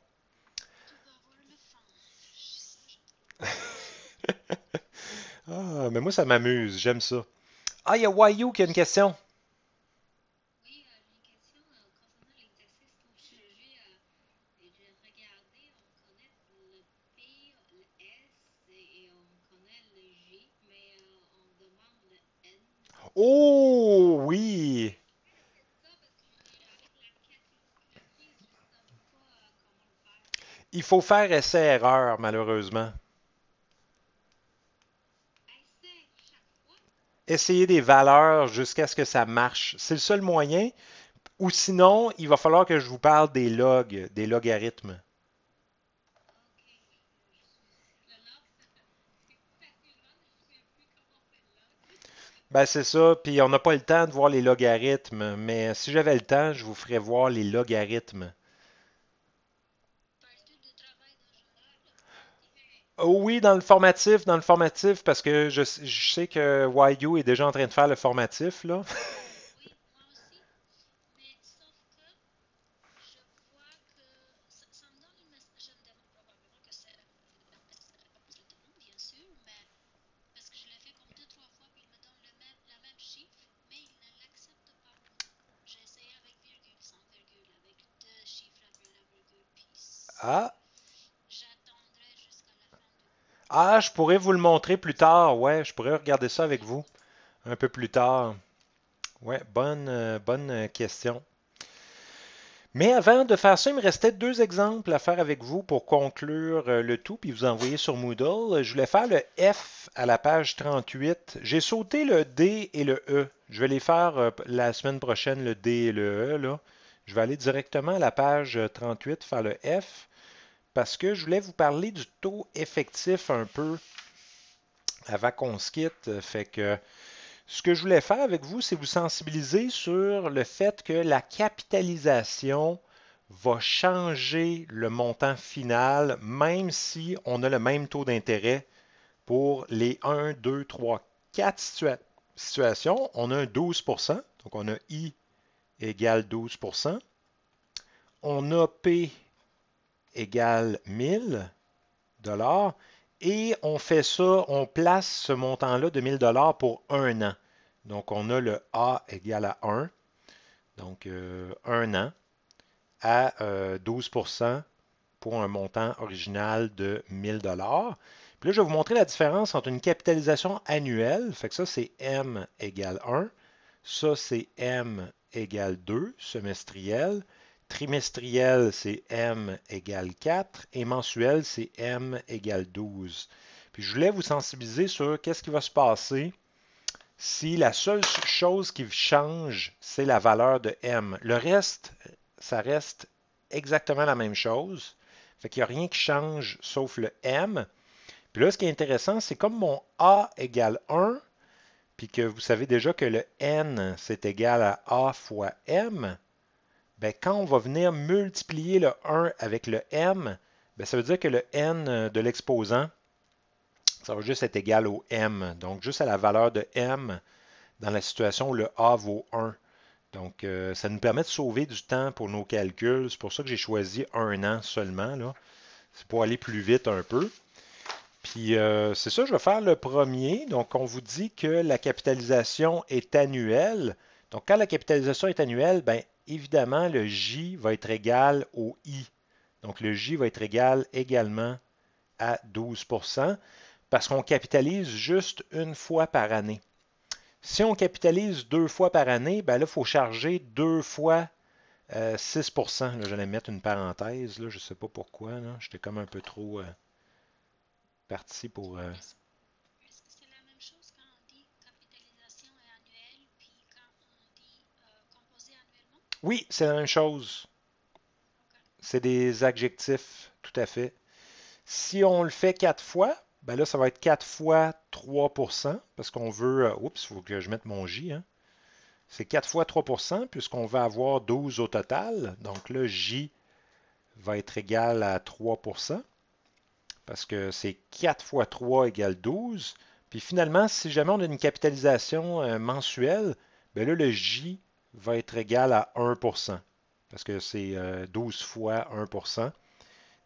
<laughs> Ah, mais moi, ça m'amuse, j'aime ça. Ah, il y a Yu qui a une question. Oui, j'ai une question concernant les tests. Il faut chercher. Et je vais regardé, on connaît le P, le S, et on connaît le G, mais on demande le N. Oh, oui! Il faut faire essai-erreur, malheureusement. Essayez des valeurs jusqu'à ce que ça marche. C'est le seul moyen. Ou sinon, il va falloir que je vous parle des logs, des logarithmes. Ben c'est ça, puis on n'a pas le temps de voir les logarithmes, mais si j'avais le temps, je vous ferais voir les logarithmes. oui, dans le formatif, dans le formatif parce que je je sais que Yu est déjà en train de faire le formatif là. Oui, moi aussi. <laughs> Mais sauf que je vois que ça me donne une message, Je ne demande probablement que ça répond à tout le monde, bien sûr, mais parce que je l'ai fait comme deux, trois fois, puis il me donne le même la même chiffre, mais il ne l'accepte pas. J'ai essayé avec virgule, sans virgule, avec deux chiffres avec la virgule piste. Ah. Ah, je pourrais vous le montrer plus tard. Ouais, je pourrais regarder ça avec vous un peu plus tard. Ouais, bonne, euh, bonne euh, question. Mais avant de faire ça, il me restait deux exemples à faire avec vous pour conclure euh, le tout puis vous envoyer sur Moodle. Je voulais faire le F à la page 38. J'ai sauté le D et le E. Je vais les faire la semaine prochaine, le D et le E. Je vais aller directement à la page 38 faire le F parce que je voulais vous parler du taux effectif un peu avant qu'on se quitte. Fait que ce que je voulais faire avec vous, c'est vous sensibiliser sur le fait que la capitalisation va changer le montant final, même si on a le même taux d'intérêt pour les 1, 2, 3, 4 situations. On a 12 donc on a I égale 12 On a P égale 1000 et on fait ça, on place ce montant-là de 1000 dollars pour un an. Donc on a le A égale à 1, donc euh, un an, à 12 euh, pour un montant original de 1000 Puis là, je vais vous montrer la différence entre une capitalisation annuelle, fait que ça c'est M égale 1, ça c'est M égale 2, semestriel, trimestriel, c'est M égale 4 et mensuel, c'est M égale 12. Puis je voulais vous sensibiliser sur qu'est-ce qui va se passer si la seule chose qui change, c'est la valeur de M. Le reste, ça reste exactement la même chose. Fait qu'il n'y a rien qui change sauf le M. Puis là, ce qui est intéressant, c'est comme mon A égale 1, puis que vous savez déjà que le N, c'est égal à A fois M, ben, quand on va venir multiplier le 1 avec le m, ben, ça veut dire que le n de l'exposant, ça va juste être égal au m. Donc, juste à la valeur de m dans la situation où le a vaut 1. Donc, euh, ça nous permet de sauver du temps pour nos calculs. C'est pour ça que j'ai choisi un an seulement. C'est pour aller plus vite un peu. Puis, euh, c'est ça, je vais faire le premier. Donc, on vous dit que la capitalisation est annuelle. Donc, quand la capitalisation est annuelle, ben, évidemment, le J va être égal au I. Donc, le J va être égal également à 12 parce qu'on capitalise juste une fois par année. Si on capitalise deux fois par année, ben là, il faut charger deux fois 6 euh, là, vais mettre une parenthèse, là, je ne sais pas pourquoi. J'étais comme un peu trop euh, parti pour... Euh, Oui, c'est la même chose. C'est des adjectifs, tout à fait. Si on le fait quatre fois, ben là, ça va être 4 fois 3 parce qu'on veut. Euh, oups, il faut que je mette mon J. Hein. C'est 4 fois 3 puisqu'on va avoir 12 au total. Donc là, J va être égal à 3 parce que c'est 4 fois 3 égale 12. Puis finalement, si jamais on a une capitalisation euh, mensuelle, ben là, le J va être égal à 1%, parce que c'est 12 euh, fois 1%.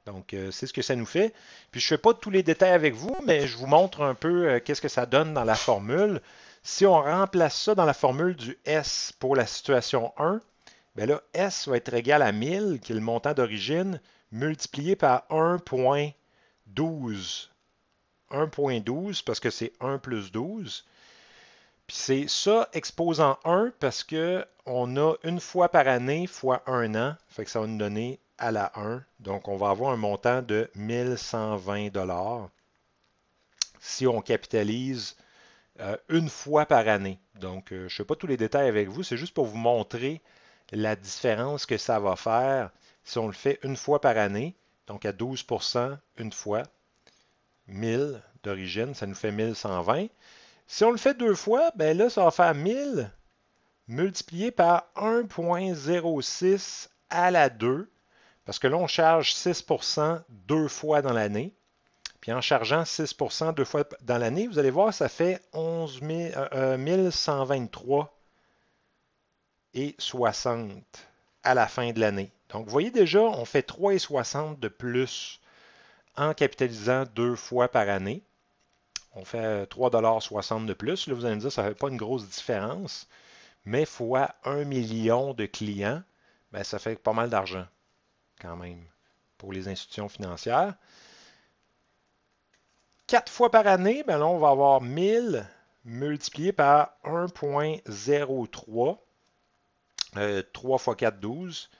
Donc, euh, c'est ce que ça nous fait. Puis, je ne fais pas tous les détails avec vous, mais je vous montre un peu euh, qu'est-ce que ça donne dans la formule. Si on remplace ça dans la formule du S pour la situation 1, bien là, S va être égal à 1000, qui est le montant d'origine, multiplié par 1.12. 1.12, parce que c'est 1 plus 12 c'est ça, exposant 1, parce qu'on a une fois par année fois un an, fait que ça va nous donner à la 1. Donc, on va avoir un montant de 1120 si on capitalise euh, une fois par année. Donc, euh, je ne sais pas tous les détails avec vous, c'est juste pour vous montrer la différence que ça va faire si on le fait une fois par année. Donc, à 12 une fois, 1000 d'origine, ça nous fait 1120. Si on le fait deux fois, ben là, ça va faire 1000 multiplié par 1.06 à la 2, parce que là, on charge 6 deux fois dans l'année. Puis en chargeant 6 deux fois dans l'année, vous allez voir, ça fait 11 euh, euh, et 60 à la fin de l'année. Donc, vous voyez déjà, on fait 3,60 de plus en capitalisant deux fois par année on fait 3,60$ euh, de plus. Là, vous allez me dire, ça ne fait pas une grosse différence, mais fois 1 million de clients, ben, ça fait pas mal d'argent quand même pour les institutions financières. Quatre fois par année, ben là, on va avoir 1000 multiplié par 1.03. 3 x 4, 12.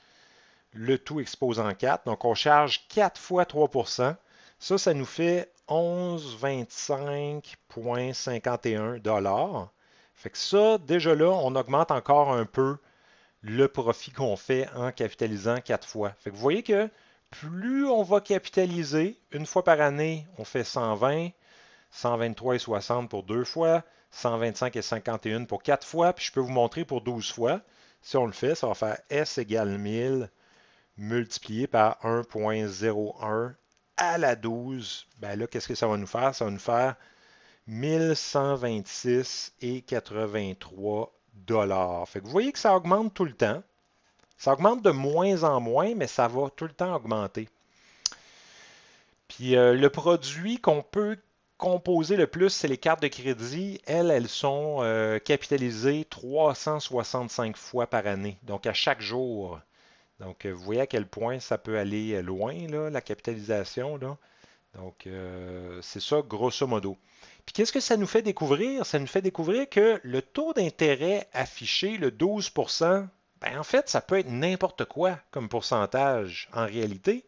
Le tout exposant 4. Donc, on charge 4 fois 3 Ça, ça nous fait 1125,51 Fait que ça, déjà là, on augmente encore un peu le profit qu'on fait en capitalisant quatre fois. Fait que vous voyez que plus on va capitaliser, une fois par année, on fait 120, 123 et 60 pour deux fois, 125 et 51 pour quatre fois, puis je peux vous montrer pour 12 fois. Si on le fait, ça va faire S égale 1000 multiplié par 1.01 à la 12, ben là, qu'est-ce que ça va nous faire? Ça va nous faire 1126 et 83 dollars. Fait que vous voyez que ça augmente tout le temps. Ça augmente de moins en moins, mais ça va tout le temps augmenter. Puis euh, le produit qu'on peut composer le plus, c'est les cartes de crédit. Elles, elles sont euh, capitalisées 365 fois par année. Donc à chaque jour, donc, euh, vous voyez à quel point ça peut aller euh, loin, là, la capitalisation. Là. Donc, euh, c'est ça, grosso modo. Puis, qu'est-ce que ça nous fait découvrir? Ça nous fait découvrir que le taux d'intérêt affiché, le 12 ben, en fait, ça peut être n'importe quoi comme pourcentage en réalité,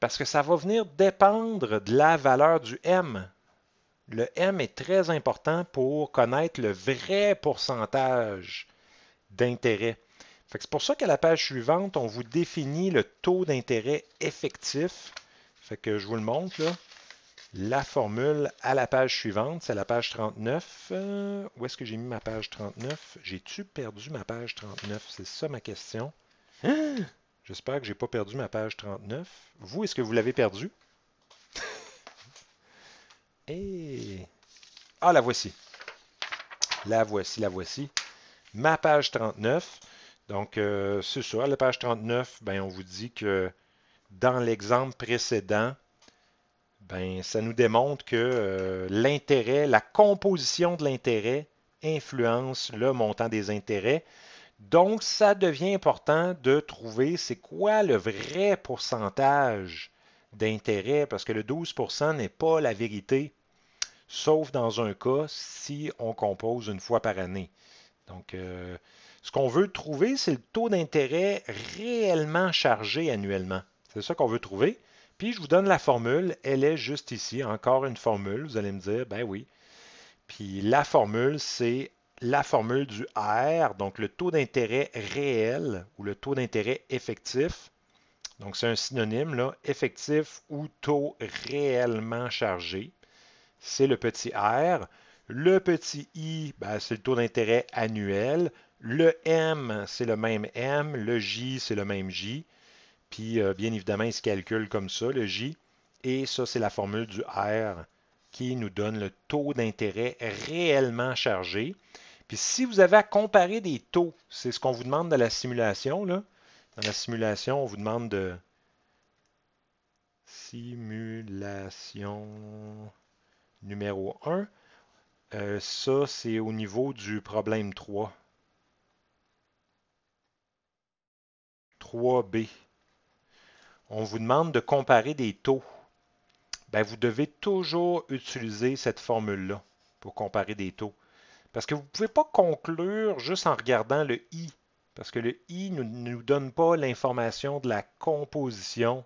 parce que ça va venir dépendre de la valeur du M. Le M est très important pour connaître le vrai pourcentage d'intérêt c'est pour ça qu'à la page suivante, on vous définit le taux d'intérêt effectif. Fait que je vous le montre là. La formule à la page suivante, c'est la page 39. Euh, où est-ce que j'ai mis ma page 39? J'ai-tu perdu ma page 39? C'est ça ma question. <gasps> J'espère que je n'ai pas perdu ma page 39. Vous, est-ce que vous l'avez perdue? <laughs> Eh! Ah, la voici. La voici, la voici. Ma page 39. Donc, euh, c'est ça. la page 39, ben, on vous dit que dans l'exemple précédent, ben, ça nous démontre que euh, l'intérêt, la composition de l'intérêt influence le montant des intérêts. Donc, ça devient important de trouver c'est quoi le vrai pourcentage d'intérêt, parce que le 12 n'est pas la vérité, sauf dans un cas si on compose une fois par année. Donc, euh, ce qu'on veut trouver, c'est le taux d'intérêt réellement chargé annuellement. C'est ça qu'on veut trouver. Puis je vous donne la formule, elle est juste ici, encore une formule, vous allez me dire, ben oui. Puis la formule, c'est la formule du R, donc le taux d'intérêt réel ou le taux d'intérêt effectif. Donc c'est un synonyme, là, effectif ou taux réellement chargé. C'est le petit R. Le petit I, ben, c'est le taux d'intérêt annuel. Le M, c'est le même M. Le J, c'est le même J. Puis, euh, bien évidemment, il se calcule comme ça, le J. Et ça, c'est la formule du R qui nous donne le taux d'intérêt réellement chargé. Puis, si vous avez à comparer des taux, c'est ce qu'on vous demande dans la simulation. Dans la simulation, on vous demande de... Simulation numéro 1. Euh, ça, c'est au niveau du problème 3. 3B. On vous demande de comparer des taux. Ben, vous devez toujours utiliser cette formule-là pour comparer des taux. Parce que vous ne pouvez pas conclure juste en regardant le I, parce que le I ne nous, donne pas l'information de la composition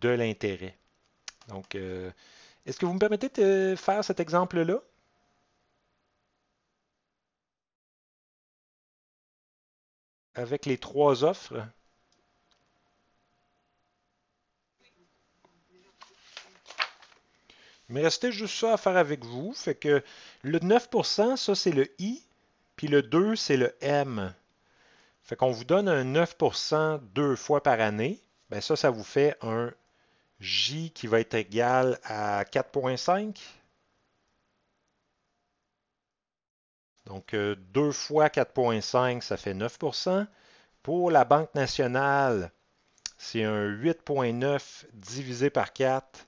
de l'intérêt. Donc, euh, est-ce que vous me permettez de faire cet exemple-là? Avec les trois offres. mais restez juste ça à faire avec vous. Fait que le 9%, ça c'est le I, puis le 2, c'est le M. Fait qu'on vous donne un 9% deux fois par année. Bien ça, ça vous fait un J qui va être égal à 4.5. Donc, 2 euh, fois 4,5, ça fait 9 Pour la Banque nationale, c'est un 8,9 divisé par 4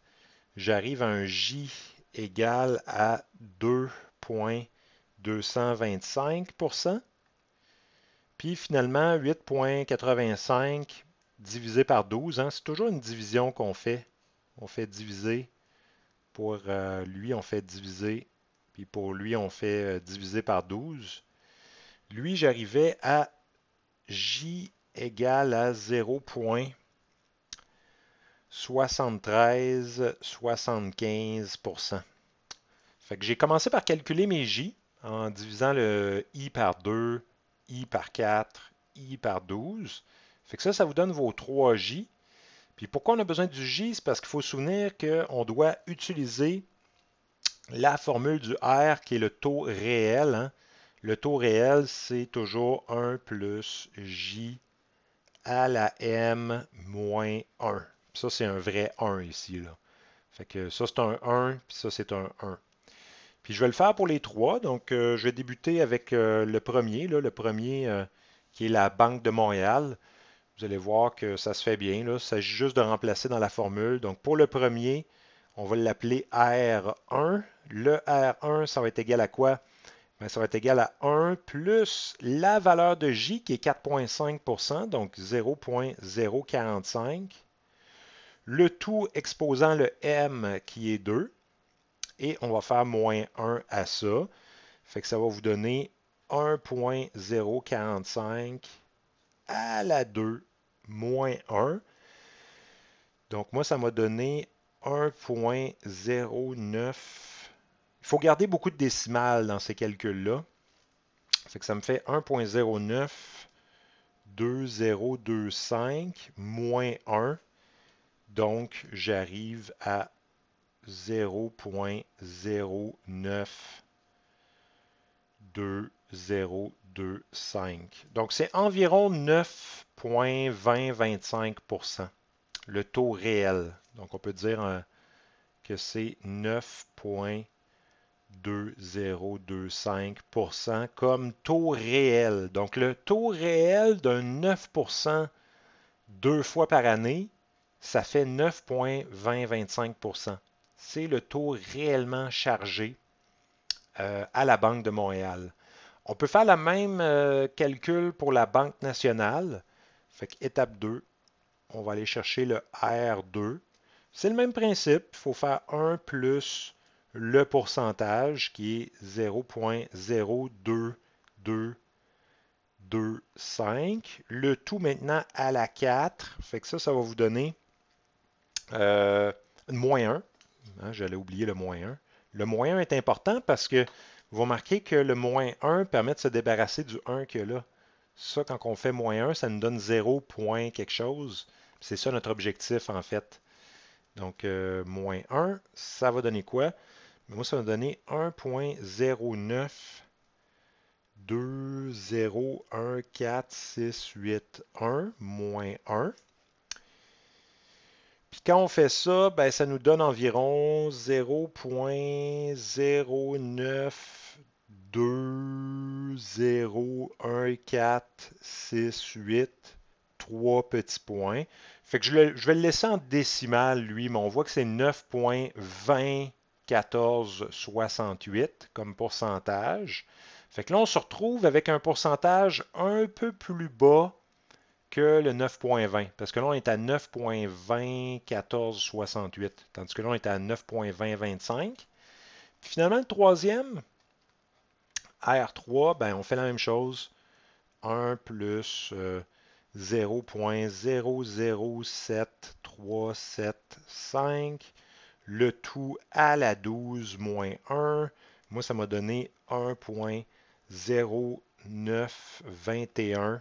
j'arrive à un J égal à 2,225 Puis finalement, 8,85 divisé par 12, hein, c'est toujours une division qu'on fait. On fait diviser. Pour euh, lui, on fait diviser. Puis pour lui, on fait euh, diviser par 12. Lui, j'arrivais à J égale à 0. 73-75 Fait que j'ai commencé par calculer mes J en divisant le I par 2, I par 4, I par 12. Fait que ça, ça vous donne vos 3 J. Puis pourquoi on a besoin du J? C'est parce qu'il faut se souvenir qu'on doit utiliser la formule du R qui est le taux réel. Hein. Le taux réel, c'est toujours 1 plus J à la M moins 1. Ça, c'est un vrai 1 ici. Là. Fait que ça, c'est un 1, puis ça, c'est un 1. Puis je vais le faire pour les trois. Donc, euh, je vais débuter avec euh, le premier, le premier euh, qui est la Banque de Montréal. Vous allez voir que ça se fait bien. Là. Il s'agit juste de remplacer dans la formule. Donc, pour le premier, on va l'appeler R1. Le R1, ça va être égal à quoi? Bien, ça va être égal à 1 plus la valeur de J qui est 4,5 donc 0,045 le tout exposant le M qui est 2. Et on va faire moins 1 à ça. Fait que ça va vous donner 1.045 à la 2 moins 1. Donc moi, ça m'a donné 1.09. Il faut garder beaucoup de décimales dans ces calculs-là. Fait que ça me fait 1.09 2025 moins 1 donc, j'arrive à 0.092025. Donc, c'est environ 9,2025 le taux réel. Donc, on peut dire hein, que c'est 9,2025 comme taux réel. Donc, le taux réel d'un 9 deux fois par année, ça fait 9.2025 25 C'est le taux réellement chargé euh, à la Banque de Montréal. On peut faire la même euh, calcul pour la Banque nationale. Fait que étape 2, on va aller chercher le R2. C'est le même principe, il faut faire 1 plus le pourcentage qui est 0.02225. Le tout maintenant à la 4, fait que ça, ça va vous donner euh, moins 1, hein, j'allais oublier le moins 1. Le moins 1 est important parce que vous remarquez que le moins 1 permet de se débarrasser du 1 que là. Ça, quand on fait moins 1, ça nous donne 0 point quelque chose. C'est ça notre objectif en fait. Donc, euh, moins 1, ça va donner quoi? Moi, ça va donner 1.09. 2, 0, 1, 4, 6, 8, 1, moins 1. Puis quand on fait ça, ben, ça nous donne environ 0.09201468 3 petits points. Fait que je, vais le laisser en décimal, lui, mais on voit que c'est 9.201468 comme pourcentage. Fait que là, on se retrouve avec un pourcentage un peu plus bas le 9.20. Parce que là, on est à 9.201468. Tandis que là, on est à 9.2025. Finalement, le troisième, R3, ben, on fait la même chose. 1 plus 0.007375. Euh, le tout à la 12 moins 1. Moi, ça m'a donné 1.0921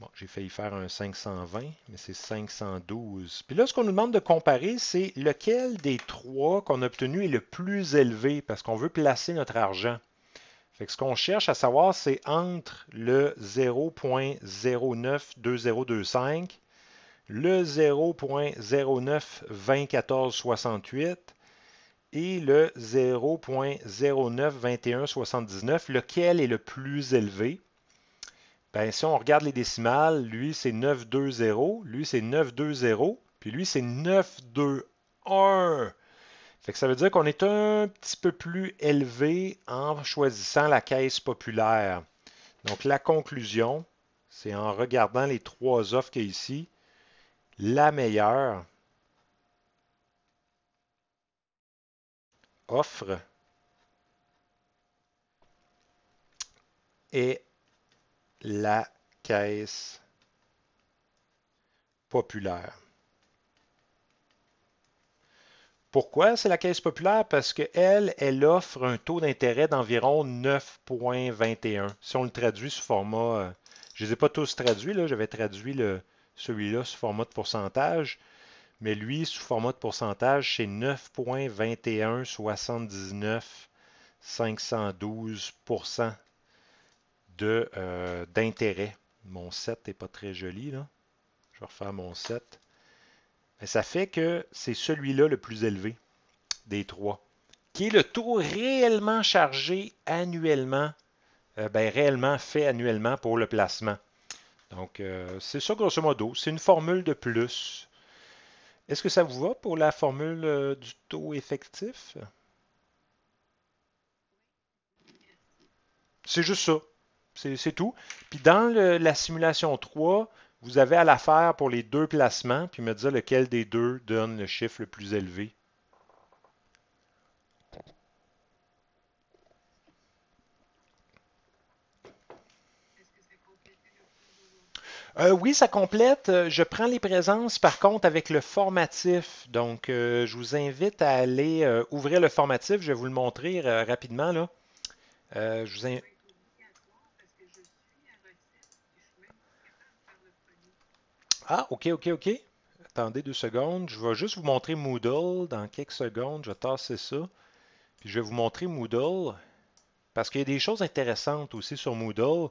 Bon, j'ai failli faire un 520, mais c'est 512. Puis là, ce qu'on nous demande de comparer, c'est lequel des trois qu'on a obtenu est le plus élevé, parce qu'on veut placer notre argent. Fait que ce qu'on cherche à savoir, c'est entre le 0.092025, le 0.092468 et le 0.092179, lequel est le plus élevé. Ben, si on regarde les décimales, lui c'est 920, lui c'est 920, puis lui c'est 921. Fait que ça veut dire qu'on est un petit peu plus élevé en choisissant la caisse populaire. Donc la conclusion, c'est en regardant les trois offres qu'il y a ici, la meilleure offre est la Caisse populaire. Pourquoi c'est la Caisse populaire? Parce qu'elle, elle offre un taux d'intérêt d'environ 9,21. Si on le traduit sous format, euh, je ne les ai pas tous traduits, j'avais traduit celui-là sous format de pourcentage, mais lui, sous format de pourcentage, c'est 79 512 euh, d'intérêt. mon 7 n'est pas très joli. Là. Je vais refaire mon 7. Mais ça fait que c'est celui-là le plus élevé des trois, qui est le taux réellement chargé annuellement, euh, ben, réellement fait annuellement pour le placement. Donc, euh, c'est ça grosso modo. C'est une formule de plus. Est-ce que ça vous va pour la formule du taux effectif? C'est juste ça. C'est tout. Puis dans la simulation 3, vous avez à la faire pour les deux placements, puis me dire lequel des deux donne le chiffre le plus élevé. Euh, oui, ça complète. Euh, je prends les présences, par contre, avec le formatif. Donc, euh, je vous invite à aller ouvrir le formatif. Je vais vous le montrer rapidement. Là. je vous invite... Ah, OK, OK, OK. Attendez deux secondes. Je vais juste vous montrer Moodle dans quelques secondes. Je vais tasser ça. Puis je vais vous montrer Moodle. Parce qu'il y a des choses intéressantes aussi sur Moodle.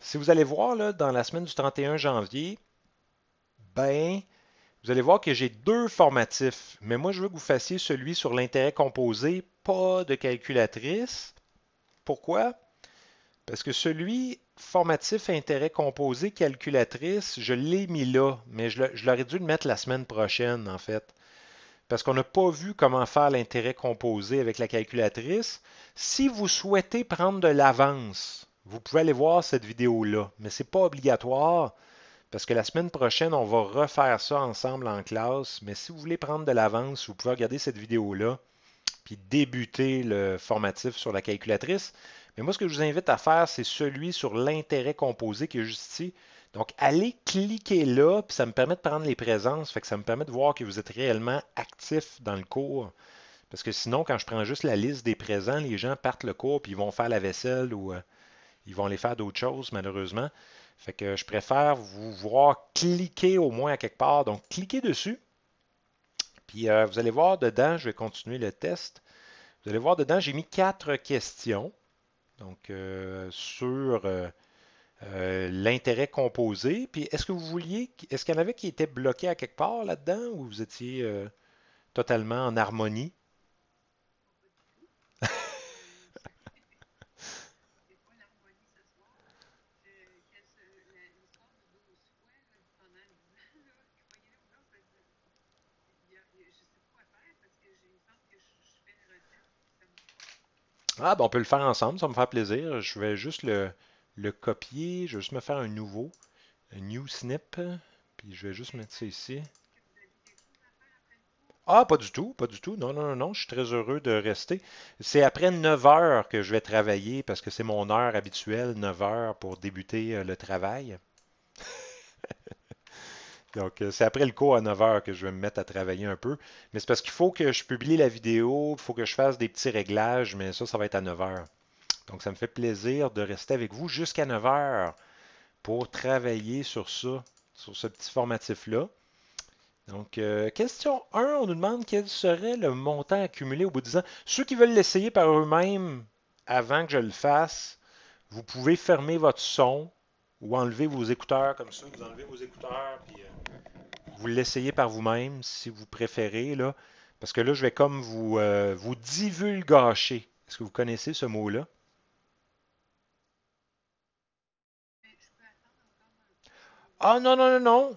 Si vous allez voir là, dans la semaine du 31 janvier, ben, vous allez voir que j'ai deux formatifs. Mais moi, je veux que vous fassiez celui sur l'intérêt composé, pas de calculatrice. Pourquoi? Parce que celui formatif intérêt composé calculatrice, je l'ai mis là, mais je l'aurais dû le mettre la semaine prochaine, en fait. Parce qu'on n'a pas vu comment faire l'intérêt composé avec la calculatrice. Si vous souhaitez prendre de l'avance, vous pouvez aller voir cette vidéo-là, mais ce n'est pas obligatoire. Parce que la semaine prochaine, on va refaire ça ensemble en classe. Mais si vous voulez prendre de l'avance, vous pouvez regarder cette vidéo-là, puis débuter le formatif sur la calculatrice. Mais moi, ce que je vous invite à faire, c'est celui sur l'intérêt composé qui est juste ici. Donc, allez cliquer là, puis ça me permet de prendre les présences, fait que ça me permet de voir que vous êtes réellement actif dans le cours. Parce que sinon, quand je prends juste la liste des présents, les gens partent le cours, puis ils vont faire la vaisselle ou euh, ils vont aller faire d'autres choses, malheureusement. Fait que je préfère vous voir cliquer au moins à quelque part. Donc, cliquez dessus. Puis, euh, vous allez voir dedans, je vais continuer le test. Vous allez voir dedans, j'ai mis quatre questions. Donc, euh, sur euh, euh, l'intérêt composé. Puis, est-ce que vous vouliez, est-ce qu'il y en avait qui étaient bloqués à quelque part là-dedans ou vous étiez totalement en harmonie? Ah, ben on peut le faire ensemble, ça me faire plaisir. Je vais juste le, copier, je vais juste me faire un nouveau, un new snip, puis je vais juste mettre ça ici. Ah, pas du tout, pas du tout. Non, non, non, non, je suis très heureux de rester. C'est après 9 heures que je vais travailler parce que c'est mon heure habituelle, 9 heures pour débuter euh, le travail. <laughs> Donc, euh, c'est après le cours à 9h que je vais me mettre à travailler un peu. Mais c'est parce qu'il faut que je publie la vidéo, il faut que je fasse des petits réglages, mais ça, ça va être à 9h. Donc, ça me fait plaisir de rester avec vous jusqu'à 9h pour travailler sur ça, sur ce petit formatif-là. Donc, euh, question 1, on nous demande quel serait le montant accumulé au bout de 10 ans. Ceux qui veulent l'essayer par eux-mêmes avant que je le fasse, vous pouvez fermer votre son, ou enlevez vos écouteurs comme ça, vous enlevez vos écouteurs, puis euh, vous l'essayez par vous-même si vous préférez. Là, parce que là, je vais comme vous, euh, vous divulgacher. Est-ce que vous connaissez ce mot-là? Ah non, non, non, non.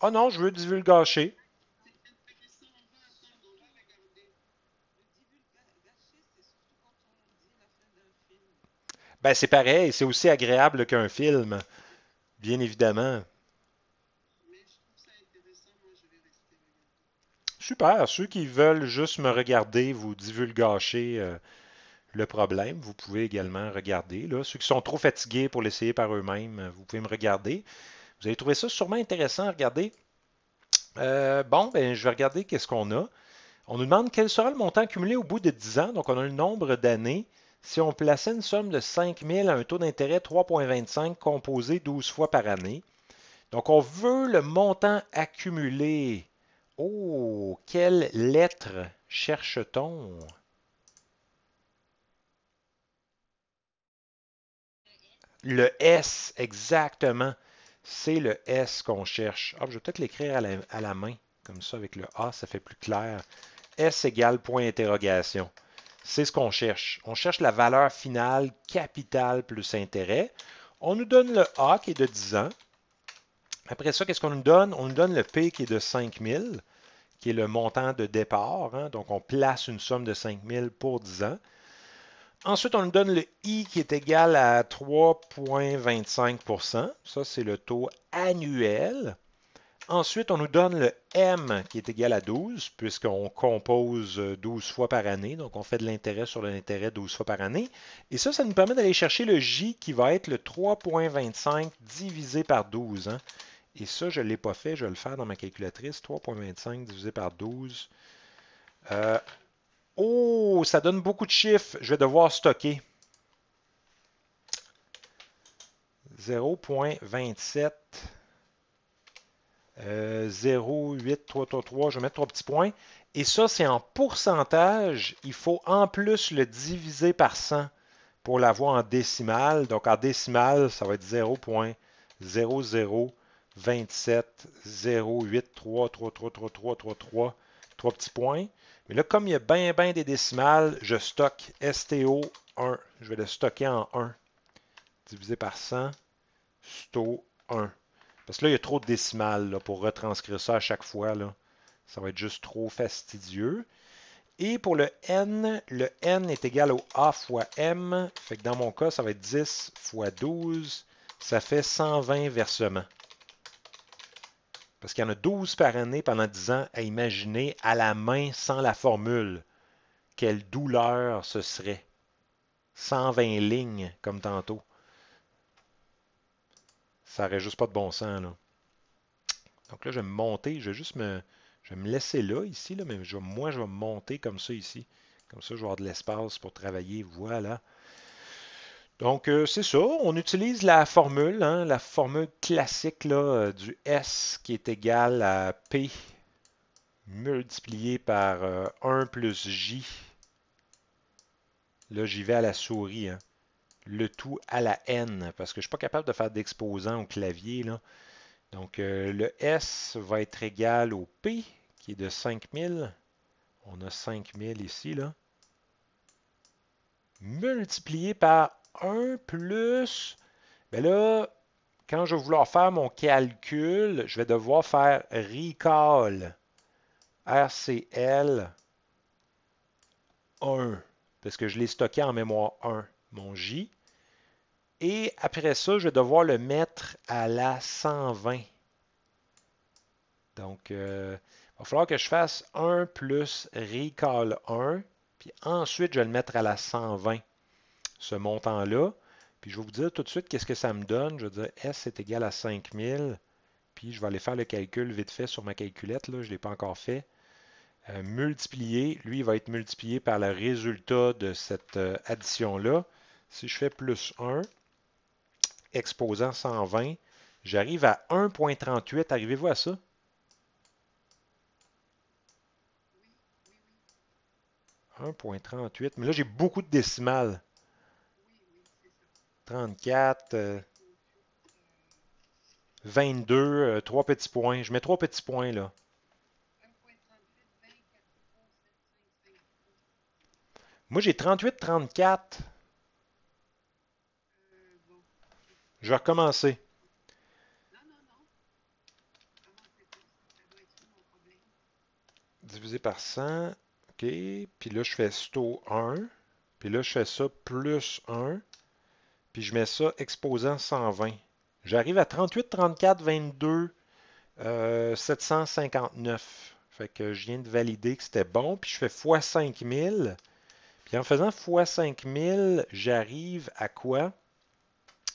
Ah non, je veux divulgacher. Ben, c'est pareil, c'est aussi agréable qu'un film, bien évidemment. Super, ceux qui veulent juste me regarder, vous divulgacher euh, le problème, vous pouvez également regarder. Là. Ceux qui sont trop fatigués pour l'essayer par eux-mêmes, vous pouvez me regarder. Vous avez trouvé ça sûrement intéressant à regarder. Euh, bon, ben, je vais regarder qu'est-ce qu'on a. On nous demande quel sera le montant cumulé au bout de 10 ans. Donc, on a le nombre d'années si on plaçait une somme de 5 000 à un taux d'intérêt 3,25 composé 12 fois par année. Donc, on veut le montant accumulé. Oh, quelle lettre cherche-t-on? Le S, exactement. C'est le S qu'on cherche. Ah, je vais peut-être l'écrire à, à la, main, comme ça, avec le A, ça fait plus clair. S égale point interrogation. C'est ce qu'on cherche. On cherche la valeur finale capital plus intérêt. On nous donne le A qui est de 10 ans. Après ça, qu'est-ce qu'on nous donne? On nous donne le P qui est de 5000, qui est le montant de départ. Hein. Donc, on place une somme de 5000 pour 10 ans. Ensuite, on nous donne le I qui est égal à 3,25 Ça, c'est le taux annuel. Ensuite, on nous donne le M qui est égal à 12, puisqu'on compose 12 euh, fois par année. Donc, on fait de l'intérêt sur l'intérêt 12 fois par année. Et ça, ça nous permet d'aller chercher le J qui va être le 3.25 divisé par 12. Hein. Et ça, je ne l'ai pas fait. Je vais le faire dans ma calculatrice. 3.25 divisé par 12. Euh, oh, ça donne beaucoup de chiffres. Je vais devoir stocker. 0.27 0, 8, 3, 3, 3, je vais mettre trois petits points. Et ça, c'est en pourcentage. Il faut en plus le diviser par 100 pour l'avoir en décimale. Donc, en décimale, ça va être 0.00. 27, 0, 8, 3, 3, 3, 3, 3, 3, 3, 3 petits points. Mais là, comme il y a bien, bien des décimales, je stocke STO 1. Je vais le stocker en 1. Divisé par 100, STO 1. Parce que là, il y a trop de décimales pour retranscrire ça à chaque fois. Là. Ça va être juste trop fastidieux. Et pour le n, le n est égal au a fois m. Fait que dans mon cas, ça va être 10 fois 12. Ça fait 120 versements. Parce qu'il y en a 12 par année pendant 10 ans à imaginer à la main sans la formule. Quelle douleur ce serait. 120 lignes comme tantôt. Ça n'aurait juste pas de bon sens. Donc là, je vais me monter. Je vais juste me, je me laisser là, ici. Là, mais moi, je vais me monter comme ça, ici. Comme ça, je vais avoir de l'espace pour travailler. Voilà. Donc, euh, c'est ça. On utilise la formule, hein, la formule classique euh, du S qui est égal à P multiplié par 1 euh, plus J. Là, j'y vais à la souris. Hein le tout à la N, parce que je ne suis pas capable de faire d'exposant au clavier. Donc, euh, le S va être égal au P, qui est de 5000. On a 5000 ici, là. Multiplié par 1 plus... Ben là, quand je vais vouloir faire mon calcul, je vais devoir faire recall RCL 1, parce que je l'ai stocké en mémoire 1, mon J. Et après ça, je vais devoir le mettre à la 120. Donc, il euh, va falloir que je fasse 1 plus recall 1. Puis ensuite, je vais le mettre à la 120, ce montant-là. Puis je vais vous dire tout de suite qu'est-ce que ça me donne. Je vais dire S est égal à 5000. Puis je vais aller faire le calcul vite fait sur ma calculette. Là, je ne l'ai pas encore fait. Multiplier. Euh, multiplié, lui, il va être multiplié par le résultat de cette euh, addition-là. Si je fais plus 1, exposant 120. J'arrive à 1.38. Arrivez-vous à ça? 1.38. Mais là, j'ai beaucoup de décimales. 34, 22, 3 petits points. Je mets 3 petits points là. Moi, j'ai 38, 34. Je vais recommencer. Divisé par 100. OK. Puis là, je fais sto 1. Puis là, je fais ça plus 1. Puis je mets ça exposant 120. J'arrive à 38, 34, 22, 759. Fait que je viens de valider que c'était bon. Puis je fais x 5000. Puis en faisant x 5000, j'arrive à quoi?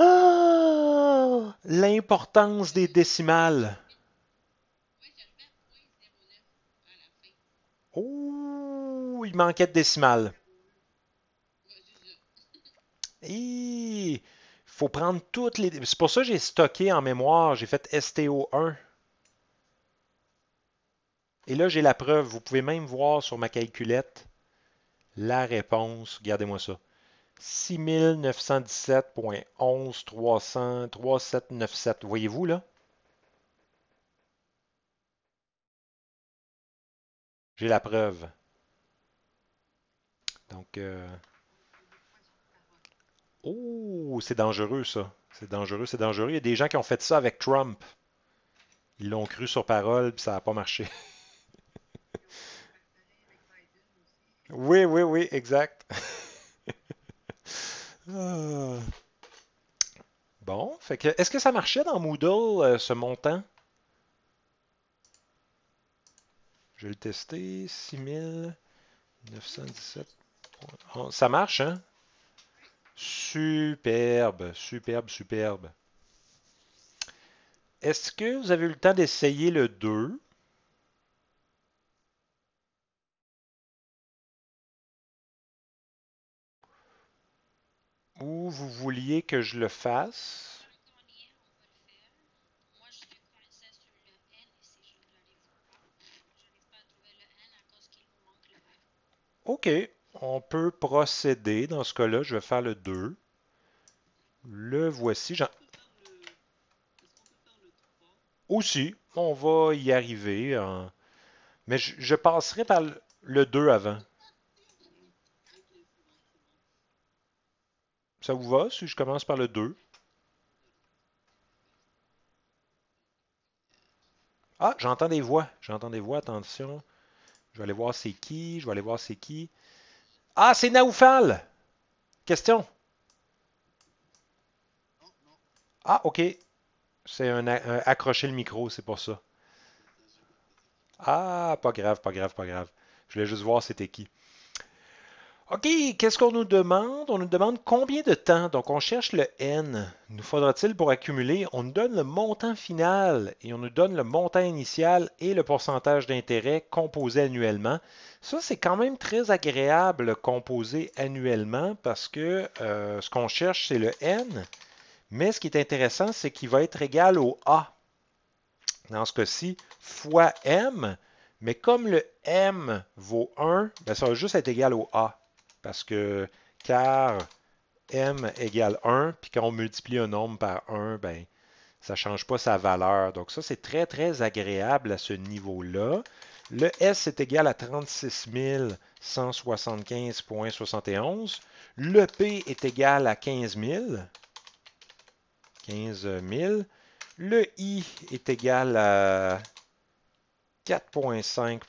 Ah, L'importance des décimales. Oh, il manquait de décimales. Il faut prendre toutes les... C'est pour ça que j'ai stocké en mémoire. J'ai fait STO1. Et là, j'ai la preuve. Vous pouvez même voir sur ma calculette la réponse. Regardez-moi ça. 6917.11.300.3797. Voyez-vous là? J'ai la preuve. Donc, euh, oh, c'est dangereux ça. C'est dangereux, c'est dangereux. Il y a des gens qui ont fait ça avec Trump. Ils l'ont cru sur parole, puis ça n'a pas marché. <laughs> oui, oui, oui, exact. <laughs> Euh. Bon, fait que est-ce que ça marchait dans Moodle euh, ce montant? Je vais le tester. 6917. Ça marche, hein? Superbe, superbe, superbe. Est-ce que vous avez eu le temps d'essayer le 2? ou vous vouliez que je le fasse. OK, on peut procéder. Dans ce cas-là, je vais faire le 2. Le voici. ou Aussi, on va y arriver. Hein. Mais je, je passerai par le 2 avant. Ça vous va si je commence par le 2? Ah, j'entends des voix. J'entends des voix, attention. Je vais aller voir c'est qui. Je vais aller voir c'est qui. Ah, c'est Naoufal! Question? Ah, ok. C'est un, un, accrocher le micro, c'est pour ça. Ah, pas grave, pas grave, pas grave. Je voulais juste voir c'était qui. OK, qu'est-ce qu'on nous demande? On nous demande combien de temps. Donc, on cherche le N. Nous faudra-t-il pour accumuler? On nous donne le montant final et on nous donne le montant initial et le pourcentage d'intérêt composé annuellement. Ça, c'est quand même très agréable composé annuellement parce que euh, ce qu'on cherche, c'est le N. Mais ce qui est intéressant, c'est qu'il va être égal au A. Dans ce cas-ci, fois M. Mais comme le M vaut 1, ben, ça va juste être égal au A. Parce que car m égale 1, puis quand on multiplie un nombre par 1, ben, ça ne change pas sa valeur. Donc ça, c'est très, très agréable à ce niveau-là. Le S est égal à 36 175.71. Le P est égal à 15 000. 15 000. Le I est égal à 4,5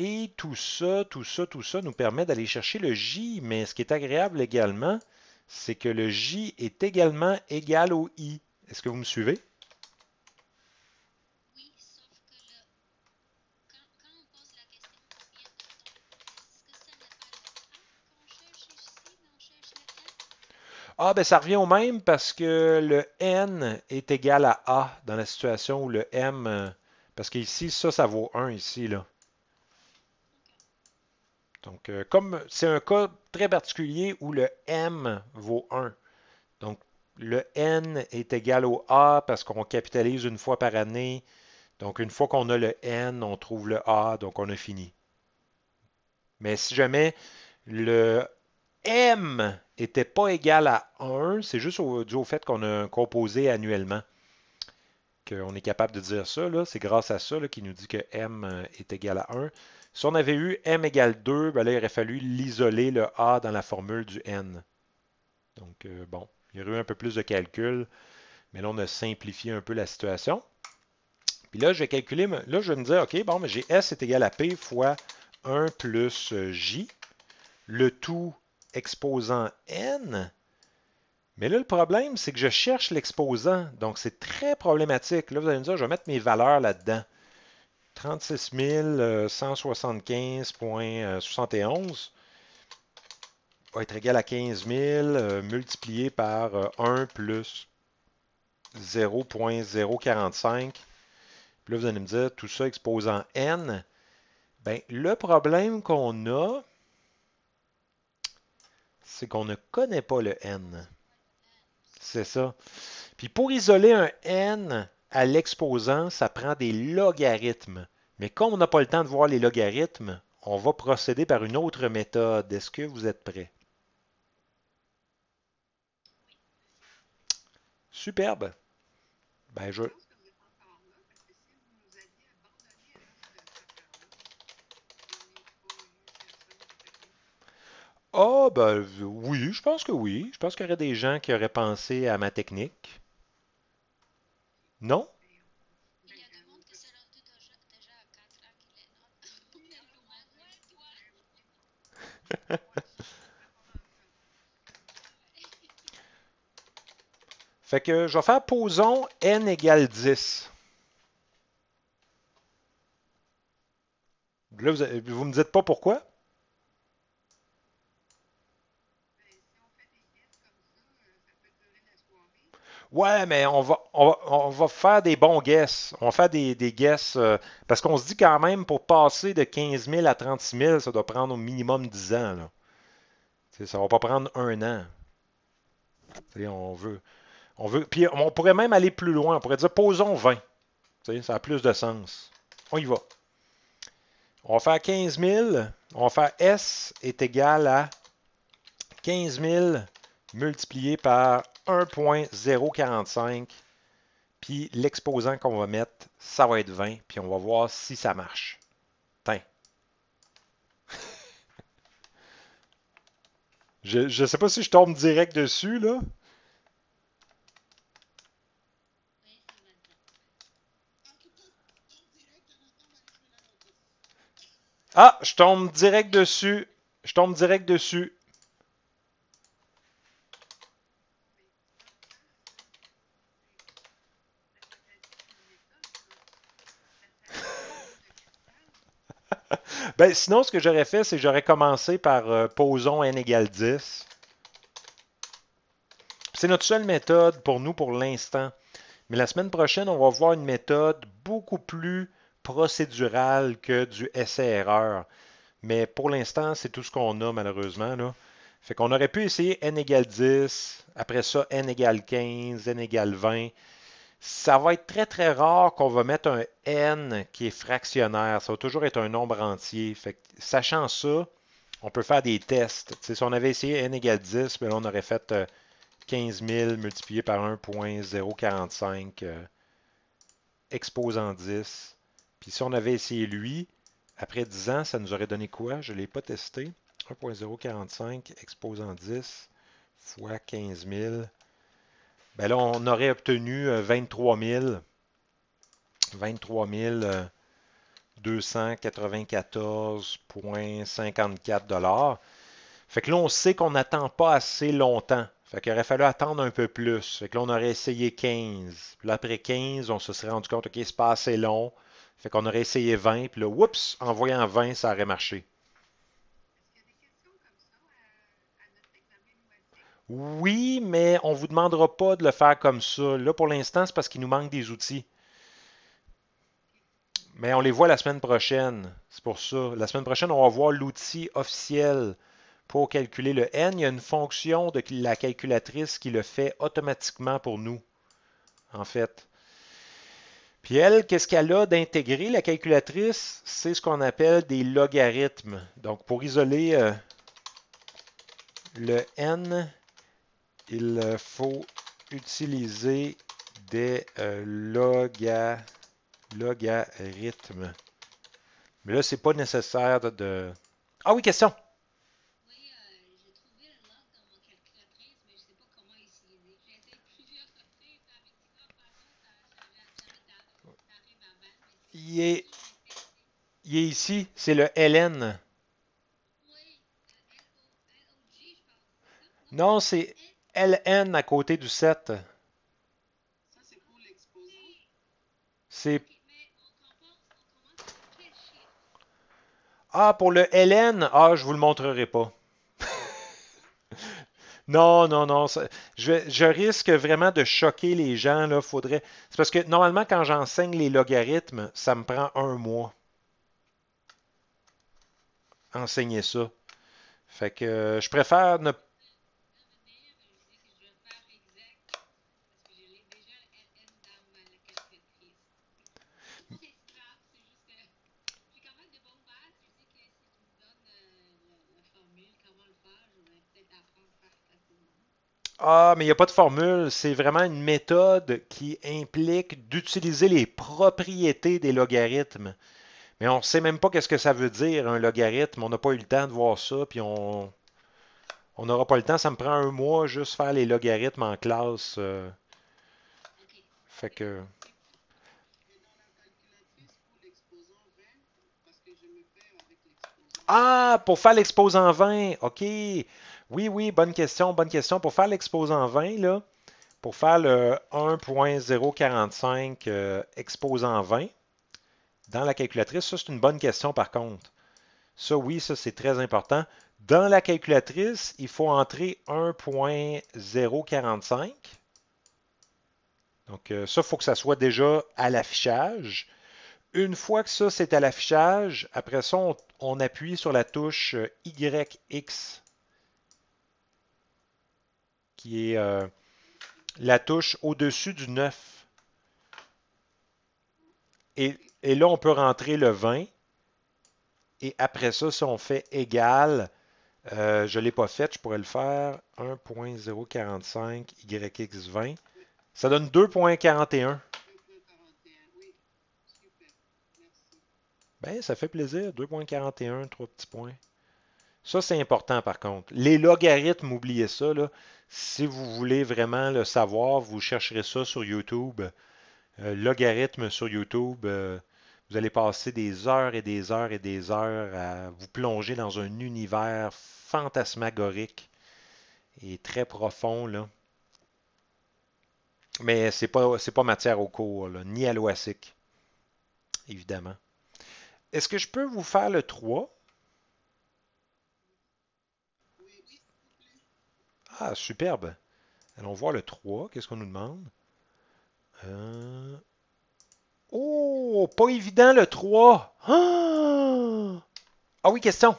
et tout ça, tout ça, tout ça nous permet d'aller chercher le J, mais ce qui est agréable également, c'est que le J est également égal au I. Est-ce que vous me suivez? Ah, ben ça revient au même parce que le N est égal à A dans la situation où le M... Euh, parce qu'ici, ça, ça vaut 1 ici, là. Donc, euh, comme c'est un cas très particulier où le M vaut 1. Donc, le N est égal au A parce qu'on capitalise une fois par année. Donc, une fois qu'on a le N, on trouve le A, donc on a fini. Mais si jamais le M n'était pas égal à 1, c'est juste au, dû au fait qu'on a composé annuellement. Qu'on est capable de dire ça, c'est grâce à ça qu'il nous dit que M est égal à 1. Si on avait eu m égale 2, ben là, il aurait fallu l'isoler, le a, dans la formule du n. Donc, euh, bon, il y aurait eu un peu plus de calcul, mais là, on a simplifié un peu la situation. Puis là, je vais calculer, là, je vais me dire, OK, bon, mais j'ai S est égal à P fois 1 plus euh, J, le tout exposant N. Mais là, le problème, c'est que je cherche l'exposant, donc c'est très problématique. Là, vous allez me dire, je vais mettre mes valeurs là-dedans. 36 175.71 euh, euh, va être égal à 15 000 euh, multiplié par 1 plus 0.045. Puis là, vous allez me dire, tout ça exposant n. ben le problème qu'on a, c'est qu'on ne connaît pas le n. C'est ça. Puis pour isoler un n, à l'exposant, ça prend des logarithmes. Mais comme on n'a pas le temps de voir les logarithmes, on va procéder par une autre méthode. Est-ce que vous êtes prêts? Superbe. Ben, je... Ah, oh, oui, je pense que oui. Je pense qu'il y aurait des gens qui auraient pensé à ma technique. Non <laughs> Fait que je vais faire posons n égale 10. Là, vous, vous me dites pas pourquoi? Ouais, mais on va, on va, faire des bons guesses. On va faire des, des guesses. Euh, parce qu'on se dit quand même, pour passer de 15 000 à 36 000, ça doit prendre au minimum 10 ans. ça ne va pas prendre un an. on veut. On veut. Puis on pourrait même aller plus loin. On pourrait dire posons 20. ça a plus de sens. On y va. On va faire 15 000. On va faire S est égal à 15 000 multiplié par 1.045. Puis l'exposant qu'on va mettre, ça va être 20. Puis on va voir si ça marche. Tiens. <laughs> je ne sais pas si je tombe direct dessus, là. Ah, je tombe direct dessus. Je tombe direct dessus. <laughs> ben, sinon, ce que j'aurais fait, c'est que j'aurais commencé par euh, posons n égale 10. C'est notre seule méthode pour nous pour l'instant. Mais la semaine prochaine, on va voir une méthode beaucoup plus procédurale que du essai-erreur. Mais pour l'instant, c'est tout ce qu'on a malheureusement. Là. Fait qu'on aurait pu essayer n égale 10, après ça n égale 15, n égale 20. Ça va être très, très rare qu'on va mettre un n qui est fractionnaire. Ça va toujours être un nombre entier. sachant ça, on peut faire des tests. si on avait essayé n égale 10, mais ben là, on aurait fait 15 euh, 000 multiplié par 1.045 euh, exposant 10. Puis si on avait essayé lui, après 10 ans, ça nous aurait donné quoi? Je ne l'ai pas testé. 1.045 exposant 10 fois 15 000 ben là, on aurait obtenu 23 23 294,54 Fait que là, on sait qu'on n'attend pas assez longtemps. Fait qu'il aurait fallu attendre un peu plus. Fait que là, on aurait essayé 15. Puis après 15, on se serait rendu compte, OK, c'est pas assez long. Fait qu'on aurait essayé 20. Puis là, oups, en voyant 20, ça aurait marché. Oui, mais on ne vous demandera pas de le faire comme ça. Là, pour l'instant, c'est parce qu'il nous manque des outils. Mais on les voit la semaine prochaine. C'est pour ça. La semaine prochaine, on va voir l'outil officiel pour calculer le n. Il y a une fonction de la calculatrice qui le fait automatiquement pour nous, en fait. Puis elle, qu'est-ce qu'elle a d'intégrer la calculatrice? C'est ce qu'on appelle des logarithmes. Donc, pour isoler euh, le n il euh, faut utiliser des euh, loga, logarithmes. Mais là, c'est pas nécessaire de, Ah oui, question! Oui, j'ai trouvé le log dans mon calculatrice, mais je ne sais pas comment il utiliser. J'ai essayé plusieurs reprises avec Tigre, par contre, ça arrive Il est... Il ici, c'est le LN. Oui, L-O-G, je pense. Non, c'est... LN à côté du 7. Ça, c'est pour Ah, pour le LN, ah, je vous le montrerai pas. <laughs> non, non, non. je, risque vraiment de choquer les gens. Là, faudrait... C'est parce que normalement, quand j'enseigne les logarithmes, ça me prend un mois. Enseigner ça. Fait que euh, je préfère ne pas Ah, mais il n'y a pas de formule. C'est vraiment une méthode qui implique d'utiliser les propriétés des logarithmes. Mais on ne sait même pas qu'est-ce que ça veut dire, un logarithme. On n'a pas eu le temps de voir ça, puis on n'aura pas le temps. Ça me prend un mois juste faire les logarithmes en classe. Euh. Fait que... Ah, pour faire l'exposant 20, OK. Oui, oui, bonne question, bonne question. Pour faire l'exposant 20, là, pour faire le 1.045 exposant 20 dans la calculatrice, ça c'est une bonne question par contre. Ça oui, ça c'est très important. Dans la calculatrice, il faut entrer 1.045. Donc euh, ça, il faut que ça soit déjà à l'affichage. Une fois que ça c'est à l'affichage, après ça, on, on appuie sur la touche euh, YX qui est euh, la touche au-dessus du 9. Et, là, on peut rentrer le 20. Et après ça, si on fait égal, euh, je ne l'ai pas fait, je pourrais le faire. 1.045 YX20. Ça donne 2.41. Ben, ça fait plaisir. 2.41, trois petits points. Ça, c'est important par contre. Les logarithmes, oubliez ça. Si vous voulez vraiment le savoir, vous chercherez ça sur YouTube. Euh, logarithme sur YouTube. Euh, vous allez passer des heures et des heures et des heures à vous plonger dans un univers fantasmagorique et très profond. Mais ce n'est pas, pas, matière au cours, ni à l'OASIC, évidemment. Est-ce que je peux vous faire le 3? Ah, superbe. Allons voir le 3. Qu'est-ce qu'on nous demande? Euh, oh, pas évident le 3. Ah! ah, oui, question.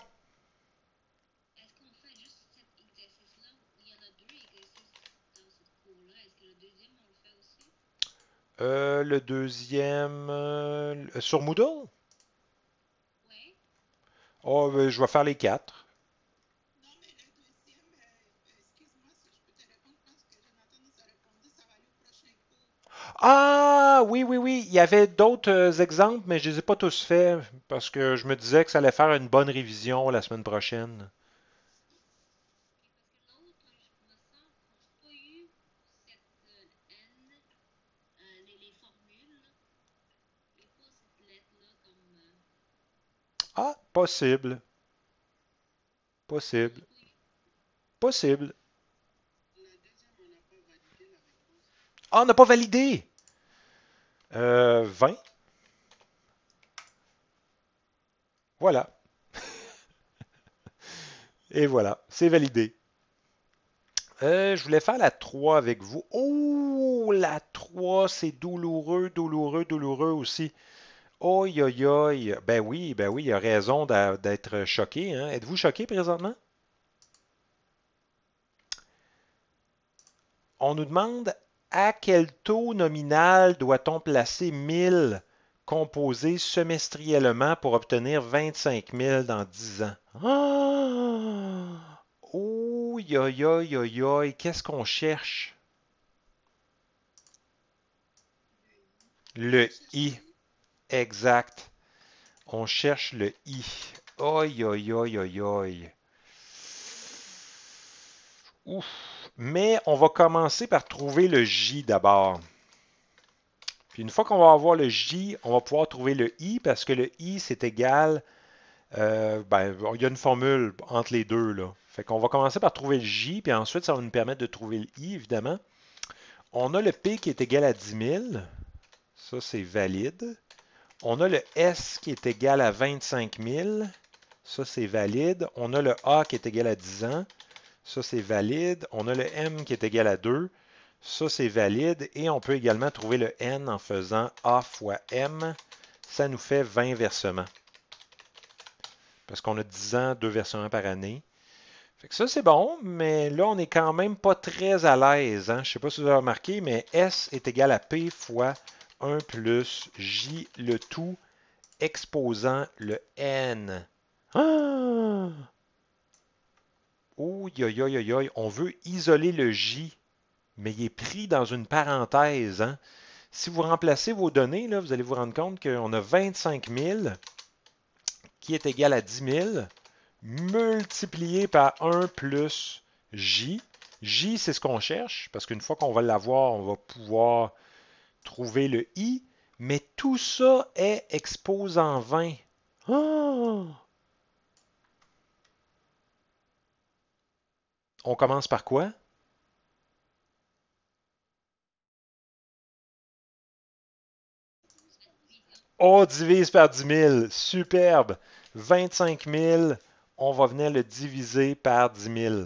Euh, le deuxième euh, sur Moodle? Oui. Ah, ben, je vais faire les quatre. Ah oui, oui, oui. Il y avait d'autres euh, exemples, mais je ne les ai pas tous faits parce que je me disais que ça allait faire une bonne révision la semaine prochaine. Ah, possible. Possible. Possible. Ah, on n'a pas validé. 20. Euh, voilà. <laughs> Et voilà, c'est validé. Euh, je voulais faire la 3 avec vous. Oh, la 3, c'est douloureux, douloureux, douloureux aussi. oh oi, oi. Ben oui, ben oui, il a raison d'être choqué. Hein. Êtes-vous choqué présentement? On nous demande à quel taux nominal doit-on placer 1000 composés semestriellement pour obtenir 25 000 dans 10 ans? Oh, yo, yo, yo. qu'est-ce qu'on cherche? Le I. Exact. On cherche le I. Oi, oi, oi, oi, Ouf. Mais on va commencer par trouver le J d'abord. Puis une fois qu'on va avoir le J, on va pouvoir trouver le I parce que le I, c'est égal... Euh, ben, il y a une formule entre les deux. Là. Fait qu'on va commencer par trouver le J, puis ensuite, ça va nous permettre de trouver le I, évidemment. On a le P qui est égal à 10 000. Ça, c'est valide. On a le S qui est égal à 25 000. Ça, c'est valide. On a le A qui est égal à 10 ans. Ça, c'est valide. On a le m qui est égal à 2. Ça, c'est valide. Et on peut également trouver le n en faisant a fois m. Ça nous fait 20 versements. Parce qu'on a 10 ans, 2 versements par année. que ça, c'est bon, mais là, on n'est quand même pas très à l'aise. Hein. Je ne sais pas si vous avez remarqué, mais S est égal à P fois 1 plus J, le tout, exposant le N. Ah! oui, oui, on veut isoler le J, mais il est pris dans une parenthèse. Hein. Si vous remplacez vos données, là, vous allez vous rendre compte qu'on a 25 000 qui est égal à 10 000 multiplié par 1 plus J. J, c'est ce qu'on cherche, parce qu'une fois qu'on va l'avoir, on va pouvoir trouver le I. Mais tout ça est en 20. Oh! on commence par quoi? Oh, divise par 10 000. Superbe. 25 000, on va venir le diviser par 10 000.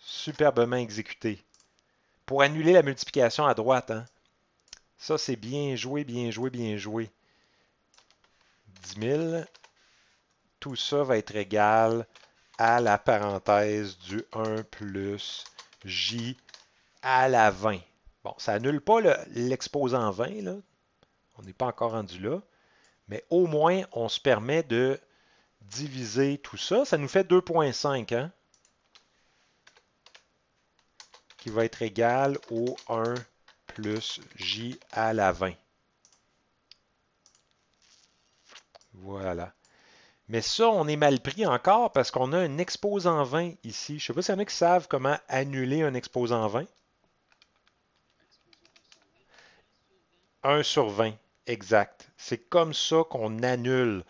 Superbement exécuté. Pour annuler la multiplication à droite, hein. ça c'est bien joué, bien joué, bien joué. 10 000. Tout ça va être égal à la parenthèse du 1 plus j à la 20. Bon, ça n'annule pas l'exposant 20, là. on n'est pas encore rendu là, mais au moins on se permet de diviser tout ça. Ça nous fait 2.5, hein, qui va être égal au 1 plus j à la 20. Voilà. Mais ça, on est mal pris encore parce qu'on a un exposant 20 ici. Je ne sais pas s'il y en a qui savent comment annuler un exposant 20. 1 sur 20, exact. C'est comme ça qu'on annule.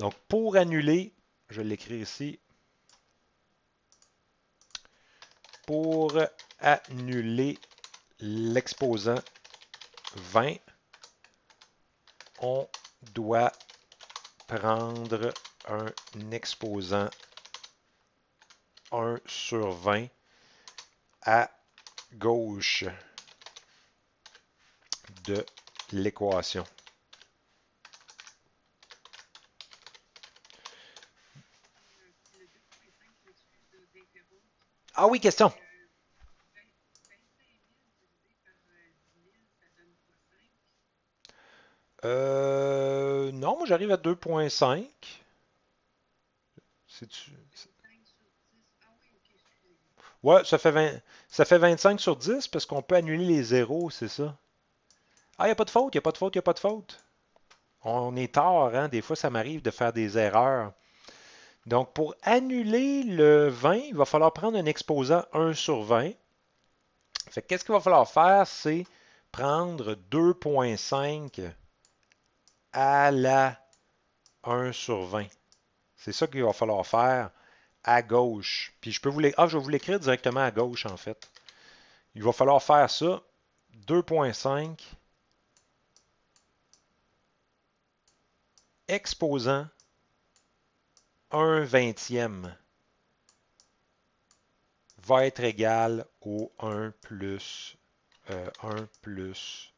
Donc, pour annuler, je vais l'écrire ici. Pour annuler l'exposant 20, on doit prendre un exposant 1 sur 20 à gauche de l'équation. Ah oui, question. Euh, non, moi j'arrive à 2.5. Ouais, ça fait, 20... ça fait 25 sur 10 parce qu'on peut annuler les zéros, c'est ça. Ah, il n'y a pas de faute, il n'y a pas de faute, il n'y a pas de faute. On est tard, hein? des fois ça m'arrive de faire des erreurs. Donc pour annuler le 20, il va falloir prendre un exposant 1 sur 20. Fait qu'est-ce qu'il va falloir faire, c'est prendre 2.5 à la 1 sur 20. C'est ça qu'il va falloir faire à gauche. Puis je peux vous ah, je vais vous l'écrire directement à gauche, en fait. Il va falloir faire ça. 2.5 exposant 1 vingtième va être égal au 1 plus 1 euh, plus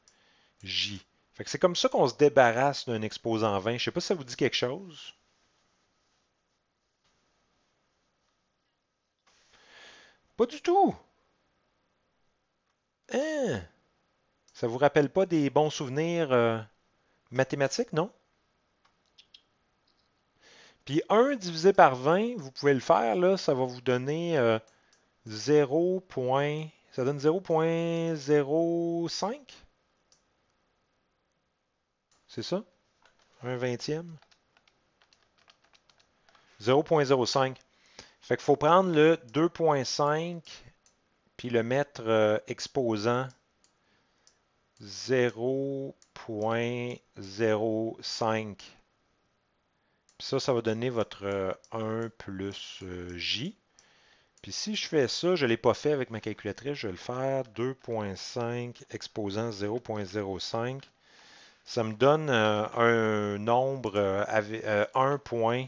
j. Fait que c'est comme ça qu'on se débarrasse d'un exposant 20. Je ne sais pas si ça vous dit quelque chose. du tout. Hein? Ça vous rappelle pas des bons souvenirs euh, mathématiques, non? Puis 1 divisé par 20, vous pouvez le faire, là, ça va vous donner 0. Euh, ça donne 0.05? C'est ça? 1 vingtième? 0.05. Fait qu'il faut prendre le 2.5 puis le mettre euh, exposant 0.05. Puis ça, ça va donner votre 1 euh, plus euh, J. Puis si je fais ça, je ne l'ai pas fait avec ma calculatrice, je vais le faire 2.5 exposant 0.05. Ça me donne un nombre avec point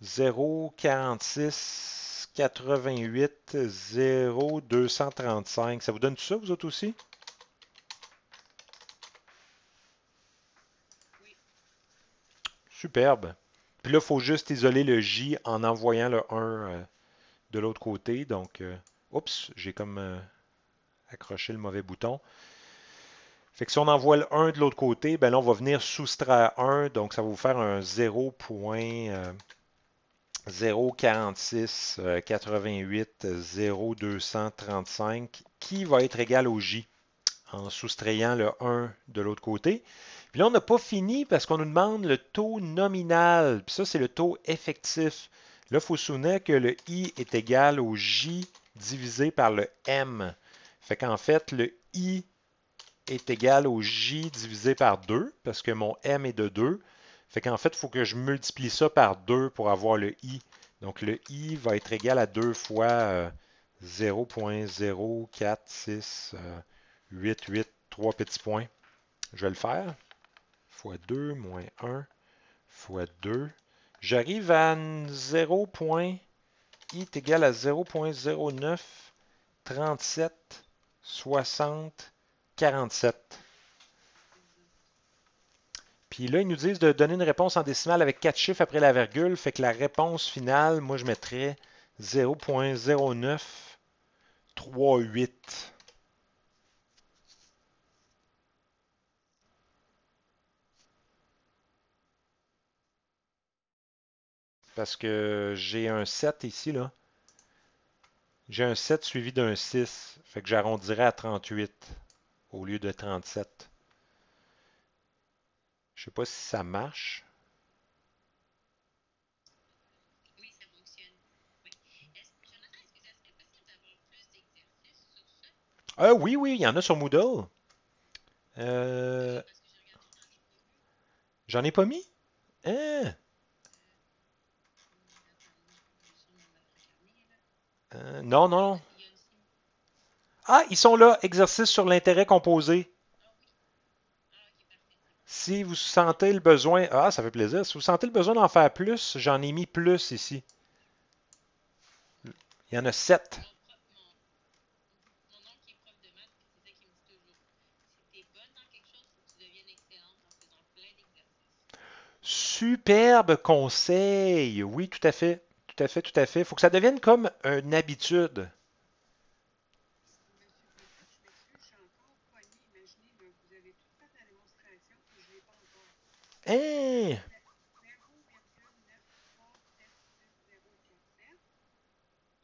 0, 46, 88 0, 235. Ça vous donne tout ça, vous autres aussi? Superbe. Puis là, il faut juste isoler le J en envoyant le 1 euh, de l'autre côté. Donc, euh, oups, j'ai comme euh, accroché le mauvais bouton. Fait que si on envoie le 1 de l'autre côté, ben là, on va venir soustraire 1. Donc, ça va vous faire un 0. 046 88 0235 qui va être égal au J en soustrayant le 1 de l'autre côté. Puis là, on n'a pas fini parce qu'on nous demande le taux nominal. Puis ça, c'est le taux effectif. Là, il faut se souvenir que le I est égal au J divisé par le M. Fait qu'en fait, le I est égal au J divisé par 2 parce que mon M est de 2. Fait qu'en fait, il faut que je multiplie ça par 2 pour avoir le i. Donc le i va être égal à 2 fois euh, 0.046883 euh, petits points. Je vais le faire. Fois 2 moins 1 fois 2. J'arrive à 0. i est égal à 37 60 47. Puis là, ils nous disent de donner une réponse en décimale avec quatre chiffres après la virgule. Fait que la réponse finale, moi, je mettrais 0.0938. Parce que j'ai un 7 ici, là. J'ai un 7 suivi d'un 6. Fait que j'arrondirais à 38 au lieu de 37. Je sais pas si ça marche. Oui, Oui. Ah oui, oui, il y en a sur Moodle. Euh... J'en ai pas mis? Hein? Euh, hum, euh, non, non. Ah, ils sont là, exercice sur l'intérêt composé. Si vous sentez le besoin, ah, ça fait plaisir. Si vous sentez le besoin d'en faire plus, j'en ai mis plus ici. Il y en a sept. Superbe conseil. Oui, tout à fait. Tout à fait, tout à fait. Il faut que ça devienne comme une habitude. Eh.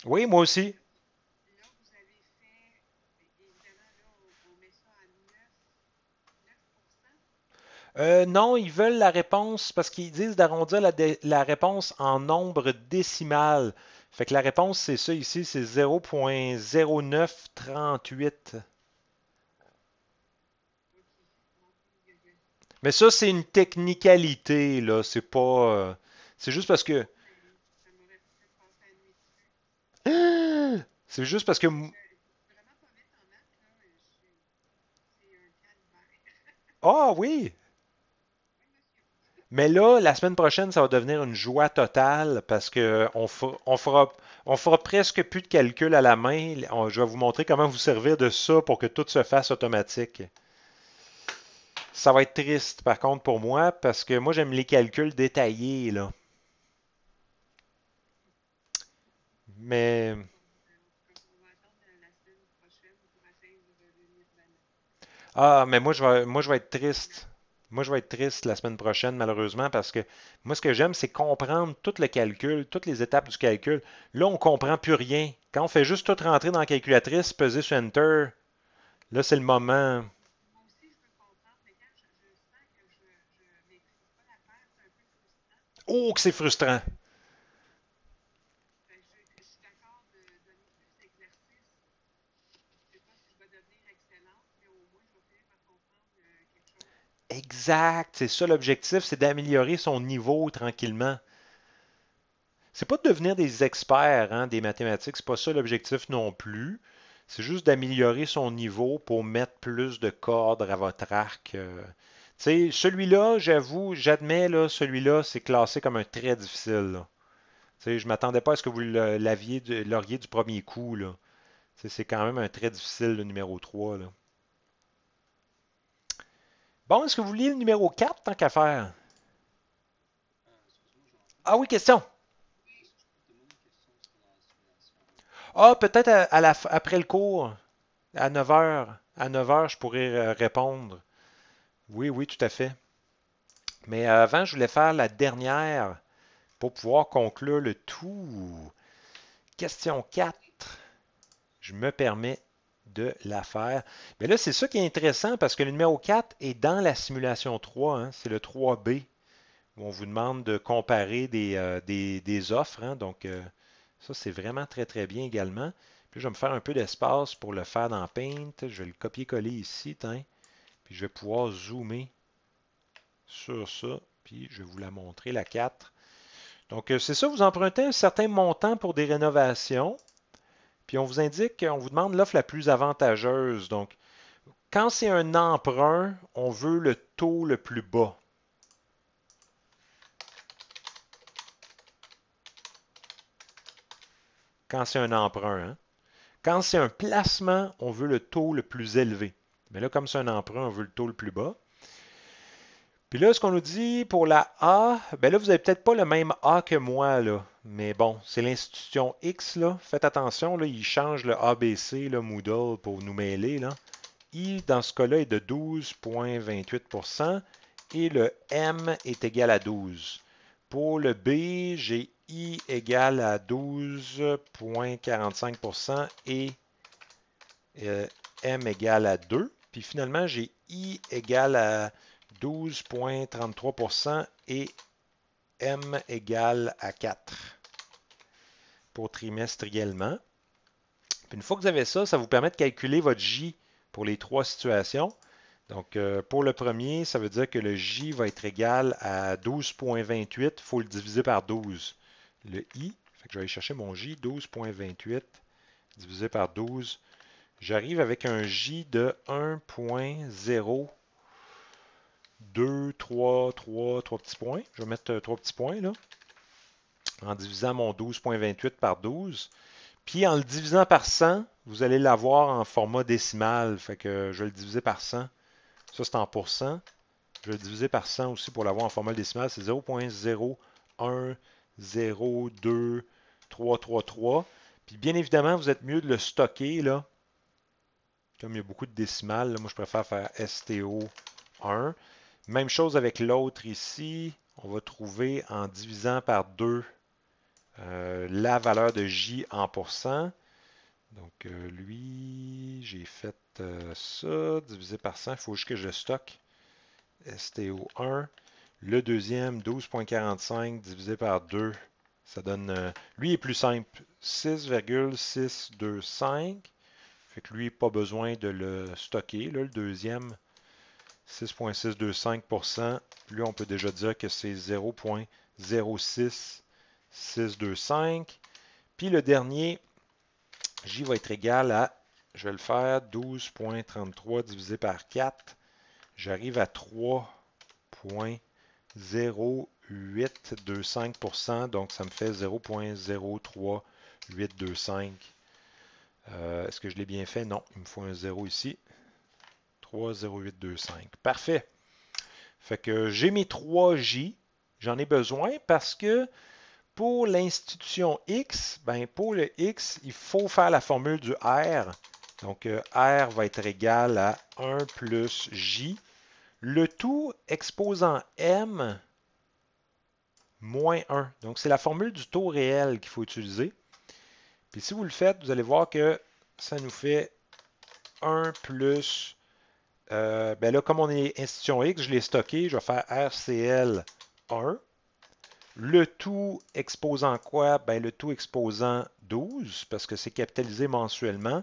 Oui, moi aussi. Euh, non, ils veulent la réponse parce qu'ils disent d'arrondir la, réponse en nombre décimal. Fait que la réponse, c'est ça ici, c'est 0.0938. Mais ça, c'est une technicalité, là. C'est pas. Euh, c'est juste parce que. <gasps> C'est juste parce que. Ah oui! Mais là, la semaine prochaine, ça va devenir une joie totale parce que on, fera, on fera presque plus de calculs à la main. je vais vous montrer comment vous servir de ça pour que tout se fasse automatique. Ça va être triste, par contre, pour moi, parce que moi, j'aime les calculs détaillés, là. Mais... Ah, mais moi, je vais, moi, je vais être triste. Moi, je vais être triste la semaine prochaine, malheureusement, parce que moi, ce que j'aime, c'est comprendre tout le calcul, toutes les étapes du calcul. Là, on ne comprend plus rien. Quand on fait juste tout rentrer dans la calculatrice, peser sur Enter, là, c'est le moment. Oh, que c'est frustrant! Exact, c'est ça l'objectif, c'est d'améliorer son niveau tranquillement. C'est pas de devenir des experts hein, des mathématiques, c'est pas ça l'objectif non plus. C'est juste d'améliorer son niveau pour mettre plus de cordes à votre arc. Euh, sais, celui-là, j'avoue, j'admets, là, celui-là, c'est classé comme un très difficile. je ne m'attendais pas à ce que vous l'aviez l'auriez du premier coup. Là. C'est quand même un très difficile, le numéro 3. Bon, est-ce que vous vouliez le numéro 4 tant qu'à faire? Ah oui, question. Ah, peut-être après le cours, à 9h. À 9h, je pourrais euh, répondre. Oui, oui, tout à fait. Mais euh, avant, je voulais faire la dernière pour pouvoir conclure le tout. Question 4. Je me permets de la faire. Mais là, c'est ça qui est intéressant parce que le numéro 4 est dans la simulation 3. Hein. c'est le 3B où on vous demande de comparer des, euh, des, offres. Hein. donc, euh, ça, c'est vraiment très, très bien également. Puis, je vais me faire un peu d'espace pour le faire dans Paint. Je vais le copier-coller ici. tiens. Puis je vais pouvoir zoomer sur ça. Puis je vais vous la montrer, la 4. Donc, euh, c'est ça, vous empruntez un certain montant pour des rénovations. Puis on vous indique, on vous demande l'offre la plus avantageuse. Donc, quand c'est un emprunt, on veut le taux le plus bas. Quand c'est un emprunt. Hein? Quand c'est un placement, on veut le taux le plus élevé. Mais là, comme c'est un emprunt, on veut le taux le plus bas. Puis là, ce qu'on nous dit pour la A, ben là, vous n'avez peut-être pas le même A que moi, là. Mais bon, c'est l'institution X, là. Faites attention, là, change le ABC, le Moodle, pour nous mêler, là. I, dans ce cas-là, est de 12,28 et le M est égal à 12. Pour le B, j'ai I égal à 12,45 et euh, M égal à 2. Puis finalement, j'ai I égale à 12,33% et M égale à 4 pour trimestriellement. une fois que vous avez ça, ça vous permet de calculer votre J pour les trois situations. Donc, euh, pour le premier, ça veut dire que le J va être égal à 12.28. Il faut le diviser par 12. Le I, je vais aller chercher mon J, 12.28 divisé par 12 J'arrive avec un J de 1.0. 2, 3, 3, 3 petits points. Je vais mettre 3 euh, petits points là. En divisant mon 12.28 par 12. Puis en le divisant par 100, vous allez l'avoir en format décimal. Fait que je vais le diviser par 100. Ça, c'est en pourcent. Je vais le diviser par 100 aussi pour l'avoir en format décimal. C'est 0.0102333. Puis bien évidemment, vous êtes mieux de le stocker là, comme il y a beaucoup de décimales, moi je préfère faire STO1. Même chose avec l'autre ici. On va trouver en divisant par 2 euh, la valeur de J en pourcent. Donc euh, lui, j'ai fait euh, ça, divisé par 100, il faut juste que je le stocke. STO1. Le deuxième, 12.45 divisé par 2, ça donne... lui est plus simple, 6,625 fait que lui, pas besoin de le stocker. le deuxième, 6.625%. Lui, on peut déjà dire que c'est 0.06625. Puis le dernier, J va être égal à, je vais le faire, 12.33 divisé par 4. J'arrive à 3.0825%, donc ça me fait 0.03825 euh, est-ce que je l'ai bien fait? Non, il me faut un 0 ici. 30825. Parfait. Fait que j'ai mes 3J. J'en ai besoin parce que pour l'institution X, ben pour le X, il faut faire la formule du R. Donc euh, R va être égal à 1 plus J. Le tout exposant M moins 1. Donc c'est la formule du taux réel qu'il faut utiliser. Puis si vous le faites, vous allez voir que ça nous fait 1 plus... Euh, ben là, comme on est institution X, je l'ai stocké, je vais faire RCL1. Le tout exposant quoi? Ben, le tout exposant 12, parce que c'est capitalisé mensuellement,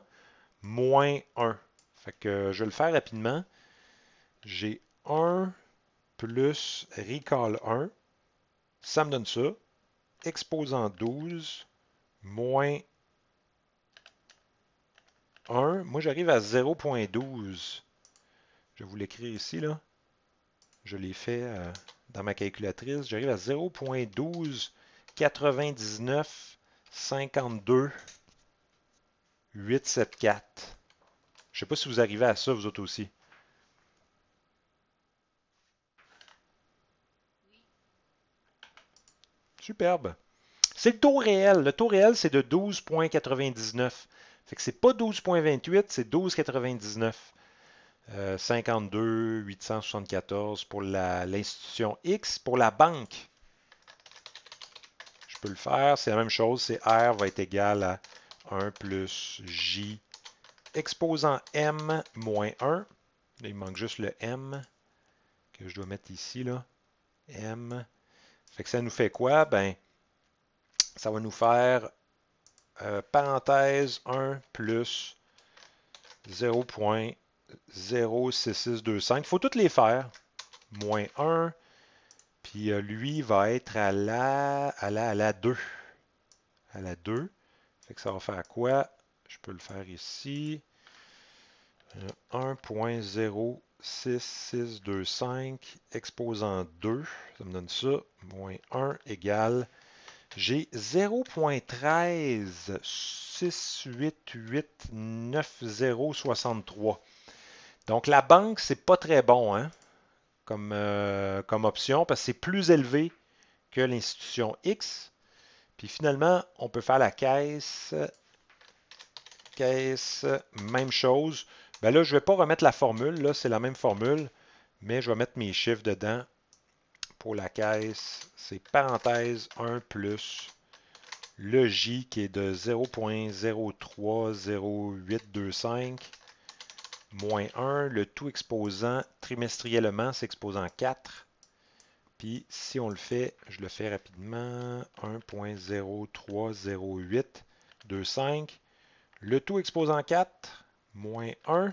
moins 1. Fait que je vais le faire rapidement. J'ai 1 plus recall 1. Ça me donne ça. Exposant 12, moins 1. Moi, j'arrive à 0.12. Je vais vous l'écrire ici, là. Je l'ai fait euh, dans ma calculatrice. J'arrive à 0.12, 99, 52, 874. Je ne sais pas si vous arrivez à ça, vous autres aussi. Superbe. C'est le taux réel. Le taux réel, c'est de 12,99. Fait que c'est pas 12.28, c'est 12.99. Euh, 52 874 pour l'institution X. Pour la banque, je peux le faire. C'est la même chose. C'est R va être égal à 1 plus J exposant M moins 1. il manque juste le M que je dois mettre ici. Là. M. Fait que ça nous fait quoi? Ben, ça va nous faire euh, parenthèse 1 plus 0.06625. Il faut toutes les faire. Moins 1. Puis euh, lui va être à la, à la, à la 2. À la 2. Fait que ça va faire quoi? Je peux le faire ici. 1.06625 euh, exposant 2, ça me donne ça, moins 1 égale j'ai 0.13 Donc la banque, c'est pas très bon hein, comme, euh, comme option parce que c'est plus élevé que l'institution X. Puis finalement, on peut faire la caisse. Caisse, même chose. Ben là, je ne vais pas remettre la formule, là, c'est la même formule, mais je vais mettre mes chiffres dedans pour la caisse, c'est parenthèse 1 plus le J qui est de 0.030825 moins 1, le tout exposant trimestriellement, c'est exposant 4. Puis si on le fait, je le fais rapidement, 1.030825, le tout exposant 4 moins 1,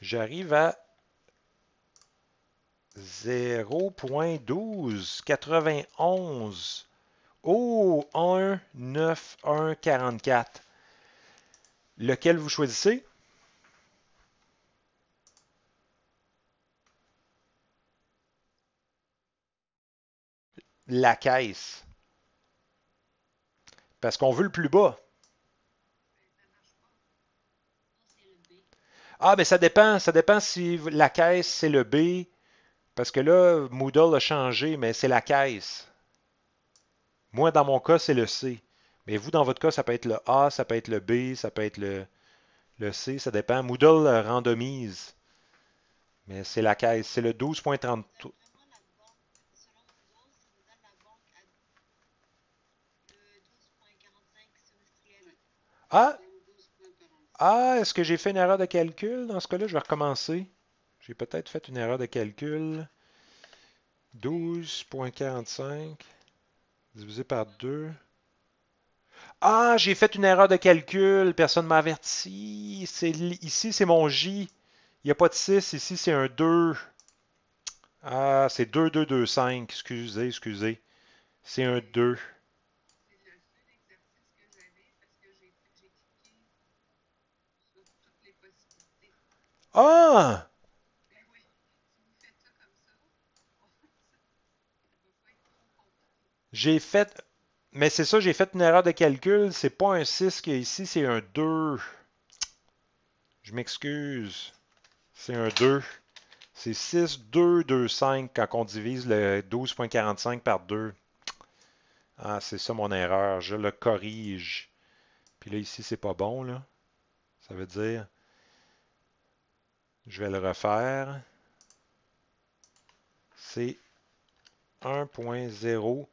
j'arrive à 0.12, 91. Oh, 1, 9, 1, 44. Lequel vous choisissez? La caisse. Parce qu'on veut le plus bas. Ah, mais ben, ça dépend. Ça dépend si la caisse, c'est le B parce que là, Moodle a changé, mais c'est la caisse. Moi, dans mon cas, c'est le C. Mais vous, dans votre cas, ça peut être le A, ça peut être le B, ça peut être le, C, ça dépend. Moodle euh, randomise. Mais c'est la caisse. C'est le 12.30. Ah! Ah, est-ce que j'ai fait une erreur de calcul? Dans ce cas-là, je vais recommencer. J'ai peut-être fait une erreur de calcul. 12.45 divisé par 2. Ah, j'ai fait une erreur de calcul. Personne ne m'a averti. Ici, c'est mon J. Il n'y a pas de 6. Ici, c'est un 2. Ah, c'est 2, 2, 2, 5. Excusez, excusez. C'est un 2. Ah! J'ai fait. Mais c'est ça, j'ai fait une erreur de calcul. C'est pas un 6 qui est ici, c'est un 2. Je m'excuse. C'est un 2. C'est 6, 2, 2, 5 quand on divise le 12.45 par 2. Ah, c'est ça mon erreur. Je le corrige. Puis là, ici, c'est pas bon, là. Ça veut dire... Je vais le refaire. C'est 1.0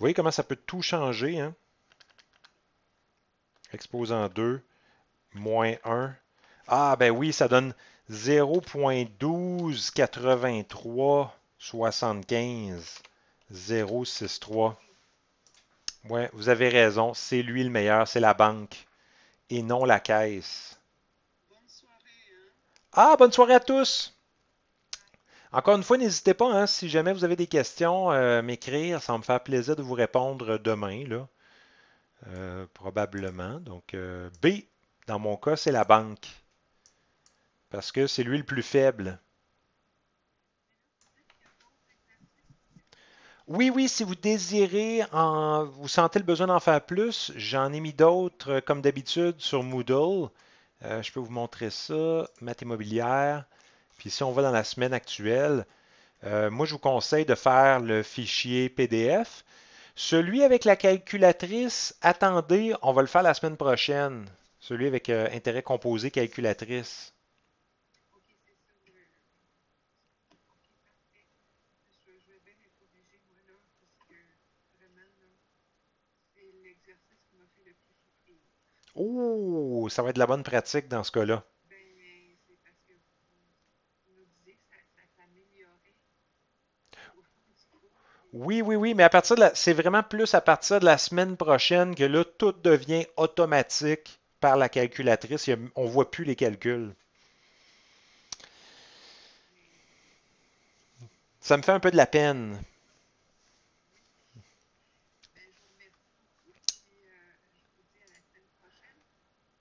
voyez comment ça peut tout changer. Hein? Exposant 2, moins 1. Ah, ben oui, ça donne 0.1283.75.063. 063. Ouais, vous avez raison, c'est lui le meilleur, c'est la banque et non la caisse. Bonne soirée, hein? Ah, bonne soirée à tous! Encore une fois, n'hésitez pas, hein, si jamais vous avez des questions, euh, m'écrire. Ça me faire plaisir de vous répondre demain, là. Euh, probablement. Donc, euh, B, dans mon cas, c'est la banque. Parce que c'est lui le plus faible. Oui, oui, si vous désirez, en, vous sentez le besoin d'en faire plus, j'en ai mis d'autres, comme d'habitude, sur Moodle. je peux vous montrer ça, math immobilière. Puis si on va dans la semaine actuelle, euh, moi je vous conseille de faire le fichier PDF. Celui avec la calculatrice, attendez, on va le faire la semaine prochaine. Celui avec euh, intérêt composé calculatrice. Oh, ça va être de la bonne pratique dans ce cas-là. Oui, oui, oui, mais à partir de c'est vraiment plus à partir de la semaine prochaine que là, tout devient automatique par la calculatrice. On ne voit plus les calculs. Ça me fait un peu de la peine.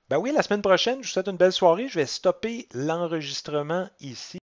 Ben oui, la semaine prochaine, je vous souhaite une belle soirée. Je vais stopper l'enregistrement ici.